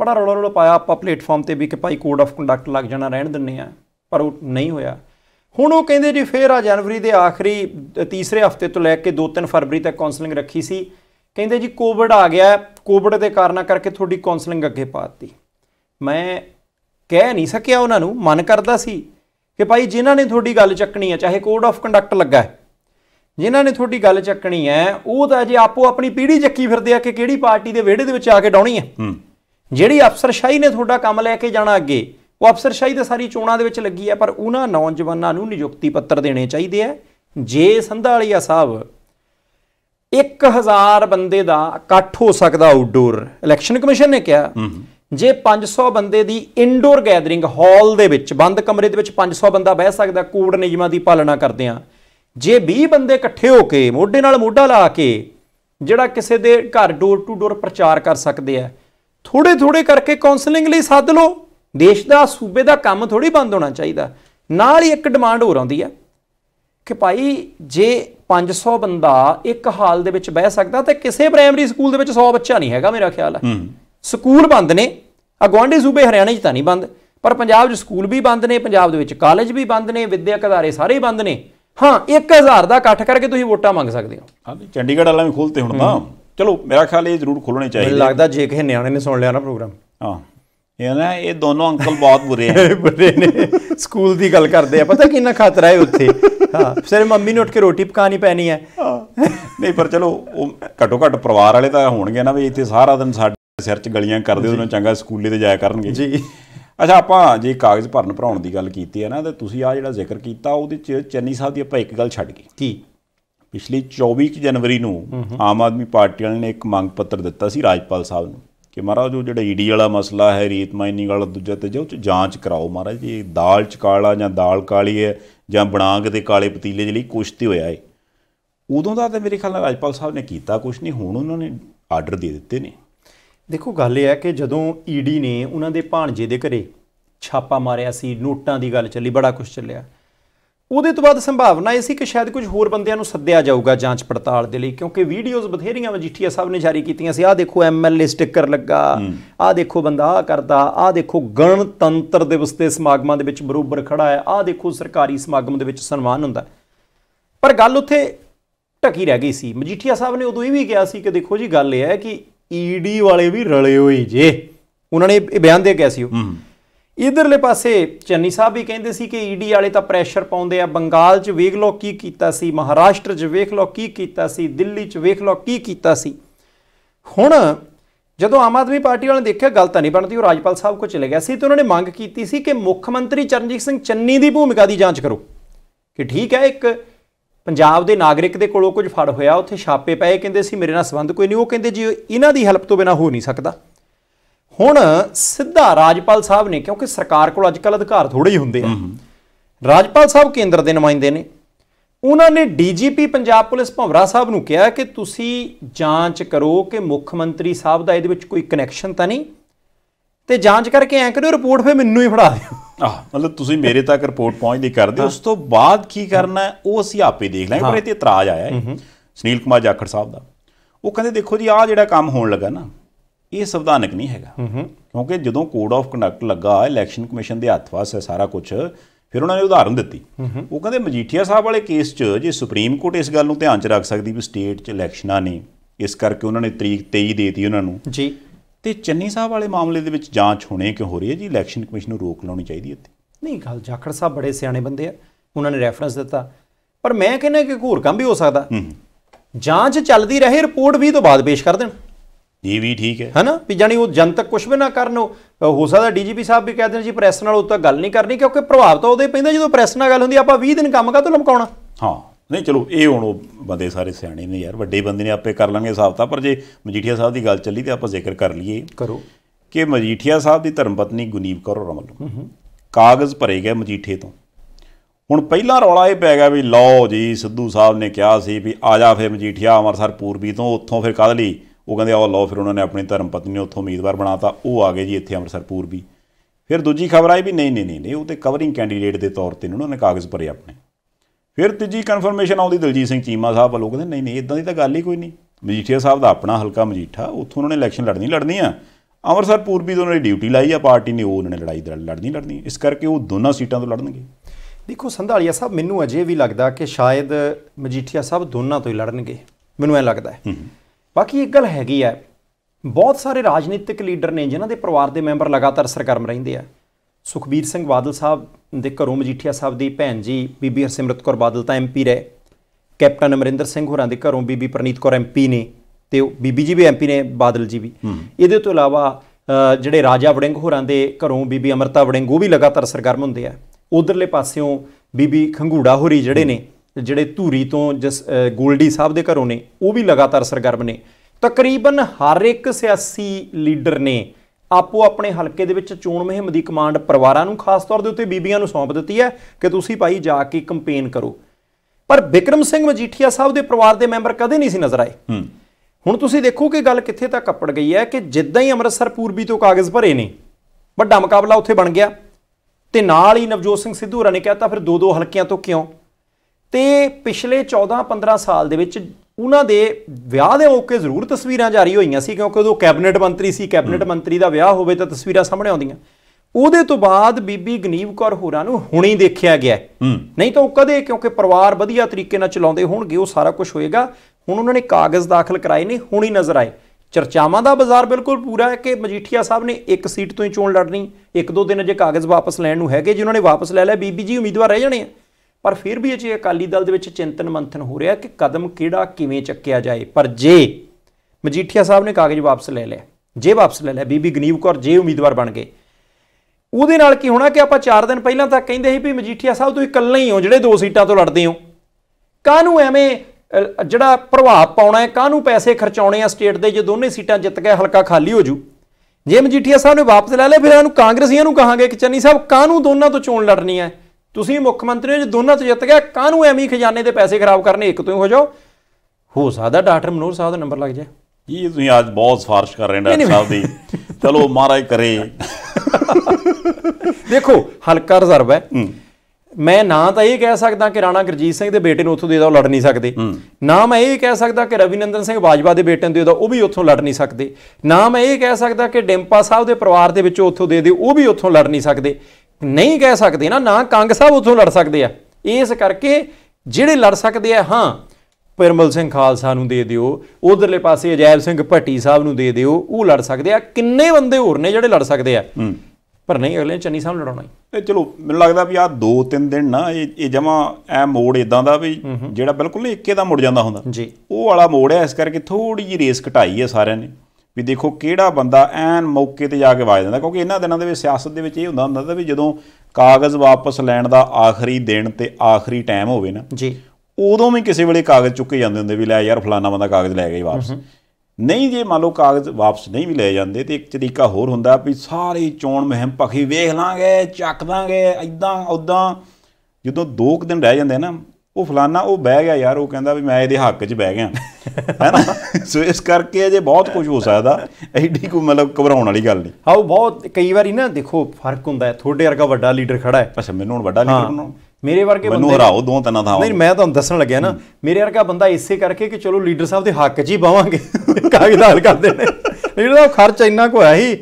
ਬੜਾ ਰੋਲਾ ਰੋਲਾ ਪਾਇਆ ਆਪਾਂ ਪਲੇਟਫਾਰਮ ਤੇ ਵੀ ਕਿ ਭਾਈ ਕੋਡ ਆਫ ਕੰਡਕਟ ਲੱਗ ਜਾਣਾ ਰਹਿਣ ਦਿੰਨੇ ਆ ਪਰ ਉਹ ਨਹੀਂ ਹੋਇਆ ਹੁਣ ਉਹ ਕਹਿੰਦੇ ਜੀ ਫੇਰ ਆ ਜਨਵਰੀ ਦੇ ਆਖਰੀ ਤੀਸਰੇ ਹਫਤੇ ਤੋਂ ਲੈ ਕੇ 2-3 ਫਰਵਰੀ ਤੱਕ ਕਾਉਂਸਲਿੰਗ ਰੱਖੀ ਸੀ ਕਹਿੰਦੇ ਜੀ ਕੋਵਿਡ ਆ ਗਿਆ ਕੋਵਿਡ ਦੇ ਕਾਰਨਾਂ ਕਰਕੇ ਤੁਹਾਡੀ ਕਾਉਂਸਲਿੰਗ ਅੱਗੇ ਪਾਤੀ ਮੈਂ ਕਹਿ ਨਹੀਂ ਸਕਿਆ ਉਹਨਾਂ ਨੂੰ ਮਨ ਕਰਦਾ ਸੀ ਕਿ ਭਾਈ ਜਿਨ੍ਹਾਂ ਨੇ ਤੁਹਾਡੀ ਗੱਲ ਚੱਕਣੀ ਹੈ ਚਾਹੇ ਕੋਡ ਆਫ ਕੰਡਕਟ ਲੱਗਾ ਹੈ ਜਿਨ੍ਹਾਂ ਨੇ ਤੁਹਾਡੀ ਗੱਲ ਚੱਕਣੀ ਹੈ ਉਹ ਤਾਂ ਜੇ ਆਪੋ ਆਪਣੀ ਪੀੜੀ ਚੱਕੀ ਫਿਰਦੇ ਆ ਕਿ ਕਿਹੜੀ ਪਾਰਟੀ ਦੇ ਵਿਹੜੇ ਦੇ ਵਿੱਚ ਆ ਕੇ ਡਾਉਣੀ ਹੈ ਜਿਹੜੀ ਅਫਸਰਸ਼ਾਹੀ ਨੇ ਤੁਹਾਡਾ ਕੰਮ ਲੈ ਕੇ ਜਾਣਾ ਅੱਗੇ ਉਹ ਅਫਸਰਸ਼ਾਹੀ ਤਾਂ ਸਾਰੀ ਚੋਣਾਂ ਦੇ ਵਿੱਚ ਲੱਗੀ ਹੈ ਪਰ ਉਹਨਾਂ ਨੌਜਵਾਨਾਂ ਨੂੰ ਨਿਯੁਕਤੀ ਪੱਤਰ ਦੇਣੇ ਚਾਹੀਦੇ ਆ ਜੇ ਸੰਧਾਲੀਆ ਸਾਹਿਬ 1000 ਬੰਦੇ ਦਾ ਇਕੱਠ ਹੋ ਸਕਦਾ ਆਊਟਡੋਰ ਇਲੈਕਸ਼ਨ ਕਮਿਸ਼ਨ ਨੇ ਕਿਹਾ ਜੇ 500 ਬੰਦੇ ਦੀ ਇਨਡੋਰ ਗੈਦਰਿੰਗ ਹਾਲ ਦੇ ਵਿੱਚ ਬੰਦ ਕਮਰੇ ਦੇ ਵਿੱਚ 500 ਬੰਦਾ ਬਹਿ ਸਕਦਾ ਕੋਵਿਡ ਨਿਯਮਾਂ ਦੀ ਪਾਲਣਾ ਕਰਦੇ ਆ ਜੇ 20 ਬੰਦੇ ਇਕੱਠੇ ਹੋ ਕੇ ਮੋਢੇ ਨਾਲ ਮੋਢਾ ਲਾ ਕੇ ਜਿਹੜਾ ਕਿਸੇ ਦੇ ਘਰ ਡੋਰ ਟੂ ਡੋਰ ਪ੍ਰਚਾਰ ਕਰ ਸਕਦੇ ਆ ਥੋੜੇ ਥੋੜੇ ਕਰਕੇ ਕਾਉਂਸਲਿੰਗ ਲਈ ਸੱਦ ਲਓ ਦੇਸ਼ ਦਾ ਸੂਬੇ ਦਾ ਕੰਮ ਥੋੜੀ ਬੰਦ ਹੋਣਾ ਚਾਹੀਦਾ ਨਾਲ ਹੀ ਇੱਕ ਡਿਮਾਂਡ ਹੋਰ ਆਉਂਦੀ ਹੈ ਕਿ ਭਾਈ ਜੇ 500 ਬੰਦਾ ਇੱਕ ਹਾਲ ਦੇ ਵਿੱਚ ਬਹਿ ਸਕਦਾ ਤੇ ਕਿਸੇ ਪ੍ਰਾਇਮਰੀ ਸਕੂਲ ਦੇ ਵਿੱਚ 100 ਬੱਚਾ ਨਹੀਂ ਹੈਗਾ ਮੇਰਾ ਖਿਆਲ ਹੈ ਸਕੂਲ ਬੰਦ ਨੇ ਆ ਗਵਾਂਢੀ ਸੂਬੇ ਹਰਿਆਣਾ 'ਚ ਤਾਂ ਨਹੀਂ ਬੰਦ ਪਰ ਪੰਜਾਬ 'ਚ ਸਕੂਲ ਵੀ ਬੰਦ ਨੇ ਪੰਜਾਬ ਦੇ ਵਿੱਚ ਕਾਲਜ ਵੀ ਬੰਦ ਨੇ ਵਿਦਿਅਕ ਅਦਾਰੇ ਸਾਰੇ ਬੰਦ ਨੇ ਹਾਂ 1000 ਦਾ ਇਕੱਠ ਕਰਕੇ ਤੁਸੀਂ ਵੋਟਾਂ ਮੰਗ ਸਕਦੇ ਹੋ ਹਾਂ ਚੰਡੀਗੜ੍ਹ ਵਾਲਾ ਵੀ ਖੋਲਤੇ ਹੁਣ ਤਾਂ ਚਲੋ ਮੇਰਾ ਖਿਆਲ ਇਹ ਜ਼ਰੂਰ ਖੋਲਣੇ ਚਾਹੀਦੇ ਮੈਨੂੰ ਲੱਗਦਾ ਜੇ ਕਿਸੇ ਨਿਆਣੇ ਨੇ ਸੁਣ ਲਿਆ ਨਾ ਪ੍ਰੋਗਰਾਮ ਹਾਂ ਇਹ ਨਾ ਇਹ ਦੋਨੋਂ ਅੰਕਲ ਬਹੁਤ ਬੁਰੇ ਆ [LAUGHS] ਬੁਰੇ ਨੇ ਸਕੂਲ ਦੀ ਗੱਲ ਕਰਦੇ ਆ ਪਤਾ ਕਿੰਨਾ ਖਤਰਾ ਹੈ ਉੱਥੇ ਹਾਂ ਫਿਰ ਮੰਮੀ ਨੂੰ ਉੱਠ ਕੇ ਰੋਟੀ ਪਕਾਣੀ ਪੈਣੀ ਹੈ ਨਹੀਂ ਪਰ ਚਲੋ ਉਹ ਘੱਟੋ ਘੱਟ ਪਰਿਵਾਰ ਵਾਲੇ ਤਾਂ ਹੋਣਗੇ ਨਾ ਵੀ ਇੱਥੇ ਸਾਰਾ ਦਿਨ ਸਾਡੇ ਸਿਰ 'ਚ ਗਲੀਆਂ ਕਰਦੇ ਉਹਨਾਂ ਚੰਗਾ ਸਕੂਲੇ ਤੇ ਜਾਇਆ ਕਰਨਗੇ ਜੀ ਅੱਛਾ ਆਪਾਂ ਜੇ ਕਾਗਜ਼ ਭਰਨ ਭਰਾਉਣ ਦੀ ਗੱਲ ਕੀਤੀ ਹੈ ਨਾ ਤੇ ਤੁਸੀਂ ਆ ਜਿਹੜਾ ਜ਼ਿਕਰ ਕੀਤਾ ਉਹਦੇ 'ਚ ਚੰਨੀ ਸਾਹਿਬ ਦੀ ਆਪਾਂ ਇੱਕ ਗੱਲ ਛੱਡ ਗਏ ਕੀ ਪਿਛਲੀ 24 ਜਨਵਰੀ ਨੂੰ ਆਮ ਆਦਮੀ ਪਾਰਟੀ ਵਾਲਿਆਂ ਨੇ ਇੱਕ ਮੰਗ ਪੱਤਰ ਦਿੱਤਾ ਸੀ ਰਾਜਪਾਲ ਸਾਹਿਬ ਨੂੰ ਕਿ ਮਹਾਰਾਜ ਉਹ ਜਿਹੜਾ ਈਡੀ ਵਾਲਾ ਮਸਲਾ ਹੈ ਰੀਤ ਮਾਈਨਿੰਗ ਵਾਲਾ ਦੂਜਾ ਤੇ ਜੋ ਜਾਂਚ ਕਰਾਓ ਮਹਾਰਾਜ ਇਹ ਦਾਲ ਚਕਾਲਾ ਜਾਂ ਦਾਲ ਕਾਲੀ ਹੈ ਜਾਂ ਬਣਾਂਗ ਦੇ ਕਾਲੇ ਪਤੀਲੇ ਦੇ ਲਈ ਕੁਛ ਤੇ ਹੋਇਆ ਹੈ ਉਦੋਂ ਦਾ ਤਾਂ ਮੇਰੇ ਖਿਆਲ ਨਾਲ ਰਾਜਪਾਲ ਸਾਹਿਬ ਨੇ ਕੀਤਾ ਕੁਛ ਨਹੀਂ ਹੁਣ ਉਹਨਾਂ ਨੇ ਆਰਡਰ ਦੇ ਦਿੱਤੇ ਨੇ ਦੇਖੋ ਗੱਲ ਇਹ ਹੈ ਕਿ ਜਦੋਂ ਈਡੀ ਨੇ ਉਹਨਾਂ ਦੇ ਭਾਣਜੇ ਦੇ ਘਰੇ ਛਾਪਾ ਮਾਰਿਆ ਸੀ ਨੋਟਾਂ ਦੀ ਗੱਲ ਚੱਲੀ ਬੜਾ ਕੁਝ ਚੱਲਿਆ ਉਹਦੇ ਤੋਂ ਬਾਅਦ ਸੰਭਾਵਨਾ ਇਹ ਸੀ ਕਿ ਸ਼ਾਇਦ ਕੁਝ ਹੋਰ ਬੰਦਿਆਂ ਨੂੰ ਸੱਦਿਆ ਜਾਊਗਾ ਜਾਂਚ ਪੜਤਾਲ ਦੇ ਲਈ ਕਿਉਂਕਿ ਵੀਡੀਓਜ਼ ਬਥੇਰੀਆਂ ਵਜੀਠੀਆ ਸਾਹਿਬ ਨੇ ਜਾਰੀ ਕੀਤੀਆਂ ਸੀ ਆਹ ਦੇਖੋ ਐਮਐਲਏ ਸਟicker ਲੱਗਾ ਆਹ ਦੇਖੋ ਬੰਦਾ ਆ ਕਰਦਾ ਆਹ ਦੇਖੋ ਗਣਤੰਤਰ ਦਿਵਸ ਦੇ ਸਮਾਗਮਾਂ ਦੇ ਵਿੱਚ ਬਰੋਬਰ ਖੜਾ ਹੈ ਆਹ ਦੇਖੋ ਸਰਕਾਰੀ ਸਮਾਗਮ ਦੇ ਵਿੱਚ ਸਨਮਾਨ ਹੁੰਦਾ ਪਰ ਗੱਲ ਉੱਥੇ ਟਕੀ ਰਹਿ ਗਈ ਸੀ ਮਜੀਠੀਆ ਸਾਹਿਬ ਨੇ ਉਦੋਂ ਇਹ ਵੀ ਕਿਹਾ ਸੀ ਕਿ ਦੇਖੋ ਜੀ ਗੱਲ ਇਹ ਹੈ ਕਿ ਈਡੀ e ਵਾਲੇ ਵੀ ਰਲੇ ਹੋਏ ਜੇ ਉਹਨਾਂ ਨੇ ਇਹ ਬਿਆਨ ਦੇ ਕੇ ਸੀ ਉਹ ਇਧਰਲੇ ਪਾਸੇ ਚੰਨੀ ਸਾਹਿਬ ਵੀ ਕਹਿੰਦੇ ਸੀ ਕਿ ਈਡੀ ਵਾਲੇ ਤਾਂ ਪ੍ਰੈਸ਼ਰ ਪਾਉਂਦੇ ਆ ਬੰਗਾਲ 'ਚ ਵੇਖ ਲਓ ਕੀ ਕੀਤਾ ਸੀ ਮਹਾਰਾਸ਼ਟਰ 'ਚ ਵੇਖ ਲਓ ਕੀ ਕੀਤਾ ਸੀ ਦਿੱਲੀ 'ਚ ਵੇਖ ਲਓ ਕੀ ਕੀਤਾ ਸੀ ਹੁਣ ਜਦੋਂ ਆਮ ਆਦਮੀ ਪਾਰਟੀ ਵਾਲਿਆਂ ਨੇ ਦੇਖਿਆ ਗਲਤ ਤਾਂ ਨਹੀਂ ਬਣਦੀ ਉਹ ਰਾਜਪਾਲ ਸਾਹਿਬ ਕੋਲ ਚਲੇ ਗਿਆ ਸੀ ਤੇ ਉਹਨਾਂ ਨੇ ਮੰਗ ਕੀਤੀ ਸੀ ਕਿ ਮੁੱਖ ਮੰਤਰੀ ਚਰਨਜੀਤ ਸਿੰਘ ਚੰਨੀ ਦੀ ਭੂਮਿਕਾ ਦੀ ਜਾਂਚ ਕਰੋ ਕਿ ਠੀਕ ਹੈ ਇੱਕ ਪੰਜਾਬ ਦੇ ਨਾਗਰਿਕ ਦੇ ਕੋਲੋਂ ਕੁਝ ਫੜ ਹੋਇਆ ਉੱਥੇ ਛਾਪੇ ਪਏ ਕਹਿੰਦੇ ਸੀ ਮੇਰੇ ਨਾਲ ਸੰਬੰਧ ਕੋਈ ਨਹੀਂ ਉਹ ਕਹਿੰਦੇ ਜੀ ਇਹਨਾਂ ਦੀ ਹੈਲਪ ਤੋਂ ਬਿਨਾ ਹੋ ਨਹੀਂ ਸਕਦਾ ਹੁਣ ਸਿੱਧਾ ਰਾਜਪਾਲ ਸਾਹਿਬ ਨੇ ਕਿਉਂਕਿ ਸਰਕਾਰ ਕੋਲ ਅੱਜਕੱਲ ਅਧਿਕਾਰ ਥੋੜੇ ਹੀ ਹੁੰਦੇ ਆ ਰਾਜਪਾਲ ਸਾਹਿਬ ਕੇਂਦਰ ਦੇ ਨੁਮਾਇੰਦੇ ਨੇ ਉਹਨਾਂ ਨੇ ਡੀਜੀਪੀ ਪੰਜਾਬ ਪੁਲਿਸ ਭਵਰਾ ਸਾਹਿਬ ਨੂੰ ਕਿਹਾ ਕਿ ਤੁਸੀਂ ਜਾਂਚ ਕਰੋ ਕਿ ਮੁੱਖ ਮੰਤਰੀ ਸਾਹਿਬ ਦਾ ਇਹਦੇ ਵਿੱਚ ਕੋਈ ਕਨੈਕਸ਼ਨ ਤਾਂ ਨਹੀਂ ਤੇ ਜਾਂਚ ਕਰਕੇ ਐਂ ਕਰਿਓ ਰਿਪੋਰਟ ਫੇ ਮੈਨੂੰ ਹੀ ਫੜਾ ਦਿਓ ਆਹ ਮਤਲਬ ਤੁਸੀਂ ਮੇਰੇ ਤੱਕ ਰਿਪੋਰਟ ਪਹੁੰਚਦੀ ਕਰਦੇ ਉਸ ਤੋਂ ਬਾਅਦ ਕੀ ਕਰਨਾ ਉਹ ਅਸੀਂ ਆਪੇ ਦੇਖ ਲਾਂਗੇ ਪਰ ਇਹ ਤੇ ਇਤਰਾਜ਼ ਆਇਆ ਹੈ ਸੁਨੀਲ ਕੁਮਾਰ ਜਾਖੜ ਸਾਹਿਬ ਦਾ ਉਹ ਕਹਿੰਦੇ ਦੇਖੋ ਜੀ ਆਹ ਜਿਹੜਾ ਕੰਮ ਹੋਣ ਲੱਗਾ ਨਾ ਇਹ ਸੰਵਿਧਾਨਕ ਨਹੀਂ ਹੈਗਾ ਕਿਉਂਕਿ ਜਦੋਂ ਕੋਡ ਆਫ ਕੰਡਕਟ ਲੱਗਾ ਇਲੈਕਸ਼ਨ ਕਮਿਸ਼ਨ ਦੇ ਹੱਥ ਵਾਸ ਹੈ ਸਾਰਾ ਕੁਝ ਫਿਰ ਉਹਨਾਂ ਨੇ ਉਦਾਹਰਨ ਦਿੱਤੀ ਉਹ ਕਹਿੰਦੇ ਮਜੀਠੀਆ ਸਾਹਿਬ ਵਾਲੇ ਕੇਸ 'ਚ ਜੇ ਸੁਪਰੀਮ ਕੋਰਟ ਇਸ ਗੱਲ ਨੂੰ ਧਿਆਨ 'ਚ ਰੱਖ ਸਕਦੀ ਵੀ ਸਟੇਟ 'ਚ ਇਲੈਕਸ਼ਨਾਂ ਨੇ ਇਸ ਕਰਕੇ ਉਹਨਾਂ ਨੇ ਤਰੀਕ 23 ਦੇਤੀ ਉਹਨਾਂ ਨੂੰ ਜੀ ਤੇ ਚੰਨੀ ਸਾਹਿਬ ਵਾਲੇ ਮਾਮਲੇ ਦੇ ਵਿੱਚ ਜਾਂਚ ਹੋਣੀ ਕਿਉਂ ਹੋ ਰਹੀ ਹੈ ਜੀ ਇਲੈਕਸ਼ਨ ਕਮਿਸ਼ਨ ਨੂੰ ਰੋਕ ਲਾਉਣੀ ਚਾਹੀਦੀ ਹੈ ਨਹੀਂ ਗੱਲ ਜਾਖੜ ਸਾਹਿਬ ਬੜੇ ਸਿਆਣੇ ਬੰਦੇ ਆ ਉਹਨਾਂ ਨੇ ਰੈਫਰੈਂਸ ਦਿੱਤਾ ਪਰ ਮੈਂ ਕਹਿੰਦਾ ਕਿ ਹੋਰ ਕੰਮ ਵੀ ਹੋ ਸਕਦਾ ਜਾਂਚ ਚੱਲਦੀ ਰਹੇ ਰਿਪੋਰਟ ਵੀ ਤੋਂ ਬਾਅਦ ਪੇਸ਼ ਕਰ ਦੇਣ ਇਹ ਵੀ ਠੀਕ ਹੈ ਹਨਾ ਵੀ ਜਾਨੀ ਉਹ ਜਨਤਕ ਕੁਝ ਵੀ ਨਾ ਕਰਨ ਹੋ ਸਕਦਾ ਡੀਜੀਪੀ ਸਾਹਿਬ ਵੀ ਕਹਿ ਦੇਣ ਜੀ ਪ੍ਰੈਸ ਨਾਲ ਉਹ ਤਾਂ ਗੱਲ ਨਹੀਂ ਕਰਨੀ ਕਿਉਂਕਿ ਪ੍ਰਭਾਵ ਤਾਂ ਉਹਦੇ ਪੈਂਦਾ ਜਦੋਂ ਪ੍ਰੈਸ ਨਾਲ ਗੱਲ ਹੁੰਦੀ ਆਪਾਂ 20 ਦਿਨ ਕੰਮ ਕਾ ਤੋਂ ਲਮਕਾਉਣਾ ਹਾਂ ਨਹੀਂ ਚਲੋ ਇਹ ਹੁਣ ਉਹ ਬੰਦੇ ਸਾਰੇ ਸਿਆਣੇ ਨੇ ਯਾਰ ਵੱਡੇ ਬੰਦੇ ਨੇ ਆਪੇ ਕਰ ਲਾਂਗੇ ਹਿਸਾਬ ਤਾਂ ਪਰ ਜੇ ਮਜੀਠੀਆ ਸਾਹਿਬ ਦੀ ਗੱਲ ਚੱਲੀ ਤੇ ਆਪਾਂ ਜ਼ਿਕਰ ਕਰ ਲਈਏ ਕਰੋ ਕਿ ਮਜੀਠੀਆ ਸਾਹਿਬ ਦੀ ਧਰਮ ਪਤਨੀ ਗੁਨੀਬ ਕਰੋ ਰਮਲ ਕਾਗਜ਼ ਭਰੇ ਗਏ ਮਜੀਠੇ ਤੋਂ ਹੁਣ ਪਹਿਲਾ ਰੌਲਾ ਇਹ ਪੈ ਗਿਆ ਵੀ ਲਓ ਜੀ ਸਿੱਧੂ ਸਾਹਿਬ ਨੇ ਕਿਹਾ ਸੀ ਵੀ ਆ ਜਾ ਫੇ ਮਜੀਠੀਆ ਅਮਰਸਰ ਪੂਰਬੀ ਤੋਂ ਉੱਥੋਂ ਫਿਰ ਕਦ ਲਈ ਉਹ ਕਹਿੰਦੇ ਆਓ ਲਓ ਫਿਰ ਉਹਨਾਂ ਨੇ ਆਪਣੀ ਧਰਮ ਪਤਨੀ ਨੂੰ ਉੱਥੋਂ ਉਮੀਦਵਾਰ ਬਣਾਤਾ ਉਹ ਆ ਗਏ ਜੀ ਇੱਥੇ ਅੰਮ੍ਰਿਤਸਰ ਪੂਰਬੀ ਫਿਰ ਦੂਜੀ ਖਬਰ ਆਈ ਵੀ ਨਹੀਂ ਨਹੀਂ ਨਹੀਂ ਉਹ ਤੇ ਕਵਰਿੰਗ ਕੈਂਡੀਡੇਟ ਦੇ ਤੌਰ ਤੇ ਉਹਨਾਂ ਨੇ ਕਾਗਜ਼ ਭਰੇ ਆਪਣੇ ਫਿਰ ਤੀਜੀ ਕਨਫਰਮੇਸ਼ਨ ਆਉਂਦੀ ਦਲਜੀਤ ਸਿੰਘ ਚੀਮਾ ਸਾਹਿਬ ਵੱਲੋਂ ਕਹਿੰਦੇ ਨਹੀਂ ਨਹੀਂ ਇਦਾਂ ਦੀ ਤਾਂ ਗੱਲ ਹੀ ਕੋਈ ਨਹੀਂ ਮਜੀਠੀਆ ਸਾਹਿਬ ਦਾ ਆਪਣਾ ਹਲਕਾ ਮਜੀਠਾ ਉੱਥੋਂ ਉਹਨਾਂ ਨੇ ਇਲੈਕਸ਼ਨ ਲੜਨੀ ਲੜਨੀ ਆ ਅੰਮ੍ਰਿਤਸਰ ਪੂਰਬੀ ਤੋਂ ਉਹਨਾਂ ਨੇ ਡਿਊਟੀ ਲਾਈ ਆ ਪਾਰਟੀ ਨੇ ਉਹ ਉਹਨਾਂ ਨੇ ਲੜਾਈ ਲੜਨੀ ਲੜਨੀ ਇਸ ਕਰਕੇ ਉਹ ਦੋਨਾਂ ਸੀਟਾਂ ਤੋਂ ਲੜਨਗੇ ਦੇਖੋ ਸੰਧਾਲੀਆ ਸਾਹਿਬ ਮੈਨੂੰ ਅਜੇ ਵੀ ਲੱਗਦਾ ਕਿ ਸ਼ਾਇਦ ਮਜੀਠੀਆ ਸਾਹਿਬ ਦੋਨਾਂ ਤੋਂ ਹੀ ਲੜਨਗੇ ਮੈਨੂੰ ਐ ਲੱਗਦਾ ਹੈ ਬਾਕੀ ਇੱਕ ਗੱਲ ਹੈਗੀ ਆ ਬਹੁਤ ਸਾਰੇ ਰਾਜਨੀਤਿਕ ਲੀਡਰ ਨੇ ਜਿਨ੍ਹਾਂ ਦੇ ਪਰਿਵਾਰ ਦੇ ਮੈਂਬਰ ਲਗਾਤਾਰ ਸਰਗਰਮ ਰਹਿੰਦੇ ਆ ਸੁਖਬੀਰ ਸਿੰਘ ਬਾਦਲ ਸਾਹਿਬ ਦੇ ਘਰੋਂ ਮਜੀਠੀਆ ਸਾਹਿਬ ਦੀ ਭੈਣ ਜੀ ਬੀਬੀ ਹਰਸਿਮਰਤ ਕੌਰ ਬਾਦਲ ਤਾਂ ਐਮਪੀ ਰਹੇ ਕੈਪਟਨ ਅਮਰਿੰਦਰ ਸਿੰਘ ਹੋਰਾਂ ਦੇ ਘਰੋਂ ਬੀਬੀ ਪ੍ਰਨੀਤ ਕੌਰ ਐਮਪੀ ਨੇ ਤੇ ਬੀਬੀ ਜੀ ਵੀ ਐਮਪੀ ਨੇ ਬਾਦਲ ਜੀ ਵੀ ਇਹਦੇ ਤੋਂ ਇਲਾਵਾ ਜਿਹੜੇ ਰਾਜਾ ਵੜਿੰਗ ਹੋਰਾਂ ਦੇ ਘਰੋਂ ਬੀਬੀ ਅਮਰਤਾ ਵੜਿੰਗ ਉਹ ਵੀ ਲਗਾਤਾਰ ਸਰਗਰਮ ਹੁੰਦੇ ਆ ਉਧਰਲੇ ਪਾਸਿਓਂ ਬੀਬੀ ਖੰਗੂੜਾ ਹੋਰੀ ਜਿਹੜੇ ਨੇ ਜਿਹੜੇ ਧੂਰੀ ਤੋਂ ਜਸ ਗੋਲਡੀ ਸਾਹਿਬ ਦੇ ਘਰੋਂ ਨੇ ਉਹ ਵੀ ਲਗਾਤਾਰ ਸਰਗਰਮ ਨੇ ਤਕਰੀਬਨ ਹਰ ਇੱਕ ਸਿਆਸੀ ਲੀਡਰ ਨੇ ਆਪੋ ਆਪਣੇ ਹਲਕੇ ਦੇ ਵਿੱਚ ਚੋਣ ਮਹਿਮ ਦੀ ਕਮਾਂਡ ਪਰਿਵਾਰਾਂ ਨੂੰ ਖਾਸ ਤੌਰ ਦੇ ਉੱਤੇ ਬੀਬੀਆਂ ਨੂੰ ਸੌਂਪ ਦਿੱਤੀ ਹੈ ਕਿ ਤੁਸੀਂ ਭਾਈ ਜਾ ਕੇ ਕੈਂਪੇਨ ਕਰੋ ਪਰ ਵਿਕਰਮ ਸਿੰਘ ਮਜੀਠੀਆ ਸਾਹਿਬ ਦੇ ਪਰਿਵਾਰ ਦੇ ਮੈਂਬਰ ਕਦੇ ਨਹੀਂ ਸੀ ਨਜ਼ਰ ਆਏ ਹੁਣ ਤੁਸੀਂ ਦੇਖੋ ਕਿ ਗੱਲ ਕਿੱਥੇ ਤੱਕ ਅੱਪੜ ਗਈ ਹੈ ਕਿ ਜਿੱਦਾਂ ਹੀ ਅੰਮ੍ਰਿਤਸਰ ਪੂਰਬੀ ਤੋਂ ਕਾਗਜ਼ ਭਰੇ ਨੇ ਵੱਡਾ ਮੁਕਾਬਲਾ ਉੱਥੇ ਬਣ ਗਿਆ ਤੇ ਨਾਲ ਹੀ ਨਵਜੋਤ ਸਿੰਘ ਸਿੱਧੂ ਹੋਰਾਂ ਨੇ ਕਹਿਤਾ ਫਿਰ ਦੋ ਦੋ ਹਲਕਿਆਂ ਤੋਂ ਕਿਉਂ ਤੇ ਪਿਛਲੇ 14-15 ਸਾਲ ਦੇ ਵਿੱਚ ਉਹਨਾਂ ਦੇ ਵਿਆਹ ਦੇ ਮੌਕੇ ਜ਼ਰੂਰ ਤਸਵੀਰਾਂ ਜਾਰੀ ਹੋਈਆਂ ਸੀ ਕਿਉਂਕਿ ਉਹ ਕੈਬਨਿਟ ਮੰਤਰੀ ਸੀ ਕੈਬਨਿਟ ਮੰਤਰੀ ਦਾ ਵਿਆਹ ਹੋਵੇ ਤਾਂ ਤਸਵੀਰਾਂ ਸਾਹਮਣੇ ਆਉਂਦੀਆਂ ਉਹਦੇ ਤੋਂ ਬਾਅਦ ਬੀਬੀ ਗਨੀਵ ਕੌਰ ਹੋਰਾਂ ਨੂੰ ਹੁਣੇ ਦੇਖਿਆ ਗਿਆ ਨਹੀਂ ਤਾਂ ਉਹ ਕਦੇ ਕਿਉਂਕਿ ਪਰਿਵਾਰ ਵਧੀਆ ਤਰੀਕੇ ਨਾਲ ਚਲਾਉਂਦੇ ਹੋਣਗੇ ਉਹ ਸਾਰਾ ਕੁਝ ਹੋਏਗਾ ਹੁਣ ਉਹਨਾਂ ਨੇ ਕਾਗਜ਼ ਦਾਖਲ ਕਰਾਏ ਨੇ ਹੁਣੇ ਨਜ਼ਰ ਆਏ ਚਰਚਾਵਾਂ ਦਾ ਬਾਜ਼ਾਰ ਬਿਲਕੁਲ ਪੂਰਾ ਹੈ ਕਿ ਮਜੀਠੀਆ ਸਾਹਿਬ ਨੇ ਇੱਕ ਸੀਟ ਤੋਂ ਹੀ ਚੋਣ ਲੜਨੀ ਇੱਕ ਦੋ ਦਿਨ ਅਜੇ ਕਾਗਜ਼ ਵਾਪਸ ਲੈਣ ਨੂੰ ਹੈਗੇ ਜਿਨ੍ਹਾਂ ਨੇ ਵਾਪਸ ਲੈ ਲਿਆ ਬੀਬੀ ਜੀ ਉਮੀਦਵਾਰ ਰਹਿ ਜਾਣੇ ਆ ਪਰ ਫਿਰ ਵੀ ਅਜੇ ਅਕਾਲੀ ਦਲ ਦੇ ਵਿੱਚ ਚਿੰਤਨ ਮੰਥਨ ਹੋ ਰਿਹਾ ਕਿ ਕਦਮ ਕਿਹੜਾ ਕਿਵੇਂ ਚੱਕਿਆ ਜਾਏ ਪਰ ਜੇ ਮਜੀਠੀਆ ਸਾਹਿਬ ਨੇ ਕਾਗਜ਼ ਵਾਪਸ ਲੈ ਲਿਆ ਜੇ ਵਾਪਸ ਲੈ ਲਿਆ ਬੀਬੀ ਗਨੀਵ ਕੌਰ ਜੇ ਉਮੀਦਵਾਰ ਬਣ ਗਏ ਉਹਦੇ ਨਾਲ ਕੀ ਹੋਣਾ ਕਿ ਆਪਾਂ 4 ਦਿਨ ਪਹਿਲਾਂ ਤਾਂ ਕਹਿੰਦੇ ਸੀ ਵੀ ਮਜੀਠੀਆ ਸਾਹਿਬ ਤੁਸੀਂ ਇਕੱਲੇ ਹੀ ਹੋ ਜਿਹੜੇ ਦੋ ਸੀਟਾਂ ਤੋਂ ਲੜਦੇ ਹੋ ਕਾਹਨੂੰ ਐਵੇਂ ਜਿਹੜਾ ਪ੍ਰਭਾਵ ਪਾਉਣਾ ਹੈ ਕਾਹਨੂੰ ਪੈਸੇ ਖਰਚਾਉਣੇ ਆ ਸਟੇਟ ਦੇ ਜੇ ਦੋਨੇ ਸੀਟਾਂ ਜਿੱਤ ਗਏ ਹਲਕਾ ਖਾਲੀ ਹੋ ਜੂ ਜੇ ਮਜੀਠੀਆ ਸਾਹਿਬ ਨੇ ਵਾਪਸ ਲੈ ਲਿਆ ਫਿਰ ਇਹਨੂੰ ਕਾਂਗਰਸੀਆਂ ਨੂੰ ਕਹਾਂਗੇ ਕਿ ਚੰਨੀ ਸਾਹਿਬ ਕਾਹਨੂੰ ਦੋਨਾਂ ਤੋਂ ਚੋਣ ਲੜਨੀ ਹੈ ਤੁਸੀਂ ਮੁੱਖ ਮੰਤਰੀ 'ਚ ਦੋਨਾਂ ਤੇ ਜਿੱਤ ਗਿਆ ਕਾਹਨੂੰ ਐਵੇਂ ਖਜ਼ਾਨੇ ਦੇ ਪੈਸੇ ਖਰਾਬ ਕਰਨੇ ਇੱਕ ਤੋਂ ਹੀ ਹੋ ਜਾਓ ਹੋ ਸਕਦਾ ਡਾਕਟਰ ਮਨੋਰ ਸਾਹਿਬ ਦਾ ਨੰਬਰ ਲੱਗ ਜਾਏ ਜੀ ਤੁਸੀਂ ਅੱਜ ਬਹੁਤ ਸਫਾਰਿਸ਼ ਕਰ ਰਹੇ ਡਾਕਟਰ ਸਾਹਿਬ ਦੀ ਚਲੋ ਮਹਾਰਾਜ ਕਰੇ ਦੇਖੋ ਹਲਕਾ ਰਿਜ਼ਰਵ ਹੈ ਮੈਂ ਨਾ ਤਾਂ ਇਹ ਕਹਿ ਸਕਦਾ ਕਿ ਰਾਣਾ ਗੁਰਜੀਤ ਸਿੰਘ ਦੇ ਬੇਟੇ ਨੂੰ ਉੱਥੋਂ ਦੇ ਦਿਓ ਲੜ ਨਹੀਂ ਸਕਦੇ ਨਾ ਮੈਂ ਇਹ ਕਹਿ ਸਕਦਾ ਕਿ ਰਵਿੰਦਰ ਸਿੰਘ ਬਾਜਵਾ ਦੇ ਬੇਟੇ ਨੂੰ ਦੇ ਦਿਓ ਉਹ ਵੀ ਉੱਥੋਂ ਲੜ ਨਹੀਂ ਸਕਦੇ ਨਾ ਮੈਂ ਇਹ ਕਹਿ ਸਕਦਾ ਕਿ ਡਿੰਪਾ ਸਾਹਿਬ ਦੇ ਪਰਿਵਾਰ ਦੇ ਵਿੱਚੋਂ ਉੱਥੋਂ ਦੇ ਦੇ ਉਹ ਵੀ ਉੱਥੋਂ ਲੜ ਨਹੀਂ ਸਕਦੇ ਨਹੀਂ ਕਹਿ ਸਕਦੇ ਨਾ ਨਾ ਕੰਗ ਸਾਹਿਬ ਉਥੋਂ ਲੜ ਸਕਦੇ ਆ ਇਸ ਕਰਕੇ ਜਿਹੜੇ ਲੜ ਸਕਦੇ ਆ ਹਾਂ ਪਰਮਲ ਸਿੰਘ ਖਾਲਸਾ ਨੂੰ ਦੇ ਦਿਓ ਉਧਰਲੇ ਪਾਸੇ ਅਜੈਬ ਸਿੰਘ ਭੱਟੀ ਸਾਹਿਬ ਨੂੰ ਦੇ ਦਿਓ ਉਹ ਲੜ ਸਕਦੇ ਆ ਕਿੰਨੇ ਬੰਦੇ ਹੋਰ ਨੇ ਜਿਹੜੇ ਲੜ ਸਕਦੇ ਆ ਪਰ ਨਹੀਂ ਅਗਲੇ ਚੰਨੀ ਸਾਹਿਬ ਲੜਾਉਣਾ ਤੇ ਚਲੋ ਮੈਨੂੰ ਲੱਗਦਾ ਵੀ ਆ 2-3 ਦਿਨ ਨਾ ਇਹ ਇਹ ਜਮਾ ਐ ਮੋੜ ਇਦਾਂ ਦਾ ਵੀ ਜਿਹੜਾ ਬਿਲਕੁਲ ਇੱਕੇ ਦਾ ਮੁੜ ਜਾਂਦਾ ਹੁੰਦਾ ਜੀ ਉਹ ਵਾਲਾ ਮੋੜ ਹੈ ਇਸ ਕਰਕੇ ਥੋੜੀ ਜੀ ਰੇਸ ਘਟਾਈ ਹੈ ਸਾਰਿਆਂ ਨੇ ਵੀ ਦੇਖੋ ਕਿਹੜਾ ਬੰਦਾ ਐਨ ਮੌਕੇ ਤੇ ਜਾ ਕੇ ਵਾਜ ਜਾਂਦਾ ਕਿਉਂਕਿ ਇਹਨਾਂ ਦਿਨਾਂ ਦੇ ਵਿੱਚ ਸਿਆਸਤ ਦੇ ਵਿੱਚ ਇਹ ਹੁੰਦਾ ਹੁੰਦਾ ਵੀ ਜਦੋਂ ਕਾਗਜ਼ ਵਾਪਸ ਲੈਣ ਦਾ ਆਖਰੀ ਦਿਨ ਤੇ ਆਖਰੀ ਟਾਈਮ ਹੋਵੇ ਨਾ ਜੀ ਉਦੋਂ ਵੀ ਕਿਸੇ ਵੇਲੇ ਕਾਗਜ਼ ਚੁੱਕੇ ਜਾਂਦੇ ਹੁੰਦੇ ਵੀ ਲੈ ਯਾਰ ਫਲਾਣਾ ਬੰਦਾ ਕਾਗਜ਼ ਲੈ ਗਿਆ ਵਾਪਸ ਨਹੀਂ ਜੇ ਮੰਨ ਲਓ ਕਾਗਜ਼ ਵਾਪਸ ਨਹੀਂ ਵੀ ਲੈ ਜਾਂਦੇ ਤੇ ਇੱਕ ਤਰੀਕਾ ਹੋਰ ਹੁੰਦਾ ਵੀ ਸਾਰੇ ਚੋਣ ਮਹਿਮ ਪਖੀ ਵੇਖ ਲਾਂਗੇ ਚੱਕ ਦਾਂਗੇ ਐਦਾਂ ਉਦਾਂ ਜਦੋਂ 2 ਦਿਨ ਰਹਿ ਜਾਂਦੇ ਨਾ ਉਹ ਫਲਾਨਾ ਉਹ ਬਹਿ ਗਿਆ ਯਾਰ ਉਹ ਕਹਿੰਦਾ ਵੀ ਮੈਂ ਇਹਦੇ ਹੱਕ 'ਚ ਬਹਿ ਗਿਆ [LAUGHS] ਹੈਨਾ ਸੋ ਇਸ ਕਰਕੇ ਅਜੇ ਬਹੁਤ ਕੁਝ ਹੋ ਸਕਦਾ ਐਡੀ ਕੋ ਮਤਲਬ ਘਬਰਾਉਣ ਵਾਲੀ ਗੱਲ ਨਹੀਂ ਹਾਂ ਬਹੁਤ ਕਈ ਵਾਰੀ ਨਾ ਦੇਖੋ ਫਰਕ ਹੁੰਦਾ ਤੁਹਾਡੇ ਵਰਗਾ ਵੱਡਾ ਲੀਡਰ ਖੜਾ ਹੈ ਅੱਛਾ ਮੈਨੂੰ ਹੁਣ ਵੱਡਾ ਲੀਡਰ ਨੂੰ ਮੇਰੇ ਵਰਗੇ ਬੰਦੇ ਮੈਨੂੰ ਹਰਾਓ ਦੋ ਤਿੰਨਾਂ ਥਾਵਾਂ ਨਹੀਂ ਮੈਂ ਤੁਹਾਨੂੰ ਦੱਸਣ ਲੱਗਿਆ ਨਾ ਮੇਰੇ ਵਰਗਾ ਬੰਦਾ ਇਸੇ ਕਰਕੇ ਕਿ ਚਲੋ ਲੀਡਰ ਸਾਹਿਬ ਦੇ ਹੱਕ 'ਚ ਹੀ ਬਾਵਾਂਗੇ ਕਾਗਜ਼ਾਲ ਕਰਦੇ ਨੇ ਲੀਡਰ ਦਾ ਖਰਚ ਇੰਨਾ ਕੋ ਹੈ ਹੀ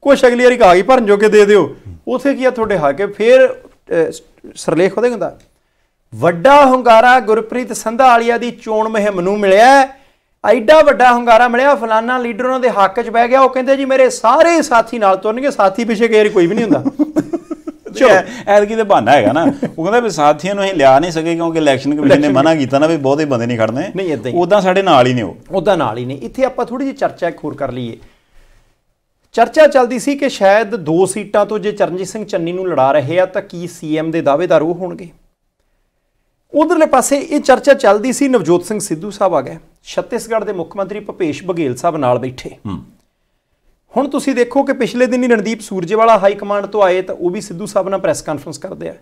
ਕੁਛ ਅਗਲੀ ਵਾਰੀ ਕਾਗਜ਼ ਭਰਨ ਜੋਗੇ ਦੇ ਦਿਓ ਉਥੇ ਕੀ ਆ ਤੁਹਾਡੇ ਹੱਕ ਫੇਰ ਸਰਲੇਖ ਉਹਦੇ ਹੁੰਦਾ ਵੱਡਾ ਹੁੰਗਾਰਾ ਗੁਰਪ੍ਰੀਤ ਸੰਧਾ ਸੰਧਾਲੀਆ ਦੀ ਚੋਣ ਮਹਿਮ ਨੂੰ ਮਿਲਿਆ ਐਡਾ ਵੱਡਾ ਹੁੰਗਾਰਾ ਮਿਲਿਆ ਫਲਾਨਾ ਲੀਡਰ ਉਹਨਾਂ ਦੇ ਹੱਕ 'ਚ ਬਹਿ ਗਿਆ ਉਹ ਕਹਿੰਦੇ ਜੀ ਮੇਰੇ ਸਾਰੇ ਸਾਥੀ ਨਾਲ ਤੁਰਨਗੇ ਸਾਥੀ ਪਿੱਛੇ ਗੇਰ ਕੋਈ ਵੀ ਨਹੀਂ ਹੁੰਦਾ [LAUGHS] ਚਲੋ ਐਤਕੀ ਤੇ ਬਹਾਨਾ ਹੈਗਾ ਨਾ ਉਹ ਕਹਿੰਦਾ ਵੀ ਸਾਥੀਆਂ ਨੂੰ ਅਸੀਂ ਲਿਆ ਨਹੀਂ ਸਕੇ ਕਿਉਂਕਿ ਇਲੈਕਸ਼ਨ ਕਮਿਸ਼ਨ ਨੇ ਮਨਾ ਕੀਤਾ ਨਾ ਵੀ ਬਹੁਤੇ ਬੰਦੇ ਨਹੀਂ ਖੜਨੇ ਨਹੀਂ ਇਦਾਂ ਹੀ ਉਦਾਂ ਸਾਡੇ ਨਾਲ ਹੀ ਨੇ ਉਹ ਉਦਾਂ ਨਾਲ ਹੀ ਨੇ ਇੱਥੇ ਆਪਾਂ ਥੋੜੀ ਜਿਹੀ ਚਰਚਾ ਇੱਕ ਹੋਰ ਕਰ ਲਈਏ ਚਰਚਾ ਚੱਲਦੀ ਸੀ ਕਿ ਸ਼ਾਇਦ ਦੋ ਸੀਟਾਂ ਤੋਂ ਜੇ ਚਰਨਜੀਤ ਸਿੰਘ ਚੰਨੀ ਨੂੰ ਲੜਾ ਰਹੇ ਆ ਤਾਂ ਕੀ ਸੀਐਮ ਦੇ ਦਾਅਵੇਦਾਰ ਉਹ ਹੋਣਗੇ ਉਧਰਲੇ ਪਾਸੇ ਇਹ ਚਰਚਾ ਚੱਲਦੀ ਸੀ ਨਵਜੋਤ ਸਿੰਘ ਸਿੱਧੂ ਸਾਹਿਬ ਆ ਗਏ ਛੱਤੀਸਗੜ੍ਹ ਦੇ ਮੁੱਖ ਮੰਤਰੀ ਭਪੇਸ਼ ਬਗੇਲ ਸਾਹਿਬ ਨਾਲ ਬੈਠੇ ਹੁਣ ਤੁਸੀਂ ਦੇਖੋ ਕਿ ਪਿਛਲੇ ਦਿਨ ਹੀ ਰਣਦੀਪ ਸੂਰਜੇਵਾਲਾ ਹਾਈ ਕਮਾਂਡ ਤੋਂ ਆਏ ਤਾਂ ਉਹ ਵੀ ਸਿੱਧੂ ਸਾਹਿਬ ਨਾਲ ਪ੍ਰੈਸ ਕਾਨਫਰੰਸ ਕਰਦੇ ਆ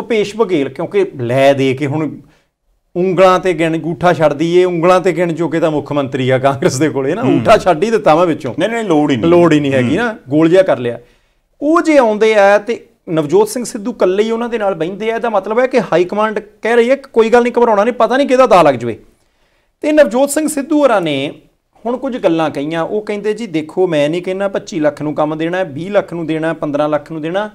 ਭਪੇਸ਼ ਬਗੇਲ ਕਿਉਂਕਿ ਲੈ ਦੇ ਕੇ ਹੁਣ ਉਂਗਲਾਂ ਤੇ ਗਿਣ ਗੂਠਾ ਛੱਡਦੀ ਏ ਉਂਗਲਾਂ ਤੇ ਗਿਣ ਚੁੱਕੇ ਤਾਂ ਮੁੱਖ ਮੰਤਰੀ ਆ ਕਾਂਗਰਸ ਦੇ ਕੋਲੇ ਨਾ ਉਂਠਾ ਛੱਡ ਹੀ ਦਿੱਤਾ ਮੈਂ ਵਿੱਚੋਂ ਨਹੀਂ ਨਹੀਂ ਲੋੜ ਹੀ ਨਹੀਂ ਲੋੜ ਹੀ ਨਹੀਂ ਹੈਗੀ ਨਾ ਗੋਲ ਜਿਆ ਕਰ ਲਿਆ ਉਹ ਜੇ ਆਉਂਦੇ ਆ ਤੇ ਨਵਜੋਤ ਸਿੰਘ ਸਿੱਧੂ ਕੱਲੇ ਹੀ ਉਹਨਾਂ ਦੇ ਨਾਲ ਬੈਂਦੇ ਆ ਇਹਦਾ ਮਤਲਬ ਹੈ ਕਿ ਹਾਈ ਕਮਾਂਡ ਕਹਿ ਰਹੀ ਹੈ ਕਿ ਕੋਈ ਗੱਲ ਨਹੀਂ ਘਬਰਾਉਣਾ ਨਹੀਂ ਪਤਾ ਨਹੀਂ ਕਿਹਦਾ ਦਾ ਲੱਗ ਜਵੇ ਤੇ ਨਵਜੋਤ ਸਿੰਘ ਸਿੱਧੂ ਹੋਰਾਂ ਨੇ ਹੁਣ ਕੁਝ ਗੱਲਾਂ ਕਹੀਆਂ ਉਹ ਕਹਿੰਦੇ ਜੀ ਦੇਖੋ ਮੈਂ ਨਹੀਂ ਕਹਿੰਦਾ 25 ਲੱਖ ਨੂੰ ਕੰਮ ਦੇਣਾ 20 ਲੱਖ ਨੂੰ ਦੇਣਾ 15 ਲੱਖ ਨੂੰ ਦੇਣਾ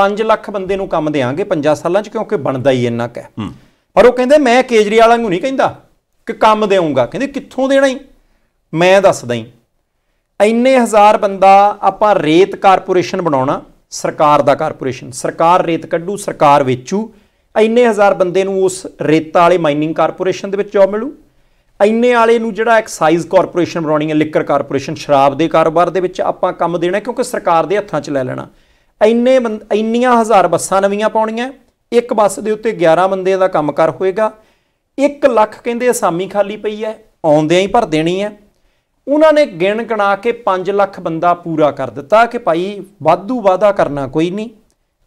5 ਲੱਖ ਬੰਦੇ ਨੂੰ ਕੰਮ ਦੇਾਂਗੇ 5 ਸਾਲਾਂ 'ਚ ਕਿਉਂਕਿ ਬਣਦਾ ਹੀ ਇੰਨਾ ਕ ਹੈ ਪਰ ਉਹ ਕਹਿੰਦੇ ਮੈਂ ਕੇਜਰੀਵਾਲ ਨੂੰ ਨਹੀਂ ਕਹਿੰਦਾ ਕਿ ਕੰਮ ਦੇਵਾਂਗਾ ਕਹਿੰਦੇ ਕਿੱਥੋਂ ਦੇਣਾ ਹੀ ਮੈਂ ਦੱਸਦਾ ਹੀ ਇੰਨੇ ਹਜ਼ਾਰ ਬੰਦਾ ਆਪਾਂ ਰੇਤ ਕਾਰਪੋਰੇਸ਼ਨ ਬਣਾਉਣਾ ਸਰਕਾਰ ਦਾ ਕਾਰਪੋਰੇਸ਼ਨ ਸਰਕਾਰ ਰੇਤ ਕੱਢੂ ਸਰਕਾਰ ਵੇਚੂ ਇੰਨੇ ਹਜ਼ਾਰ ਬੰਦੇ ਨੂੰ ਉਸ ਰੇਤਾ ਵਾਲੇ ਮਾਈਨਿੰਗ ਕਾਰਪੋਰੇਸ਼ਨ ਦੇ ਵਿੱਚ ਜੋਬ ਮਿਲੂ ਇੰਨੇ ਵਾਲੇ ਨੂੰ ਜਿਹੜਾ ਐਕਸਾਈਜ਼ ਕਾਰਪੋਰੇਸ਼ਨ ਬਣਾਉਣੀ ਹੈ ਲਿਕਰ ਕਾਰਪੋਰੇਸ਼ਨ ਸ਼ਰਾਬ ਦੇ ਕਾਰੋਬਾਰ ਦੇ ਵਿੱਚ ਆਪਾਂ ਕੰਮ ਦੇਣਾ ਕਿਉਂਕਿ ਸਰਕਾਰ ਦੇ ਹੱਥਾਂ 'ਚ ਲੈ ਲੈਣਾ ਇੰਨੇ ਇੰਨੀਆਂ ਹਜ਼ਾਰ ਬੱਸਾਂ ਨਵੀਆਂ ਪਾਉਣੀਆਂ ਇੱਕ ਬੱਸ ਦੇ ਉੱਤੇ 11 ਬੰਦੇ ਦਾ ਕੰਮਕਾਰ ਹੋਏਗਾ 1 ਲੱਖ ਕਹਿੰਦੇ ਅਸਾਮੀ ਖਾਲੀ ਪਈ ਹੈ ਆਉਂਦਿਆਂ ਹੀ ਭਰ ਦੇਣੀ ਹੈ ਉਹਨਾਂ ਨੇ ਗਿਣ ਕਣਾ ਕੇ 5 ਲੱਖ ਬੰਦਾ ਪੂਰਾ ਕਰ ਦਿੱਤਾ ਕਿ ਭਾਈ ਵਾਧੂ ਵਾਦਾ ਕਰਨਾ ਕੋਈ ਨਹੀਂ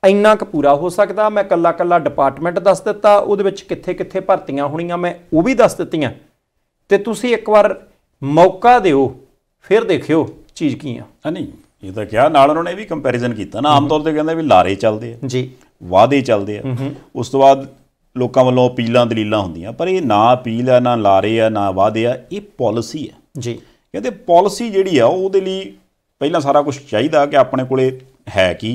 ਇੰਨਾ ਕੁ ਪੂਰਾ ਹੋ ਸਕਦਾ ਮੈਂ ਕੱਲਾ ਕੱਲਾ ਡਿਪਾਰਟਮੈਂਟ ਦੱਸ ਦਿੱਤਾ ਉਹਦੇ ਵਿੱਚ ਕਿੱਥੇ ਕਿੱਥੇ ਭਰਤੀਆਂ ਹੋਣੀਆਂ ਮੈਂ ਉਹ ਵੀ ਦੱਸ ਦਿੱਤੀਆਂ ਤੇ ਤੁਸੀਂ ਇੱਕ ਵਾਰ ਮੌਕਾ ਦਿਓ ਫਿਰ ਦੇਖਿਓ ਚੀਜ਼ ਕੀ ਆ ਨਹੀਂ ਇਹ ਤਾਂ ਕਿਹਾ ਨਾਲ ਉਹਨਾਂ ਨੇ ਵੀ ਕੰਪੈਰੀਜ਼ਨ ਕੀਤਾ ਨਾ ਆਮ ਤੌਰ ਤੇ ਕਹਿੰਦੇ ਵੀ ਲਾਰੇ ਚੱਲਦੇ ਆ ਜੀ ਵਾਦੇ ਚੱਲਦੇ ਆ ਉਸ ਤੋਂ ਬਾਅਦ ਲੋਕਾਂ ਵੱਲੋਂ ਅਪੀਲਾਂ ਦਲੀਲਾਂ ਹੁੰਦੀਆਂ ਪਰ ਇਹ ਨਾ ਅਪੀਲ ਆ ਨਾ ਲਾਰੇ ਆ ਨਾ ਵਾਦੇ ਆ ਇਹ ਪਾਲਿਸੀ ਆ ਜੀ ਕਹਿੰਦੇ ਪਾਲਿਸੀ ਜਿਹੜੀ ਆ ਉਹਦੇ ਲਈ ਪਹਿਲਾਂ ਸਾਰਾ ਕੁਝ ਚਾਹੀਦਾ ਕਿ ਆਪਣੇ ਕੋਲੇ ਹੈ ਕੀ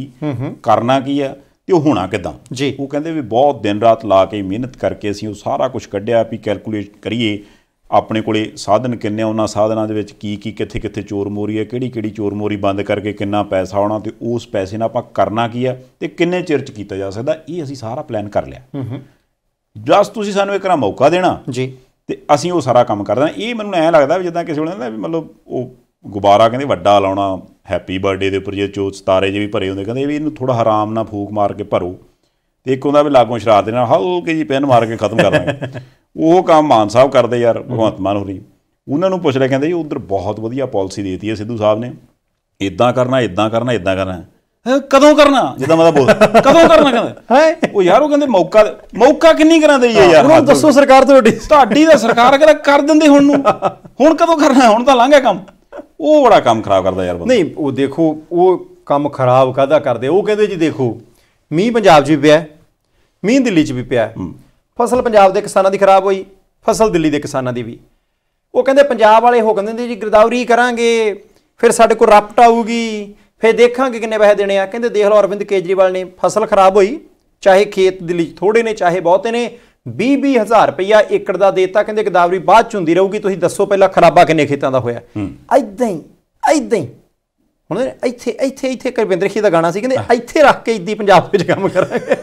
ਕਰਨਾ ਕੀ ਆ ਤੇ ਉਹ ਹੋਣਾ ਕਿਦਾਂ ਉਹ ਕਹਿੰਦੇ ਵੀ ਬਹੁਤ ਦਿਨ ਰਾਤ ਲਾ ਕੇ ਮਿਹਨਤ ਕਰਕੇ ਅਸੀਂ ਉਹ ਸਾਰਾ ਕੁਝ ਕੱਢਿਆ ਵੀ ਕੈਲਕੂਲੇਟ ਕਰੀਏ ਆਪਣੇ ਕੋਲੇ ਸਾਧਨ ਕਿੰਨੇ ਉਹਨਾਂ ਸਾਧਨਾਂ ਦੇ ਵਿੱਚ ਕੀ ਕੀ ਕਿੱਥੇ ਕਿੱਥੇ ਚੋਰ ਮੋਰੀ ਹੈ ਕਿਹੜੀ ਕਿਹੜੀ ਚੋਰ ਮੋਰੀ ਬੰਦ ਕਰਕੇ ਕਿੰਨਾ ਪੈਸਾ ਆਉਣਾ ਤੇ ਉਸ ਪੈਸੇ ਨਾਲ ਆਪਾਂ ਕਰਨਾ ਕੀ ਆ ਤੇ ਕਿੰਨੇ ਚਿਰ ਚ ਕੀਤਾ ਜਾ ਸਕਦਾ ਇਹ ਅਸੀਂ ਸਾਰਾ ਪਲਾਨ ਕਰ ਲਿਆ ਹੂੰ ਹੂੰ ਜਸ ਤੁਸੀਂ ਸਾਨੂੰ ਇੱਕ ਨਾ ਮੌਕਾ ਦੇਣਾ ਜੀ ਤੇ ਅਸੀਂ ਉਹ ਸਾਰਾ ਕੰਮ ਕਰਦੇ ਹਾਂ ਇਹ ਮੈਨੂੰ ਐ ਲੱਗਦਾ ਵੀ ਜਿੱਦਾਂ ਕਿਸੇ ਵੇਲੇ ਨਾ ਮਤਲਬ ਉਹ ਗੁਬਾਰਾ ਕਹਿੰਦੇ ਵੱਡਾ ਲਾਉਣਾ ਹੈਪੀ ਬਰਥਡੇ ਦੇ ਉੱਪਰ ਜੇ ਚੋ ਸਤਾਰੇ ਜੇ ਵੀ ਭਰੇ ਹੁੰਦੇ ਕਹਿੰਦੇ ਵੀ ਇਹਨੂੰ ਥੋੜਾ ਹਰਾਮ ਨਾਲ ਫੂਕ ਮਾਰ ਕੇ ਭਰੋ ਤੇ ਇੱਕ ਹੁੰਦਾ ਵੀ ਲਾਗੋਂ ਸ਼ਰਾਰ ਦੇ ਨਾਲ ਹਲਕੇ ਜੀ ਪੈਨ ਮਾਰ ਕੇ ਖਤਮ ਕਰ ਦਾਂਗੇ [LAUGHS] ਉਹ ਕੰਮ ਮਾਨ ਸਾਹਿਬ ਕਰਦੇ ਯਾਰ ਭਗਵੰਤ ਮਾਨ ਹੋਰੀ ਉਹਨਾਂ ਨੂੰ ਪੁੱਛ ਲੈ ਕਹਿੰਦੇ ਜੀ ਉਧਰ ਬਹੁਤ ਵਧੀਆ ਪਾਲਿਸੀ ਦੇਤੀ ਹੈ ਸਿੱਧੂ ਸਾਹਿਬ ਨੇ ਇਦਾਂ ਕਰਨਾ ਇਦਾਂ ਕਰਨਾ ਇਦਾਂ ਕਰਨਾ ਕਦੋਂ ਕਰਨਾ ਜਿੱਦਾਂ ਮੈਂ ਬੋਲ ਕਦੋਂ ਕਰਨਾ ਕਹਿੰਦੇ ਹੈ ਉਹ ਯਾਰ ਉਹ ਕਹਿੰਦੇ ਮੌਕਾ ਮੌਕਾ ਕਿੰਨੀ ਕਰਾਂ ਦੇਈਏ ਯਾਰ ਹੁਣ ਦੱਸੋ ਸਰਕਾਰ ਤੁਹਾਡੀ ਤੁਹਾਡੀ ਦਾ ਸਰਕਾਰ ਕਹਿੰਦਾ ਕਰ ਦਿੰਦੇ ਹੁਣ ਨੂੰ ਹੁਣ ਕਦੋਂ ਕਰਨਾ ਹੁਣ ਤਾਂ ਲੰਘਿਆ ਕੰਮ ਉਹ ਬੜਾ ਕੰਮ ਖਰਾਬ ਕਰਦਾ ਯਾਰ ਨਹੀਂ ਉਹ ਦੇਖੋ ਉਹ ਕੰਮ ਖਰਾਬ ਕਾਦਾ ਕਰਦੇ ਉਹ ਕਹਿੰਦੇ ਜੀ ਦੇਖੋ ਮੀਂਹ ਪੰਜਾਬ 'ਚ ਵੀ ਪਿਆ ਮੀਂਹ ਦਿੱਲੀ 'ਚ ਵੀ ਪਿਆ ਫਸਲ ਪੰਜਾਬ ਦੇ ਕਿਸਾਨਾਂ ਦੀ ਖਰਾਬ ਹੋਈ ਫਸਲ ਦਿੱਲੀ ਦੇ ਕਿਸਾਨਾਂ ਦੀ ਵੀ ਉਹ ਕਹਿੰਦੇ ਪੰਜਾਬ ਵਾਲੇ ਹੋ ਕਹਿੰਦੇ ਜੀ ਗਿਰਦਾਵਰੀ ਕਰਾਂਗੇ ਫਿਰ ਸਾਡੇ ਕੋਲ ਰਪਟ ਆਊਗੀ ਫੇ ਦੇਖਾਂਗੇ ਕਿੰਨੇ ਪੈਸੇ ਦੇਣੇ ਆ ਕਹਿੰਦੇ ਦੇਖ ਲਓ ਅਰਵਿੰਦ ਕੇਜਰੀਵਾਲ ਨੇ ਫਸਲ ਖਰਾਬ ਹੋਈ ਚਾਹੇ ਖੇਤ ਦਿੱਲੀ ਚ ਥੋੜੇ ਨੇ ਚਾਹੇ ਬਹੁਤੇ ਨੇ 20-20000 ਰੁਪਇਆ ਏਕੜ ਦਾ ਦੇਤਾ ਕਹਿੰਦੇ ਗਦਾਵਰੀ ਬਾਅਦ ਚ ਹੁੰਦੀ ਰਹੂਗੀ ਤੁਸੀਂ ਦੱਸੋ ਪਹਿਲਾਂ ਖਰਾਬਾ ਕਿੰਨੇ ਖੇਤਾਂ ਦਾ ਹੋਇਆ ਐਦਾਂ ਹੀ ਐਦਾਂ ਹੀ ਹੁਣ ਇੱਥੇ ਇੱਥੇ ਇੱਥੇ ਕਰਵਿੰਦਰ ਖੀ ਦਾ ਗਾਣਾ ਸੀ ਕਹਿੰਦੇ ਇੱਥੇ ਰੱਖ ਕੇ ਇੱਦੀ ਪੰਜਾਬ ਵਿੱਚ ਕੰਮ ਕਰਾਂਗੇ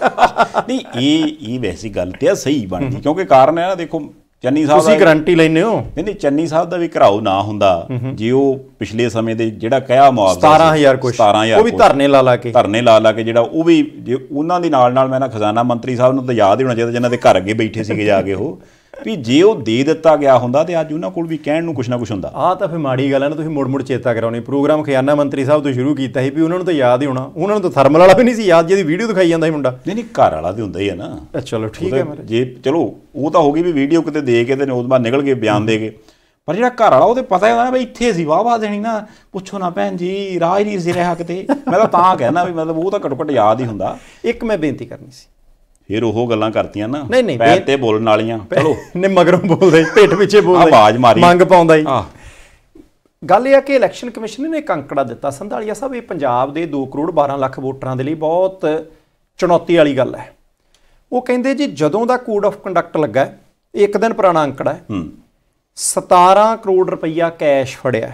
ਨਹੀਂ ਇਹ ਇਹ ਵੈਸੀ ਗੱਲ ਤੇ ਆ ਸਹੀ ਬਣਦੀ ਕਿਉਂਕਿ ਕਾਰਨ ਹੈ ਨਾ ਦੇਖੋ ਚੰਨੀ ਸਾਹਿਬ ਤੁਸੀਂ ਗਾਰੰਟੀ ਲੈਨੇ ਹੋ ਨਹੀਂ ਨਹੀਂ ਚੰਨੀ ਸਾਹਿਬ ਦਾ ਵੀ ਘਰਾਉ ਨਾ ਹੁੰਦਾ ਜੇ ਉਹ ਪਿਛਲੇ ਸਮੇਂ ਦੇ ਜਿਹੜਾ ਕਹਿਆ ਮੁਆਵਜ਼ਾ 17000 ਕੁਛ ਉਹ ਵੀ ਧਰਨੇ ਲਾ ਲਾ ਕੇ ਧਰਨੇ ਲਾ ਲਾ ਕੇ ਜਿਹੜਾ ਉਹ ਵੀ ਉਹਨਾਂ ਦੇ ਨਾਲ ਨਾਲ ਮੈਂ ਨਾ ਖਜ਼ਾਨਾ ਮੰਤਰੀ ਸਾਹਿਬ ਨੂੰ ਤਾਂ ਯਾਦ ਹੀ ਹੋਣਾ ਚਾਹੀਦਾ ਜਿਨ੍ਹਾਂ ਦੇ ਘਰ ਅੱਗੇ ਬੈਠੇ ਸੀਗੇ ਜਾ ਕੇ ਉਹ ਵੀ ਜੇ ਉਹ ਦੇ ਦਿੱਤਾ ਗਿਆ ਹੁੰਦਾ ਤੇ ਅੱਜ ਉਹਨਾਂ ਕੋਲ ਵੀ ਕਹਿਣ ਨੂੰ ਕੁਛ ਨਾ ਕੁਛ ਹੁੰਦਾ ਆਹ ਤਾਂ ਫੇ ਮਾੜੀ ਗੱਲ ਹੈ ਨਾ ਤੁਸੀਂ ਮੋੜ-ਮੋੜ ਚੇਤਾ ਕਰਾਉਣੀ ਪ੍ਰੋਗਰਾਮ ਖਿਆਨਾ ਮੰਤਰੀ ਸਾਹਿਬ ਤੋਂ ਸ਼ੁਰੂ ਕੀਤਾ ਸੀ ਵੀ ਉਹਨਾਂ ਨੂੰ ਤਾਂ ਯਾਦ ਹੀ ਹੋਣਾ ਉਹਨਾਂ ਨੂੰ ਤਾਂ ਥਰਮਲ ਵਾਲਾ ਵੀ ਨਹੀਂ ਸੀ ਯਾਦ ਜਿਹਦੀ ਵੀਡੀਓ ਦਿਖਾਈ ਜਾਂਦਾ ਸੀ ਮੁੰਡਾ ਨਹੀਂ ਨਹੀਂ ਘਰ ਵਾਲਾ ਤੇ ਹੁੰਦਾ ਹੀ ਹੈ ਨਾ ਚਲੋ ਠੀਕ ਹੈ ਮੇਰੇ ਜੇ ਚਲੋ ਉਹ ਤਾਂ ਹੋ ਗਈ ਵੀ ਵੀਡੀਓ ਕਿਤੇ ਦੇ ਕੇ ਤੇ ਬਾਅਦ ਨਿਕਲ ਕੇ ਬਿਆਨ ਦੇ ਕੇ ਪਰ ਜਿਹੜਾ ਘਰ ਵਾਲਾ ਉਹਦੇ ਪਤਾ ਹੈ ਨਾ ਬਈ ਇੱਥੇ ਸੀ ਵਾਹ ਵਾਹ ਦੇਣੀ ਨਾ ਪੁੱਛੋ ਨਾ ਭੈਣ ਜੀ ਰਾਜ ਨਹੀਂ ਸੀ ਰਿਹਾ ਕਿਤੇ ਮੈਂ ਤਾਂ ਤਾਂ ਕਹਿਣਾ ਵੀ ਮਤਲਬ ਉਹ ਤਾਂ ਘਟ ਘਟ ਯਾਦ ਹੀ ਹੁੰਦਾ ਇੱਕ ਮੈਂ ਬੇਨਤੀ ਕਰਨੀ ਸੀ ਫਿਰ ਉਹ ਗੱਲਾਂ ਕਰਤੀਆਂ ਨਾ ਨਹੀਂ ਨਹੀਂ ਪੈਰ ਤੇ ਬੋਲਣ ਵਾਲੀਆਂ ਚਲੋ [LAUGHS] ਨੇ ਮਗਰੋਂ ਬੋਲਦੇ ਪੇਟ ਪਿੱਛੇ ਬੋਲਦੇ ਆਵਾਜ਼ ਮਾਰੀ ਮੰਗ ਪਾਉਂਦਾ ਹੀ ਗੱਲ ਇਹ ਆ ਕਿ ਇਲੈਕਸ਼ਨ ਕਮਿਸ਼ਨ ਨੇ ਇੱਕ ਅੰਕੜਾ ਦਿੱਤਾ ਸੰਧਾਲੀਆ ਸਾਹਿਬ ਇਹ ਪੰਜਾਬ ਦੇ 2 ਕਰੋੜ 12 ਲੱਖ ਵੋਟਰਾਂ ਦੇ ਲਈ ਬਹੁਤ ਚੁਣੌਤੀ ਵਾਲੀ ਗੱਲ ਹੈ ਉਹ ਕਹਿੰਦੇ ਜੀ ਜਦੋਂ ਦਾ ਕੋਡ ਆਫ ਕੰਡਕਟ ਲੱਗਾ ਇੱਕ ਦਿਨ ਪੁਰਾਣਾ ਅੰਕੜਾ ਹੈ 17 ਕਰੋੜ ਰੁਪਈਆ ਕੈਸ਼ ਫੜਿਆ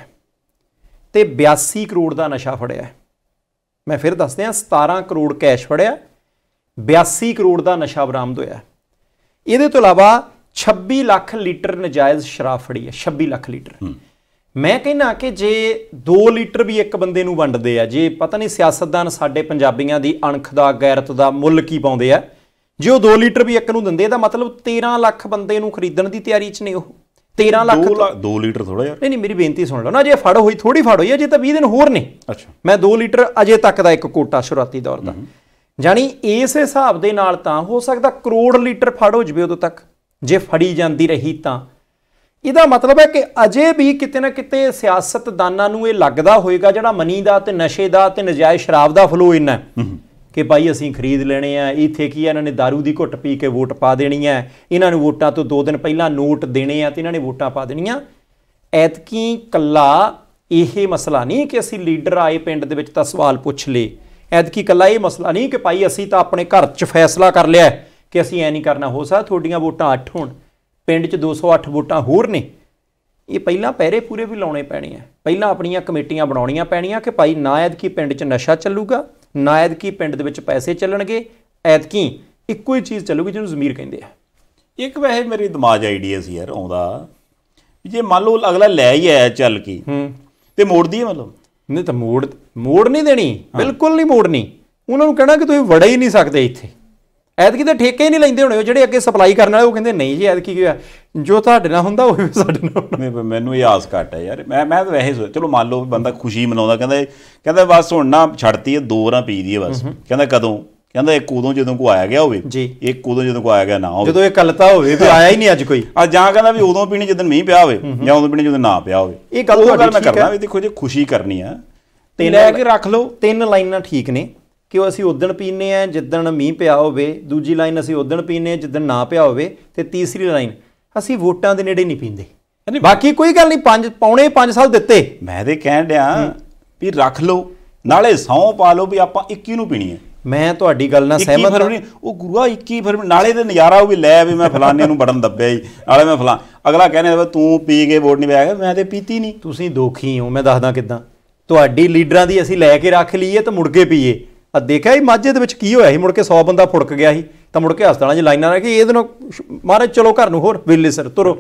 ਤੇ 82 ਕਰੋੜ ਦਾ ਨਸ਼ਾ ਫੜਿਆ ਮੈਂ ਫਿਰ ਦੱਸਦੇ ਆ 17 ਕਰੋੜ ਕੈਸ਼ ਫੜਿਆ 82 ਕਰੋੜ ਦਾ ਨਸ਼ਾ ਬਰਾਮਦ ਹੋਇਆ ਇਹਦੇ ਤੋਂ ਇਲਾਵਾ 26 ਲੱਖ ਲੀਟਰ ਨਜਾਇਜ਼ ਸ਼ਰਾਬ ਫੜੀ ਹੈ 26 ਲੱਖ ਲੀਟਰ ਮੈਂ ਕਹਿੰਦਾ ਕਿ ਜੇ 2 ਲੀਟਰ ਵੀ ਇੱਕ ਬੰਦੇ ਨੂੰ ਵੰਡਦੇ ਆ ਜੇ ਪਤਾ ਨਹੀਂ ਸਿਆਸਤਦਾਨ ਸਾਡੇ ਪੰਜਾਬੀਆਂ ਦੀ ਅਣਖ ਦਾ ਗੈਰਤ ਦਾ ਮੁੱਲ ਕੀ ਪਾਉਂਦੇ ਆ ਜੇ ਉਹ 2 ਲੀਟਰ ਵੀ ਇੱਕ ਨੂੰ ਦਿੰਦੇ ਤਾਂ ਮਤਲਬ 13 ਲੱਖ ਬੰਦੇ ਨੂੰ ਖਰੀਦਣ ਦੀ ਤਿਆਰੀ 'ਚ ਨੇ ਉਹ 13 ਲੱਖ 2 ਲੀਟਰ ਥੋੜਾ ਯਾਰ ਨਹੀਂ ਨਹੀਂ ਮੇਰੀ ਬੇਨਤੀ ਸੁਣ ਲਓ ਨਾ ਜੇ ਫੜ ਹੋਈ ਥੋੜੀ ਫੜ ਹੋਈ ਅਜੇ ਤਾਂ 20 ਦਿਨ ਹੋਰ ਨੇ ਅੱਛਾ ਮੈਂ 2 ਲੀਟਰ ਅਜੇ ਤੱਕ ਦਾ ਇੱਕ ਕੋਟਾ ਸ਼ੁਰੂਆਤੀ ਦੌਰ ਦਾ ਜਾਨੀ ਇਸ ਹਿਸਾਬ ਦੇ ਨਾਲ ਤਾਂ ਹੋ ਸਕਦਾ ਕਰੋੜ ਲੀਟਰ ਫੜ ਹੋ ਜਵੇ ਉਦੋਂ ਤੱਕ ਜੇ ਫੜੀ ਜਾਂਦੀ ਰਹੀ ਤਾਂ ਇਹਦਾ ਮਤਲਬ ਹੈ ਕਿ ਅਜੇ ਵੀ ਕਿਤੇ ਨਾ ਕਿਤੇ ਸਿਆਸਤਦਾਨਾਂ ਨੂੰ ਇਹ ਲੱਗਦਾ ਹੋਏਗਾ ਜਿਹੜਾ ਮਨੀ ਦਾ ਤੇ ਨਸ਼ੇ ਦਾ ਤੇ ਨਜਾਇਜ਼ ਸ਼ਰਾਬ ਦਾ ਫਲੋ ਇੰਨਾ ਕਿ ਭਾਈ ਅਸੀਂ ਖਰੀਦ ਲੈਣੇ ਆ ਇੱਥੇ ਕੀ ਇਹਨਾਂ ਨੇ दारू ਦੀ ਘੁੱਟ ਪੀ ਕੇ ਵੋਟ ਪਾ ਦੇਣੀ ਹੈ ਇਹਨਾਂ ਨੂੰ ਵੋਟਾਂ ਤੋਂ 2 ਦਿਨ ਪਹਿਲਾਂ ਨੋਟ ਦੇਣੇ ਆ ਤੇ ਇਹਨਾਂ ਨੇ ਵੋਟਾਂ ਪਾ ਦੇਣੀਆਂ ਐਤਕੀ ਕੱਲਾ ਇਹ ਮਸਲਾ ਨਹੀਂ ਕਿ ਅਸੀਂ ਲੀਡਰ ਆਏ ਪਿੰਡ ਦੇ ਵਿੱਚ ਤਾਂ ਸਵਾਲ ਪੁੱਛ ਲੇ ਐਦਕੀ ਕੱਲਾ ਇਹ ਮਸਲਾ ਨਹੀਂ ਕਿ ਭਾਈ ਅਸੀਂ ਤਾਂ ਆਪਣੇ ਘਰ 'ਚ ਫੈਸਲਾ ਕਰ ਲਿਆ ਕਿ ਅਸੀਂ ਐ ਨਹੀਂ ਕਰਨਾ ਹੋ ਸਕਦਾ ਤੁਹਾਡੀਆਂ ਵੋਟਾਂ 8 ਹੋਣ ਪਿੰਡ 'ਚ 208 ਵੋਟਾਂ ਹੋਰ ਨੇ ਇਹ ਪਹਿਲਾਂ ਪਹਿਰੇ ਪੂਰੇ ਵੀ ਲਾਉਣੇ ਪੈਣੇ ਆ ਪਹਿਲਾਂ ਆਪਣੀਆਂ ਕਮੇਟੀਆਂ ਬਣਾਉਣੀਆਂ ਪੈਣੀਆਂ ਕਿ ਭਾਈ ਨਾ ਐਦਕੀ ਪਿੰਡ 'ਚ ਨਸ਼ਾ ਚੱਲੂਗਾ ਨਾ ਐਦਕੀ ਪਿੰਡ ਦੇ ਵਿੱਚ ਪੈਸੇ ਚੱਲਣਗੇ ਐਦਕੀ ਇੱਕੋ ਹੀ ਚੀਜ਼ ਚੱਲੂਗੀ ਜਿਹਨੂੰ ਜ਼ਮੀਰ ਕਹਿੰਦੇ ਆ ਇੱਕ ਵੈਸੇ ਮੇਰੇ ਦਿਮਾਗ ਆਈਡੀਆ ਸੀ ਯਾਰ ਆਉਂਦਾ ਜੇ ਮੰਨ ਲਓ ਅਗਲਾ ਲੈ ਹੀ ਆਇਆ ਚੱਲ ਕੇ ਹੂੰ ਤੇ ਮੋੜਦੀ ਹੈ ਮਤਲਬ ਨਹੀਂ ਤਾਂ ਮੋੜ ਮੋੜ ਨਹੀਂ ਦੇਣੀ ਬਿਲਕੁਲ ਨਹੀਂ ਮੋੜਨੀ ਉਹਨਾਂ ਨੂੰ ਕਹਿਣਾ ਕਿ ਤੁਸੀਂ ਵੜਾ ਹੀ ਨਹੀਂ ਸਕਦੇ ਇੱਥੇ ਕੀ ਤਾਂ ਠੇਕੇ ਹੀ ਨਹੀਂ ਲੈਂਦੇ ਹੋਣੇ ਜਿਹੜੇ ਅੱਗੇ ਸਪਲਾਈ ਕਰਨ ਵਾਲੇ ਉਹ ਕਹਿੰਦੇ ਨਹੀਂ ਜੀ ਐਦ ਕੀ ਹੋਇਆ ਜੋ ਤੁਹਾਡੇ ਨਾਲ ਹੁੰਦਾ ਉਹ ਵੀ ਸਾਡੇ ਨਾਲ ਨਹੀਂ ਮੈਨੂੰ ਇਹ ਆਸ ਘਟ ਹੈ ਯਾਰ ਮੈਂ ਮੈਂ ਤਾਂ ਵੈਸੇ ਚਲੋ ਮੰਨ ਲਓ ਬੰਦਾ ਖੁਸ਼ੀ ਮਨਾਉਂਦਾ ਕਹਿੰਦਾ ਕਹਿੰਦਾ ਬਸ ਹੁਣ ਨਾ ਛੱਡਤੀ ਹੈ ਦੋ ਰਾਂ ਪੀ ਦੀ ਹੈ ਬਸ ਕਹਿੰਦਾ ਕਦੋਂ ਕਹਿੰਦਾ ਇੱਕ ਉਦੋਂ ਜਦੋਂ ਕੋ ਆਇਆ ਗਿਆ ਹੋਵੇ ਜੀ ਇੱਕ ਉਦੋਂ ਜਦੋਂ ਕੋ ਆਇਆ ਗਿਆ ਨਾ ਹੋਵੇ ਜਦੋਂ ਇਹ ਕਲਤਾ ਹੋਵੇ ਤੇ ਆਇਆ ਹੀ ਨਹੀਂ ਅੱਜ ਕੋਈ ਆ ਜਾਂ ਕਹਿੰਦਾ ਵੀ ਉਦੋਂ ਪੀਣੀ ਜਦੋਂ ਮੀਂਹ ਪਿਆ ਹੋਵੇ ਜਾਂ ਉਦੋਂ ਪੀਣੀ ਜਦੋਂ ਨਾ ਪਿਆ ਹੋਵੇ ਇਹ ਗੱਲ ਤੁਹਾਡੀ ਮੈਂ ਕਰਦਾ ਵੀ ਦੇਖੋ ਜੇ ਖੁਸ਼ੀ ਕਰਨੀ ਆ ਤੇ ਲੈ ਕੇ ਰੱਖ ਲਓ ਤਿੰਨ ਲਾਈਨਾਂ ਠੀਕ ਨੇ ਕਿ ਉਹ ਅਸੀਂ ਉਦੋਂ ਪੀਨੇ ਆ ਜਿੱਦਣ ਮੀਂਹ ਪਿਆ ਹੋਵੇ ਦੂਜੀ ਲਾਈਨ ਅਸੀਂ ਉਦੋਂ ਪੀਨੇ ਜਿੱਦਣ ਨਾ ਪਿਆ ਹੋਵੇ ਤੇ ਤੀਸਰੀ ਲਾਈਨ ਅਸੀਂ ਵੋਟਾਂ ਦੇ ਨੇੜੇ ਨਹੀਂ ਪੀਂਦੇ ਬਾਕੀ ਕੋਈ ਗੱਲ ਨਹੀਂ ਪੰਜ ਪੌਣੇ 5 ਸਾਲ ਦਿੱਤੇ ਮੈਂ ਤੇ ਕਹਿਣ ਡਿਆ ਵੀ ਰੱਖ ਲਓ ਨਾਲੇ ਸੌਂ ਪਾ ਲਓ ਵੀ ਆਪਾਂ 21 ਨੂੰ ਪੀਣੀ ਹੈ ਮੈਂ ਤੁਹਾਡੀ ਗੱਲ ਨਾਲ ਸਹਿਮਤ ਹਾਂ ਉਹ ਗੁਰੂਆ 21 ਫਰਵਰੀ ਨਾਲੇ ਦੇ ਨਜ਼ਾਰਾ ਉਹ ਵੀ ਲੈ ਵੀ ਮੈਂ ਫਲਾਣੇ ਨੂੰ ਬੜਨ ਦੱਬਿਆ ਹੀ ਨਾਲੇ ਮੈਂ ਫਲਾ ਅਗਲਾ ਕਹਿੰਦੇ ਵਾ ਤੂੰ ਪੀ ਕੇ ਵੋਟ ਨਹੀਂ ਪਾਇਆ ਮੈਂ ਤੇ ਪੀਤੀ ਨਹੀਂ ਤੁਸੀਂ ਦੋਖੀ ਹੋ ਮੈਂ ਦੱਸਦਾ ਕਿਦਾਂ ਤੁਹਾਡੀ ਲੀਡਰਾਂ ਦੀ ਅਸੀਂ ਲੈ ਕੇ ਰੱਖ ਲਈਏ ਤੇ ਮੁੜ ਕੇ ਪੀਏ ਆ ਦੇਖਿਆ ਹੀ ਮਾਝੇ ਦੇ ਵਿੱਚ ਕੀ ਹੋਇਆ ਸੀ ਮੁੜ ਕੇ 100 ਬੰਦਾ ਫੁੜਕ ਗਿਆ ਸੀ ਤਾਂ ਮੁੜ ਕੇ ਹਸਪਤਾਲਾਂ 'ਚ ਲਾਈਨਾਂ ਲੱਗ ਗਈ ਇਹਦੇ ਨਾਲ ਮਹਾਰਾਜ ਚਲੋ ਘਰ ਨੂੰ ਹੋਰ ਵੇਲੇ ਸਰ ਤੁਰੋ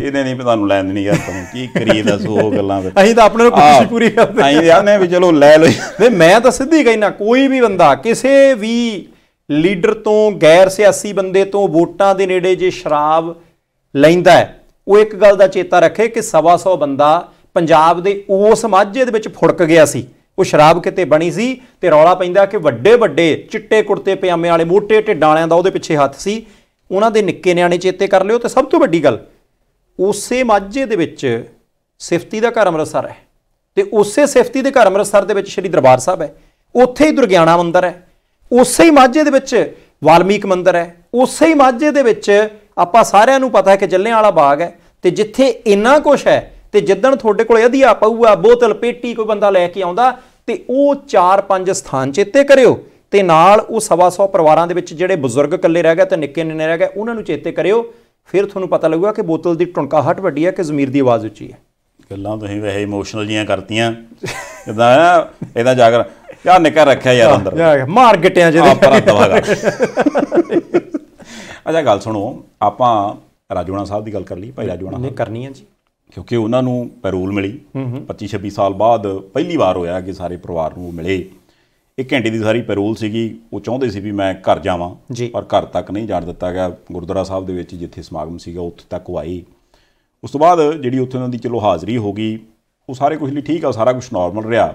ਇਹਨੇ ਨਹੀਂ ਤੁਹਾਨੂੰ ਲੈਣ ਦੇਣੀ ਯਾਰ ਤੁਹਾਨੂੰ ਕੀ ਕਰੀਏ ਦੱਸੋ ਉਹ ਗੱਲਾਂ ਫਿਰ ਅਸੀਂ ਤਾਂ ਆਪਣੇ ਨੂੰ ਕੋਸ਼ਿਸ਼ ਪੂਰੀ ਕਰਦੇ ਅਸੀਂ ਆਨੇ ਵੀ ਚਲੋ ਲੈ ਲਓ ਤੇ ਮੈਂ ਤਾਂ ਸਿੱਧੀ ਕਹਿਣਾ ਕੋਈ ਵੀ ਬੰਦਾ ਕਿਸੇ ਵੀ ਲੀਡਰ ਤੋਂ ਗੈਰ ਸਿਆਸੀ ਬੰਦੇ ਤੋਂ ਵੋਟਾਂ ਦੇ ਨੇੜੇ ਜੇ ਸ਼ਰਾਬ ਲੈਂਦਾ ਹੈ ਉਹ ਇੱਕ ਗੱਲ ਦਾ ਚੇਤਾ ਰੱਖੇ ਕਿ 125 ਬੰਦਾ ਪੰਜਾਬ ਦੇ ਉਸ ਮਾਝੇ ਦੇ ਵਿੱਚ ਫੁੜਕ ਗਿਆ ਸੀ ਉਹ ਸ਼ਰਾਬ ਕਿਤੇ ਬਣੀ ਸੀ ਤੇ ਰੌਲਾ ਪੈਂਦਾ ਕਿ ਵੱਡੇ ਵੱਡੇ ਚਿੱਟੇ ਕੁੜਤੇ ਪਜਾਮੇ ਵਾਲੇ ਮੋਟੇ ਢਿੱਡਾਂ ਵਾਲਿਆਂ ਦਾ ਉਹਦੇ ਪਿੱਛੇ ਹੱਥ ਸੀ ਉਹਨਾਂ ਦੇ ਨਿੱਕੇ ਨਿਆਣੇ ਚੇਤੇ ਕਰ ਲਿਓ ਤੇ ਸਭ ਤੋਂ ਵੱਡੀ ਗੱਲ ਉਸੇ ਮਾਝੇ ਦੇ ਵਿੱਚ ਸਿਫਤੀ ਦਾ ਘਰ ਅੰਮ੍ਰਿਤਸਰ ਹੈ ਤੇ ਉਸੇ ਸਿਫਤੀ ਦੇ ਘਰ ਅੰਮ੍ਰਿਤਸਰ ਦੇ ਵਿੱਚ ਸ਼੍ਰੀ ਦਰਬਾਰ ਸਾਹਿਬ ਹੈ ਉੱਥੇ ਹੀ ਦੁਰਗਿਆਣਾ ਮੰਦਿਰ ਹੈ ਉਸੇ ਹੀ ਮਾਝੇ ਦੇ ਵਿੱਚ ਵਾਲਮੀਕ ਮੰਦਿਰ ਹੈ ਉਸੇ ਹੀ ਮਾਝੇ ਦੇ ਵਿੱਚ ਆਪਾਂ ਸਾਰਿਆਂ ਨੂੰ ਪਤਾ ਹੈ ਕਿ ਜੱਲਿਆਂ ਵਾਲਾ ਬਾਗ ਹੈ ਤੇ ਜਿੱਥੇ ਇੰਨਾ ਕੁਝ ਹੈ ਤੇ ਜਿੱਦਣ ਤੁਹਾਡੇ ਕੋਲ ਆ ਪਊਆ ਬੋਤਲ ਪੇਟੀ ਕੋਈ ਬੰਦਾ ਲੈ ਕੇ ਆਉਂਦਾ ਤੇ ਉਹ 4-5 ਸਥਾਨ ਚੇਤੇ ਕਰਿਓ ਤੇ ਨਾਲ ਉਹ 125 ਪਰਿਵਾਰਾਂ ਦੇ ਵਿੱਚ ਜਿਹੜੇ ਬਜ਼ੁਰਗ ਇਕੱਲੇ ਰਹਿ ਗਏ ਤੇ ਨਿੱਕੇ ਨਿੰਨੇ ਰਹਿ ਗਏ ਉਹਨਾਂ ਨੂੰ ਚੇਤੇ ਕਰਿਓ ਫਿਰ ਤੁਹਾਨੂੰ ਪਤਾ ਲੱਗੂਗਾ ਕਿ ਬੋਤਲ ਦੀ ਟੁਣਕਾਹਟ ਵੱਡੀ ਹੈ ਕਿ ਜ਼ਮੀਰ ਦੀ ਆਵਾਜ਼ ਉੱਚੀ ਹੈ ਗੱਲਾਂ ਤੁਸੀਂ ਵੈਸੇ ਇਮੋਸ਼ਨਲ ਜੀਆਂ ਕਰਤੀਆਂ ਇਦਾਂ ਇਹਦਾ ਜਾਗਰ ਯਾਰ ਨਿਕਾ ਰੱਖਿਆ ਯਾਰ ਅੰਦਰ ਮਾਰ ਗਿੱਟਿਆਂ ਜਿਹਦੇ ਆਪਰਾ ਦਵਾਗਾ ਅਜਾ ਗੱਲ ਸੁਣੋ ਆਪਾਂ ਰਾਜੂਣਾ ਸਾਹਿਬ ਦੀ ਗੱਲ ਕਰ ਲਈ ਭਾਈ ਰਾਜੂਣਾ ਨੇ ਕਰਨੀ ਹੈ ਜੀ ਕਿਉਂਕਿ ਉਹਨਾਂ ਨੂੰ ਪੈਰੋਲ ਮਿਲੀ 25 26 ਸਾਲ ਬਾਅਦ ਪਹਿਲੀ ਵਾਰ ਹੋਇਆ ਕਿ ਸਾਰੇ ਪਰਿਵਾਰ ਨੂੰ ਮਿਲੇ ਇੱਕ ਘੰਟੇ ਦੀ ਸਾਰੀ ਪੈਰੋਲ ਸੀਗੀ ਉਹ ਚਾਹੁੰਦੇ ਸੀ ਵੀ ਮੈਂ ਘਰ ਜਾਵਾਂ ਪਰ ਘਰ ਤੱਕ ਨਹੀਂ ਜਾਣ ਦਿੱਤਾ ਗਿਆ ਗੁਰਦੁਆਰਾ ਸਾਹਿਬ ਦੇ ਵਿੱਚ ਜਿੱਥੇ ਸਮਾਗਮ ਸੀਗਾ ਉੱਥੇ ਤੱਕ ਉਹ ਆਈ ਉਸ ਤੋਂ ਬਾਅਦ ਜਿਹੜੀ ਉੱਥੇ ਉਹਨਾਂ ਦੀ ਚਲੋ ਹਾਜ਼ਰੀ ਹੋ ਗਈ ਉਹ ਸਾਰੇ ਕੁਝ ਲਈ ਠੀਕ ਆ ਸਾਰਾ ਕੁਝ ਨਾਰਮਲ ਰਿਹਾ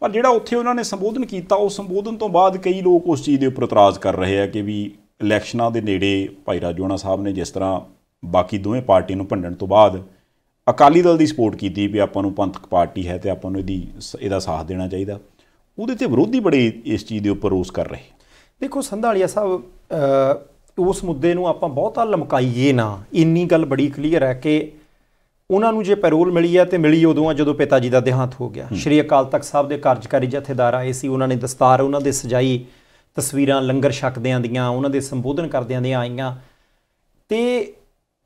ਪਰ ਜਿਹੜਾ ਉੱਥੇ ਉਹਨਾਂ ਨੇ ਸੰਬੋਧਨ ਕੀਤਾ ਉਹ ਸੰਬੋਧਨ ਤੋਂ ਬਾਅਦ ਕਈ ਲੋਕ ਉਸ ਚੀਜ਼ ਦੇ ਉੱਪਰ ਇਤਰਾਜ਼ ਕਰ ਰਹੇ ਆ ਕਿ ਵੀ ਇਲੈਕਸ਼ਨਾਂ ਦੇ ਨੇੜੇ ਭਾਈ ਰਾਜੋਣਾ ਸਾਹਿਬ ਨੇ ਜਿਸ ਤਰ੍ਹਾਂ ਬਾਕੀ ਦੋਵੇਂ ਪਾਰਟੀ ਨੂੰ ਭੰਡਣ ਤੋਂ ਬਾਅਦ ਅਕਾਲੀ ਦਲ ਦੀ ਸਪੋਰਟ ਕੀਤੀ ਵੀ ਆਪਾਂ ਨੂੰ ਪੰਥਕ ਪਾਰਟੀ ਹੈ ਤੇ ਆਪਾਂ ਨੂੰ ਇਹਦੀ ਇਹਦਾ ਸਾਥ ਦੇਣਾ ਚਾਹੀਦਾ ਉਹਦੇ ਤੇ ਵਿਰੋਧੀ ਬੜੇ ਇਸ ਚੀਜ਼ ਦੇ ਉੱਪਰ ਰੋਸ ਕਰ ਰਹੇ ਦੇਖੋ ਸੰਧਾਲੀਆ ਸਾਹਿਬ ਉਸ ਮੁੱਦੇ ਨੂੰ ਆਪਾਂ ਬਹੁਤਾ ਲਮਕਾਈਏ ਨਾ ਇੰਨੀ ਗੱਲ ਬੜੀ ਕਲੀਅਰ ਹੈ ਕਿ ਉਹਨਾਂ ਨੂੰ ਜੇ ਪੈਰੋਲ ਮਿਲੀ ਹੈ ਤੇ ਮਿਲੀ ਉਦੋਂ ਆ ਜਦੋਂ ਪਿਤਾ ਜੀ ਦਾ ਦੇਹਾਂਤ ਹੋ ਗਿਆ ਸ਼੍ਰੀ ਅਕਾਲ ਤਖਤ ਸਾਹਿਬ ਦੇ ਕਾਰਜਕਾਰੀ ਜਥੇਦਾਰ ਆਏ ਸੀ ਉਹਨਾਂ ਨੇ ਦਸਤਾਰ ਉਹਨਾਂ ਦੇ ਸਜਾਈ ਤਸਵੀਰਾਂ ਲੰਗਰ ਛਕਦਿਆਂ ਦੀਆਂ ਉਹਨਾਂ ਦੇ ਸੰਬੋਧਨ ਕਰਦਿਆਂ ਦੀਆਂ ਆਈਆਂ ਤੇ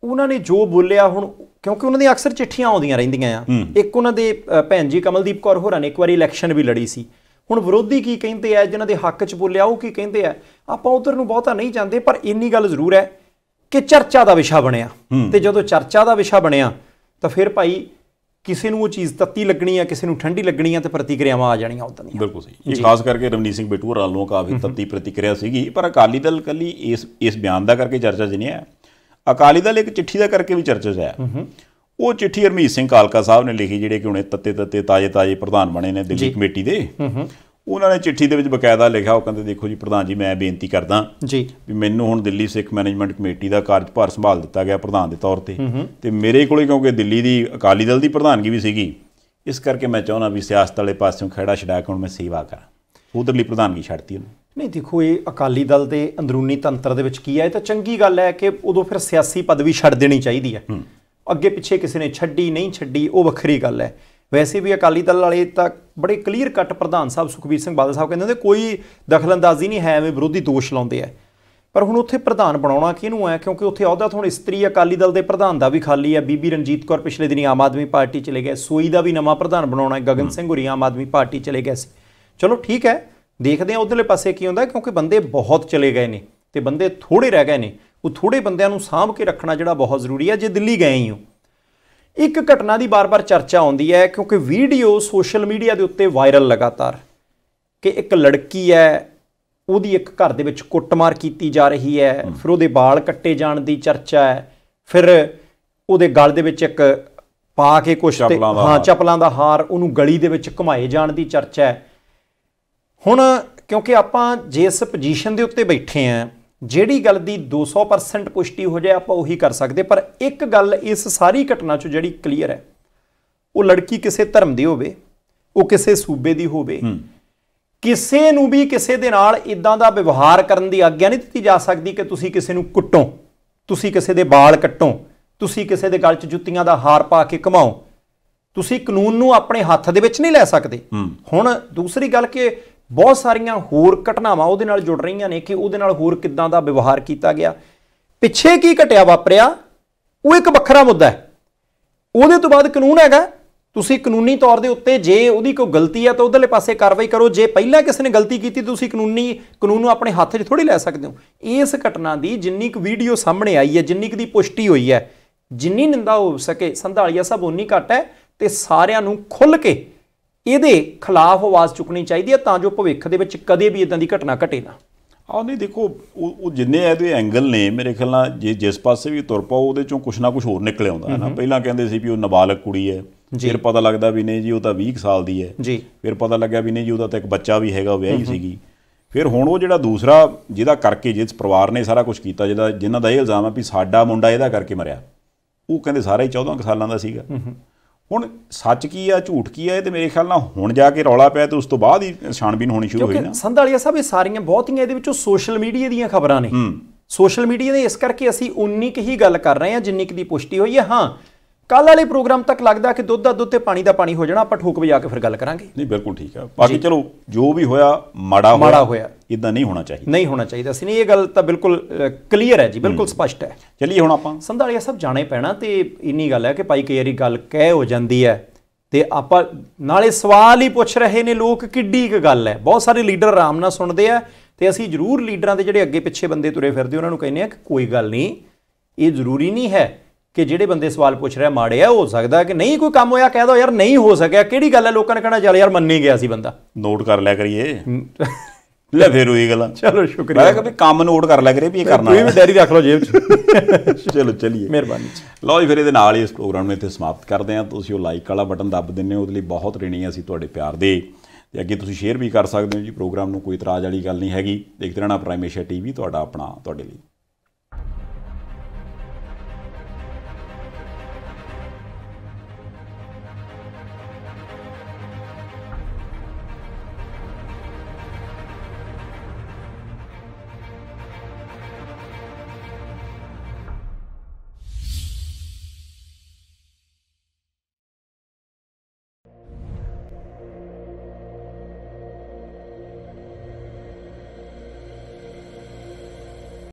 ਉਹਨਾਂ ਨੇ ਜੋ ਬੋਲਿਆ ਹੁਣ ਕਿਉਂਕਿ ਉਹਨਾਂ ਦੀਆਂ ਅਕਸਰ ਚਿੱਠੀਆਂ ਆਉਂਦੀਆਂ ਰਹਿੰਦੀਆਂ ਆ ਇੱਕ ਉਹਨਾਂ ਦੇ ਭੈਣ ਜੀ ਕਮਲਦੀਪ ਕੌਰ ਹੋਰਾਂ ਨੇ ਇੱਕ ਵਾਰੀ ਇਲੈਕਸ਼ਨ ਵੀ ਲੜੀ ਸੀ ਹੁਣ ਵਿਰੋਧੀ ਕੀ ਕਹਿੰਦੇ ਆ ਜਿਨ੍ਹਾਂ ਦੇ ਹੱਕ 'ਚ ਬੋਲਿਆ ਉਹ ਕੀ ਕਹਿੰਦੇ ਆ ਆਪਾਂ ਉਧਰ ਨੂੰ ਬਹੁਤਾ ਨਹੀਂ ਜਾਂਦੇ ਪਰ ਇੰਨੀ ਗੱਲ ਜ਼ਰੂਰ ਹੈ ਕਿ ਚਰਚਾ ਦਾ ਵਿਸ਼ਾ ਬਣਿਆ ਤੇ ਜਦੋਂ ਚਰਚਾ ਦਾ ਵਿਸ਼ਾ ਬਣਿਆ ਤਾਂ ਫਿਰ ਭਾਈ ਕਿਸੇ ਨੂੰ ਉਹ ਚੀਜ਼ ਤੱਤੀ ਲੱਗਣੀ ਆ ਕਿਸੇ ਨੂੰ ਠੰਡੀ ਲੱਗਣੀ ਆ ਤੇ ਪ੍ਰਤੀਕਿਰਿਆਵਾਂ ਆ ਜਾਣੀਆਂ ਉਦਾਂ ਦੀਆਂ ਬਿਲਕੁਲ ਸਹੀ ਇਹ ਖਾਸ ਕਰਕੇ ਰਮਨੀਤ ਸਿੰਘ ਬਿੱਟੂ ਹੋਰਾਂ ਨੂੰ ਕਾਫੀ ਤੱਤੀ ਪ੍ਰਤੀਕਿਰਿਆ ਸੀਗੀ ਪਰ ਅਕਾਲੀ ਦਲ ਕੱਲੀ ਇਸ ਇਸ ਬਿਆਨ ਦਾ ਕਰਕੇ ਚਰਚਾ 'ਚ ਆ ਅਕਾਲੀ ਦਲ ਇੱਕ ਚਿੱਠੀ ਦਾ ਕਰਕੇ ਵੀ ਚਰਚਾ ਜਾਇਆ ਉਹ ਚਿੱਠੀ ਹਰਮੀਤ ਸਿੰਘ ਕਾਲਕਾ ਸਾਹਿਬ ਨੇ ਲਿਖੀ ਜਿਹੜੇ ਕਿ ਹੁਣੇ ਤੱਤੇ ਤੱਤੇ ਤਾਜੇ ਤਾਜੇ ਪ੍ਰਧਾਨ ਬਣੇ ਨੇ ਦਿੱਲੀ ਕਮੇਟੀ ਦੇ ਉਹਨਾਂ ਨੇ ਚਿੱਠੀ ਦੇ ਵਿੱਚ ਬਕਾਇਦਾ ਲਿਖਿਆ ਉਹ ਕਹਿੰਦੇ ਦੇਖੋ ਜੀ ਪ੍ਰਧਾਨ ਜੀ ਮੈਂ ਬੇਨਤੀ ਕਰਦਾ ਜੀ ਵੀ ਮੈਨੂੰ ਹੁਣ ਦਿੱਲੀ ਸਿੱਖ ਮੈਨੇਜਮੈਂਟ ਕਮੇਟੀ ਦਾ ਕਾਰਜਭਾਰ ਸੰਭਾਲ ਦਿੱਤਾ ਗਿਆ ਪ੍ਰਧਾਨ ਦੇ ਤੌਰ ਤੇ ਤੇ ਮੇਰੇ ਕੋਲੇ ਕਿਉਂਕਿ ਦਿੱਲੀ ਦੀ ਅਕਾਲੀ ਦਲ ਦੀ ਪ੍ਰਧਾਨਗੀ ਵੀ ਸੀਗੀ ਇਸ ਕਰਕੇ ਮੈਂ ਚਾਹੁੰਦਾ ਵੀ ਸਿਆਸਤ ਵਾਲੇ ਪਾਸਿਓਂ ਖੜਾ ਛਡਾ ਕੇ ਹੁਣ ਮੈਂ ਸੇਵਾ ਕਰਾਂ ਉਧਰਲੀ ਪ੍ਰਧਾਨਗੀ ਛੱਡਤੀ ਉਹਨੇ ਨਹੀਂ ਦੇਖੋ ਇਹ ਅਕਾਲੀ ਦਲ ਦੇ ਅੰਦਰੂਨੀ ਤੰਤਰ ਦੇ ਵਿੱਚ ਕੀ ਹੈ ਇਹ ਤਾਂ ਚੰਗੀ ਗੱਲ ਹੈ ਕਿ ਉਦੋਂ ਫਿਰ ਸਿਆਸੀ ਪਦਵੀ ਛੱਡ ਦੇਣੀ ਚਾਹੀਦੀ ਹੈ ਅੱਗੇ ਪਿੱਛੇ ਕਿਸੇ ਨੇ ਛੱਡੀ ਨਹੀਂ ਛੱਡੀ ਉਹ ਵੱਖਰੀ ਗੱਲ ਹੈ ਵੈਸੇ ਵੀ ਅਕਾਲੀ ਦਲ ਵਾਲੇ ਤਾਂ ਬੜੇ ਕਲੀਅਰ ਕੱਟ ਪ੍ਰਧਾਨ ਸਾਹਿਬ ਸੁਖਬੀਰ ਸਿੰਘ ਬਾਦਲ ਸਾਹਿਬ ਕਹਿੰਦੇ ਹੁੰਦੇ ਕੋਈ ਦਖਲਅੰਦਾਜ਼ੀ ਨਹੀਂ ਹੈ ਐਵੇਂ ਵਿਰੋਧੀ ਦੋਸ਼ ਲਾਉਂਦੇ ਆ ਪਰ ਹੁਣ ਉੱਥੇ ਪ੍ਰਧਾਨ ਬਣਾਉਣਾ ਕਿਹਨੂੰ ਹੈ ਕਿਉਂਕਿ ਉੱਥੇ ਅਹੁਦਾ ਹੁਣ ਇਸਤਰੀ ਅਕਾਲੀ ਦਲ ਦੇ ਪ੍ਰਧਾਨ ਦਾ ਵੀ ਖਾਲੀ ਹੈ ਬੀਬੀ ਰਣਜੀਤ ਕੌਰ ਪਿਛਲੇ ਦਿਨੀ ਆਮ ਆਦਮੀ ਪਾਰਟੀ ਚਲੇ ਗਏ ਸੋਈ ਦਾ ਵੀ ਨਵਾਂ ਪ੍ਰਧਾਨ ਬਣਾਉਣਾ ਹੈ ਗਗਨ ਸਿੰਘ ਹੁਰੀ ਆਮ ਆਦਮੀ ਪਾਰਟੀ ਚਲੇ ਗਏ ਸੀ ਚਲੋ ਠੀਕ ਹੈ ਦੇਖਦੇ ਹਾਂ ਉਧਰਲੇ ਪਾਸੇ ਕੀ ਹੁੰਦਾ ਕਿਉਂਕਿ ਬੰਦੇ ਬਹੁਤ ਚਲੇ ਗਏ ਨੇ ਤੇ ਬੰਦੇ ਥੋੜੇ ਰਹਿ ਗਏ ਨੇ ਉਹ ਥੋੜੇ ਬੰਦਿਆਂ ਨੂੰ ਸਾਂਭ ਕੇ ਰੱਖਣਾ ਜਿਹੜਾ ਬਹੁਤ ਜ਼ਰੂਰੀ ਹੈ ਜੇ ਦਿੱਲੀ ਗਏ ਹੀ ਹੋ ਇੱਕ ਘਟਨਾ ਦੀ ਬਾਰ-ਬਾਰ ਚਰਚਾ ਆਉਂਦੀ ਹੈ ਕਿਉਂਕਿ ਵੀਡੀਓ ਸੋਸ਼ਲ ਮੀਡੀਆ ਦੇ ਉੱਤੇ ਵਾਇਰਲ ਲਗਾਤਾਰ ਕਿ ਇੱਕ ਲੜਕੀ ਹੈ ਉਹਦੀ ਇੱਕ ਘਰ ਦੇ ਵਿੱਚ ਕੁੱਟਮਾਰ ਕੀਤੀ ਜਾ ਰਹੀ ਹੈ ਫਿਰ ਉਹਦੇ ਵਾਲ ਕੱਟੇ ਜਾਣ ਦੀ ਚਰਚਾ ਹੈ ਫਿਰ ਉਹਦੇ ਗਲ ਦੇ ਵਿੱਚ ਇੱਕ ਪਾ ਕੇ ਕੁਛ ਤੇ ਹਾਂ ਚਪਲਾਂ ਦਾ ਹਾਰ ਉਹਨੂੰ ਗਲੀ ਦੇ ਵਿੱਚ ਘੁਮਾਏ ਜਾਣ ਦੀ ਚਰਚਾ ਹੈ ਹੁਣ ਕਿਉਂਕਿ ਆਪਾਂ ਜਿਸ ਪੋਜੀਸ਼ਨ ਦੇ ਉੱਤੇ ਬੈਠੇ ਆਂ ਜਿਹੜੀ ਗੱਲ ਦੀ 200% ਪੁਸ਼ਟੀ ਹੋ ਜਾਏ ਆਪਾਂ ਉਹੀ ਕਰ ਸਕਦੇ ਪਰ ਇੱਕ ਗੱਲ ਇਸ ਸਾਰੀ ਘਟਨਾ 'ਚ ਜਿਹੜੀ ਕਲੀਅਰ ਹੈ ਉਹ ਲੜਕੀ ਕਿਸੇ ਧਰਮ ਦੀ ਹੋਵੇ ਉਹ ਕਿਸੇ ਸੂਬੇ ਦੀ ਹੋਵੇ ਕਿਸੇ ਨੂੰ ਵੀ ਕਿਸੇ ਦੇ ਨਾਲ ਇਦਾਂ ਦਾ ਵਿਵਹਾਰ ਕਰਨ ਦੀ ਆਗਿਆ ਨਹੀਂ ਦਿੱਤੀ ਜਾ ਸਕਦੀ ਕਿ ਤੁਸੀਂ ਕਿਸੇ ਨੂੰ ਕੁੱਟੋ ਤੁਸੀਂ ਕਿਸੇ ਦੇ ਵਾਲ ਕੱਟੋ ਤੁਸੀਂ ਕਿਸੇ ਦੇ ਗਲ 'ਚ ਜੁੱਤੀਆਂ ਦਾ ਹਾਰ ਪਾ ਕੇ ਘਮਾਓ ਤੁਸੀਂ ਕਾਨੂੰਨ ਨੂੰ ਆਪਣੇ ਹੱਥ ਦੇ ਵਿੱਚ ਨਹੀਂ ਲੈ ਸਕਦੇ ਹੁਣ ਦੂਸਰੀ ਗੱਲ ਕਿ ਬਹੁਤ ਸਾਰੀਆਂ ਹੋਰ ਘਟਨਾਵਾਂ ਉਹਦੇ ਨਾਲ ਜੁੜ ਰਹੀਆਂ ਨੇ ਕਿ ਉਹਦੇ ਨਾਲ ਹੋਰ ਕਿੱਦਾਂ ਦਾ ਵਿਵਹਾਰ ਕੀਤਾ ਗਿਆ ਪਿੱਛੇ ਕੀ ਘਟਿਆ ਵਾਪਰਿਆ ਉਹ ਇੱਕ ਵੱਖਰਾ ਮੁੱਦਾ ਹੈ ਉਹਦੇ ਤੋਂ ਬਾਅਦ ਕਾਨੂੰਨ ਹੈਗਾ ਤੁਸੀਂ ਕਾਨੂੰਨੀ ਤੌਰ ਦੇ ਉੱਤੇ ਜੇ ਉਹਦੀ ਕੋਈ ਗਲਤੀ ਹੈ ਤਾਂ ਉਧਰਲੇ ਪਾਸੇ ਕਾਰਵਾਈ ਕਰੋ ਜੇ ਪਹਿਲਾਂ ਕਿਸੇ ਨੇ ਗਲਤੀ ਕੀਤੀ ਤੁਸੀਂ ਕਾਨੂੰਨੀ ਕਾਨੂੰਨ ਨੂੰ ਆਪਣੇ ਹੱਥ 'ਚ ਥੋੜੀ ਲੈ ਸਕਦੇ ਹੋ ਇਸ ਘਟਨਾ ਦੀ ਜਿੰਨੀ ਕੁ ਵੀਡੀਓ ਸਾਹਮਣੇ ਆਈ ਹੈ ਜਿੰਨੀ ਕੁ ਦੀ ਪੁਸ਼ਟੀ ਹੋਈ ਹੈ ਜਿੰਨੀ ਨਿੰਦਾ ਹੋ ਸਕੇ ਸੰਧਾਲੀਆ ਸਾਹਿਬ ਉਨੀ ਘਟ ਹੈ ਤੇ ਸਾਰਿਆਂ ਨੂੰ ਖੁੱਲ ਕੇ ਇਹਦੇ ਖਿਲਾਫ ਆਵਾਜ਼ ਚੁੱਕਣੀ ਚਾਹੀਦੀ ਹੈ ਤਾਂ ਜੋ ਭਵਿੱਖ ਦੇ ਵਿੱਚ ਕਦੇ ਵੀ ਇਦਾਂ ਦੀ ਘਟਨਾ ਘਟੇ ਨਾ ਆ ਨਹੀਂ ਦੇਖੋ ਉਹ ਜਿੰਨੇ ਇਹਦੇ ਐਂਗਲ ਨੇ ਮੇਰੇ ਖਿਆਲ ਨਾਲ ਜੇ ਜਿਸ ਪਾਸੇ ਵੀ ਤੁਰ ਪਾਓ ਉਹਦੇ ਚੋਂ ਕੁਛ ਨਾ ਕੁਛ ਹੋਰ ਨਿਕਲ ਆਉਂਦਾ ਹੈ ਨਾ ਪਹਿਲਾਂ ਕਹਿੰਦੇ ਸੀ ਵੀ ਉਹ ਨਾਬਾਲਗ ਕੁੜੀ ਹੈ ਫਿਰ ਪਤਾ ਲੱਗਦਾ ਵੀ ਨਹੀਂ ਜੀ ਉਹ ਤਾਂ 20 ਸਾਲ ਦੀ ਹੈ ਜੀ ਫਿਰ ਪਤਾ ਲੱਗਿਆ ਵੀ ਨਹੀਂ ਜੀ ਉਹਦਾ ਤਾਂ ਇੱਕ ਬੱਚਾ ਵੀ ਹੈਗਾ ਵਿਆਹੀ ਸੀਗੀ ਫਿਰ ਹੁਣ ਉਹ ਜਿਹੜਾ ਦੂਸਰਾ ਜਿਹਦਾ ਕਰਕੇ ਜਿਸ ਪਰਿਵਾਰ ਨੇ ਸਾਰਾ ਕੁਝ ਕੀਤਾ ਜਿਹਦਾ ਜਿਨ੍ਹਾਂ ਦਾ ਇਹ ਇਲਜ਼ਾਮ ਹੈ ਵੀ ਸਾਡਾ ਮੁੰਡਾ ਇਹਦਾ ਕਰਕੇ ਮਰਿਆ ਉਹ ਕਹਿੰਦੇ ਸਾਰੇ ਹੀ 14 ਸਾਲਾਂ ਦਾ ਸੀਗਾ ਹੁਣ ਸੱਚ ਕੀ ਆ ਝੂਠ ਕੀ ਆ ਇਹ ਤੇ ਮੇਰੇ ਖਿਆਲ ਨਾਲ ਹੁਣ ਜਾ ਕੇ ਰੌਲਾ ਪਿਆ ਤੇ ਉਸ ਤੋਂ ਬਾਅਦ ਹੀ ਛਾਣਬੀਨ ਹੋਣੀ ਸ਼ੁਰੂ ਹੋਈ ਨਾ ਕਿਉਂਕਿ ਸੰਧਾਲੀਆ ਸਾਹਿਬ ਇਹ ਸਾਰੀਆਂ ਬਹੁਤੀਆਂ ਇਹਦੇ ਵਿੱਚੋਂ ਸੋਸ਼ਲ ਮੀਡੀਆ ਦੀਆਂ ਖਬਰਾਂ ਨੇ ਸੋਸ਼ਲ ਮੀਡੀਆ ਦੇ ਇਸ ਕਰਕੇ ਅਸੀਂ ਉਨੀ ਹੀ ਗੱਲ ਕਰ ਰਹੇ ਹਾਂ ਜਿੰਨੀ ਕੁ ਦੀ ਪੁਸ਼ਟੀ ਹੋਈ ਹੈ ਹਾਂ ਕੱਲ ਵਾਲੇ ਪ੍ਰੋਗਰਾਮ ਤੱਕ ਲੱਗਦਾ ਕਿ ਦੁੱਧ ਦਾ ਦੁੱਧ ਤੇ ਪਾਣੀ ਦਾ ਪਾਣੀ ਹੋ ਜਾਣਾ ਆਪਾਂ ਠੋਕ ਵਜਾ ਕੇ ਫਿਰ ਗੱਲ ਕਰਾਂਗੇ ਨਹੀਂ ਬਿਲਕੁਲ ਠੀਕ ਆ ਬਾਕੀ ਚਲੋ ਜੋ ਵੀ ਹੋਇਆ ਮਾੜਾ ਹੋਇਆ ਮਾੜਾ ਹੋਇਆ ਇਦਾਂ ਨਹੀਂ ਹੋਣਾ ਚਾਹੀਦਾ ਨਹੀਂ ਹੋਣਾ ਚਾਹੀਦਾ ਸੀ ਨਹੀਂ ਇਹ ਗੱਲ ਤਾਂ ਬਿਲਕੁਲ ਕਲੀਅਰ ਹੈ ਜੀ ਬਿਲਕੁਲ ਸਪਸ਼ਟ ਹੈ ਚਲਿਏ ਹੁਣ ਆਪਾਂ ਸੰਧਾਲੀਆ ਸਭ ਜਾਣੇ ਪੈਣਾ ਤੇ ਇੰਨੀ ਗੱਲ ਹੈ ਕਿ ਭਾਈ ਕਈ ਵਾਰੀ ਗੱਲ ਕਹਿ ਹੋ ਜਾਂਦੀ ਹੈ ਤੇ ਆਪਾਂ ਨਾਲੇ ਸਵਾਲ ਹੀ ਪੁੱਛ ਰਹੇ ਨੇ ਲੋਕ ਕਿੱਡੀ ਇੱਕ ਗੱਲ ਹੈ ਬਹੁਤ ਸਾਰੇ ਲੀਡਰ ਆਰਾਮ ਨਾਲ ਸੁਣਦੇ ਆ ਤੇ ਅਸੀਂ ਜ਼ਰੂਰ ਲੀਡਰਾਂ ਦੇ ਜਿਹੜੇ ਅੱਗੇ ਪਿੱਛੇ ਬੰਦੇ ਤੁਰੇ ਫਿਰਦੇ ਉਹਨਾਂ ਨੂੰ ਕਹਿੰਦੇ ਆ ਕਿ ਕੋਈ ਗੱਲ ਨਹੀਂ ਇਹ ਜ਼ਰੂਰੀ ਨਹੀਂ ਹੈ ਕਿ ਜਿਹੜੇ ਬੰਦੇ ਸਵਾਲ ਪੁੱਛ ਰਿਹਾ ਮਾੜੇ ਆ ਹੋ ਸਕਦਾ ਕਿ ਨਹੀਂ ਕੋਈ ਕੰਮ ਹੋਇਆ ਕਹਿ ਦੋ ਯਾਰ ਨਹੀਂ ਹੋ ਸਕਿਆ ਕਿਹੜੀ ਗੱਲ ਹੈ ਲੋਕਾਂ ਨੇ ਕਹਿਣਾ ਚੱਲ ਯਾਰ ਮੰਨ ਗਿਆ ਸੀ ਬੰਦਾ ਨੋਟ ਕਰ ਲਿਆ ਕਰੀਏ ਲੈ ਫੇਰ ਉਹੀ ਗੱਲਾਂ ਚਲੋ ਸ਼ੁਕਰੀਆ ਮੈਂ ਕਹਿੰਦਾ ਵੀ ਕੰਮ ਨੋਟ ਕਰ ਲਿਆ ਕਰੇ ਵੀ ਇਹ ਕਰਨਾ ਕੋਈ ਵੀ ਡੈਰੀ ਰੱਖ ਲਓ ਜੇਬ 'ਚ [LAUGHS] ਚਲੋ ਚਲਿਏ ਮਿਹਰਬਾਨੀ ਲਓ ਜੀ ਫਿਰ ਇਹਦੇ ਨਾਲ ਹੀ ਇਸ ਪ੍ਰੋਗਰਾਮ ਨੂੰ ਇੱਥੇ ਸਮਾਪਤ ਕਰਦੇ ਹਾਂ ਤੁਸੀਂ ਉਹ ਲਾਈਕ ਵਾਲਾ ਬਟਨ ਦੱਬ ਦਿੰਨੇ ਹੋ ਉਹਦੇ ਲਈ ਬਹੁਤ ਰਣੀ ਅਸੀਂ ਤੁਹਾਡੇ ਪਿਆਰ ਦੇ ਤੇ ਅੱਗੇ ਤੁਸੀਂ ਸ਼ੇਅਰ ਵੀ ਕਰ ਸਕਦੇ ਹੋ ਜੀ ਪ੍ਰੋਗਰਾਮ ਨੂੰ ਕੋਈ ਇਤਰਾਜ਼ ਵਾਲੀ ਗੱਲ ਨਹੀਂ ਹੈਗੀ ਦੇਖਦੇ ਰਹਿਣਾ ਪ੍ਰਾਈਮ ਟੀਵੀ ਤੁਹਾਡਾ ਆਪਣਾ ਤੁਹਾਡੇ ਲਈ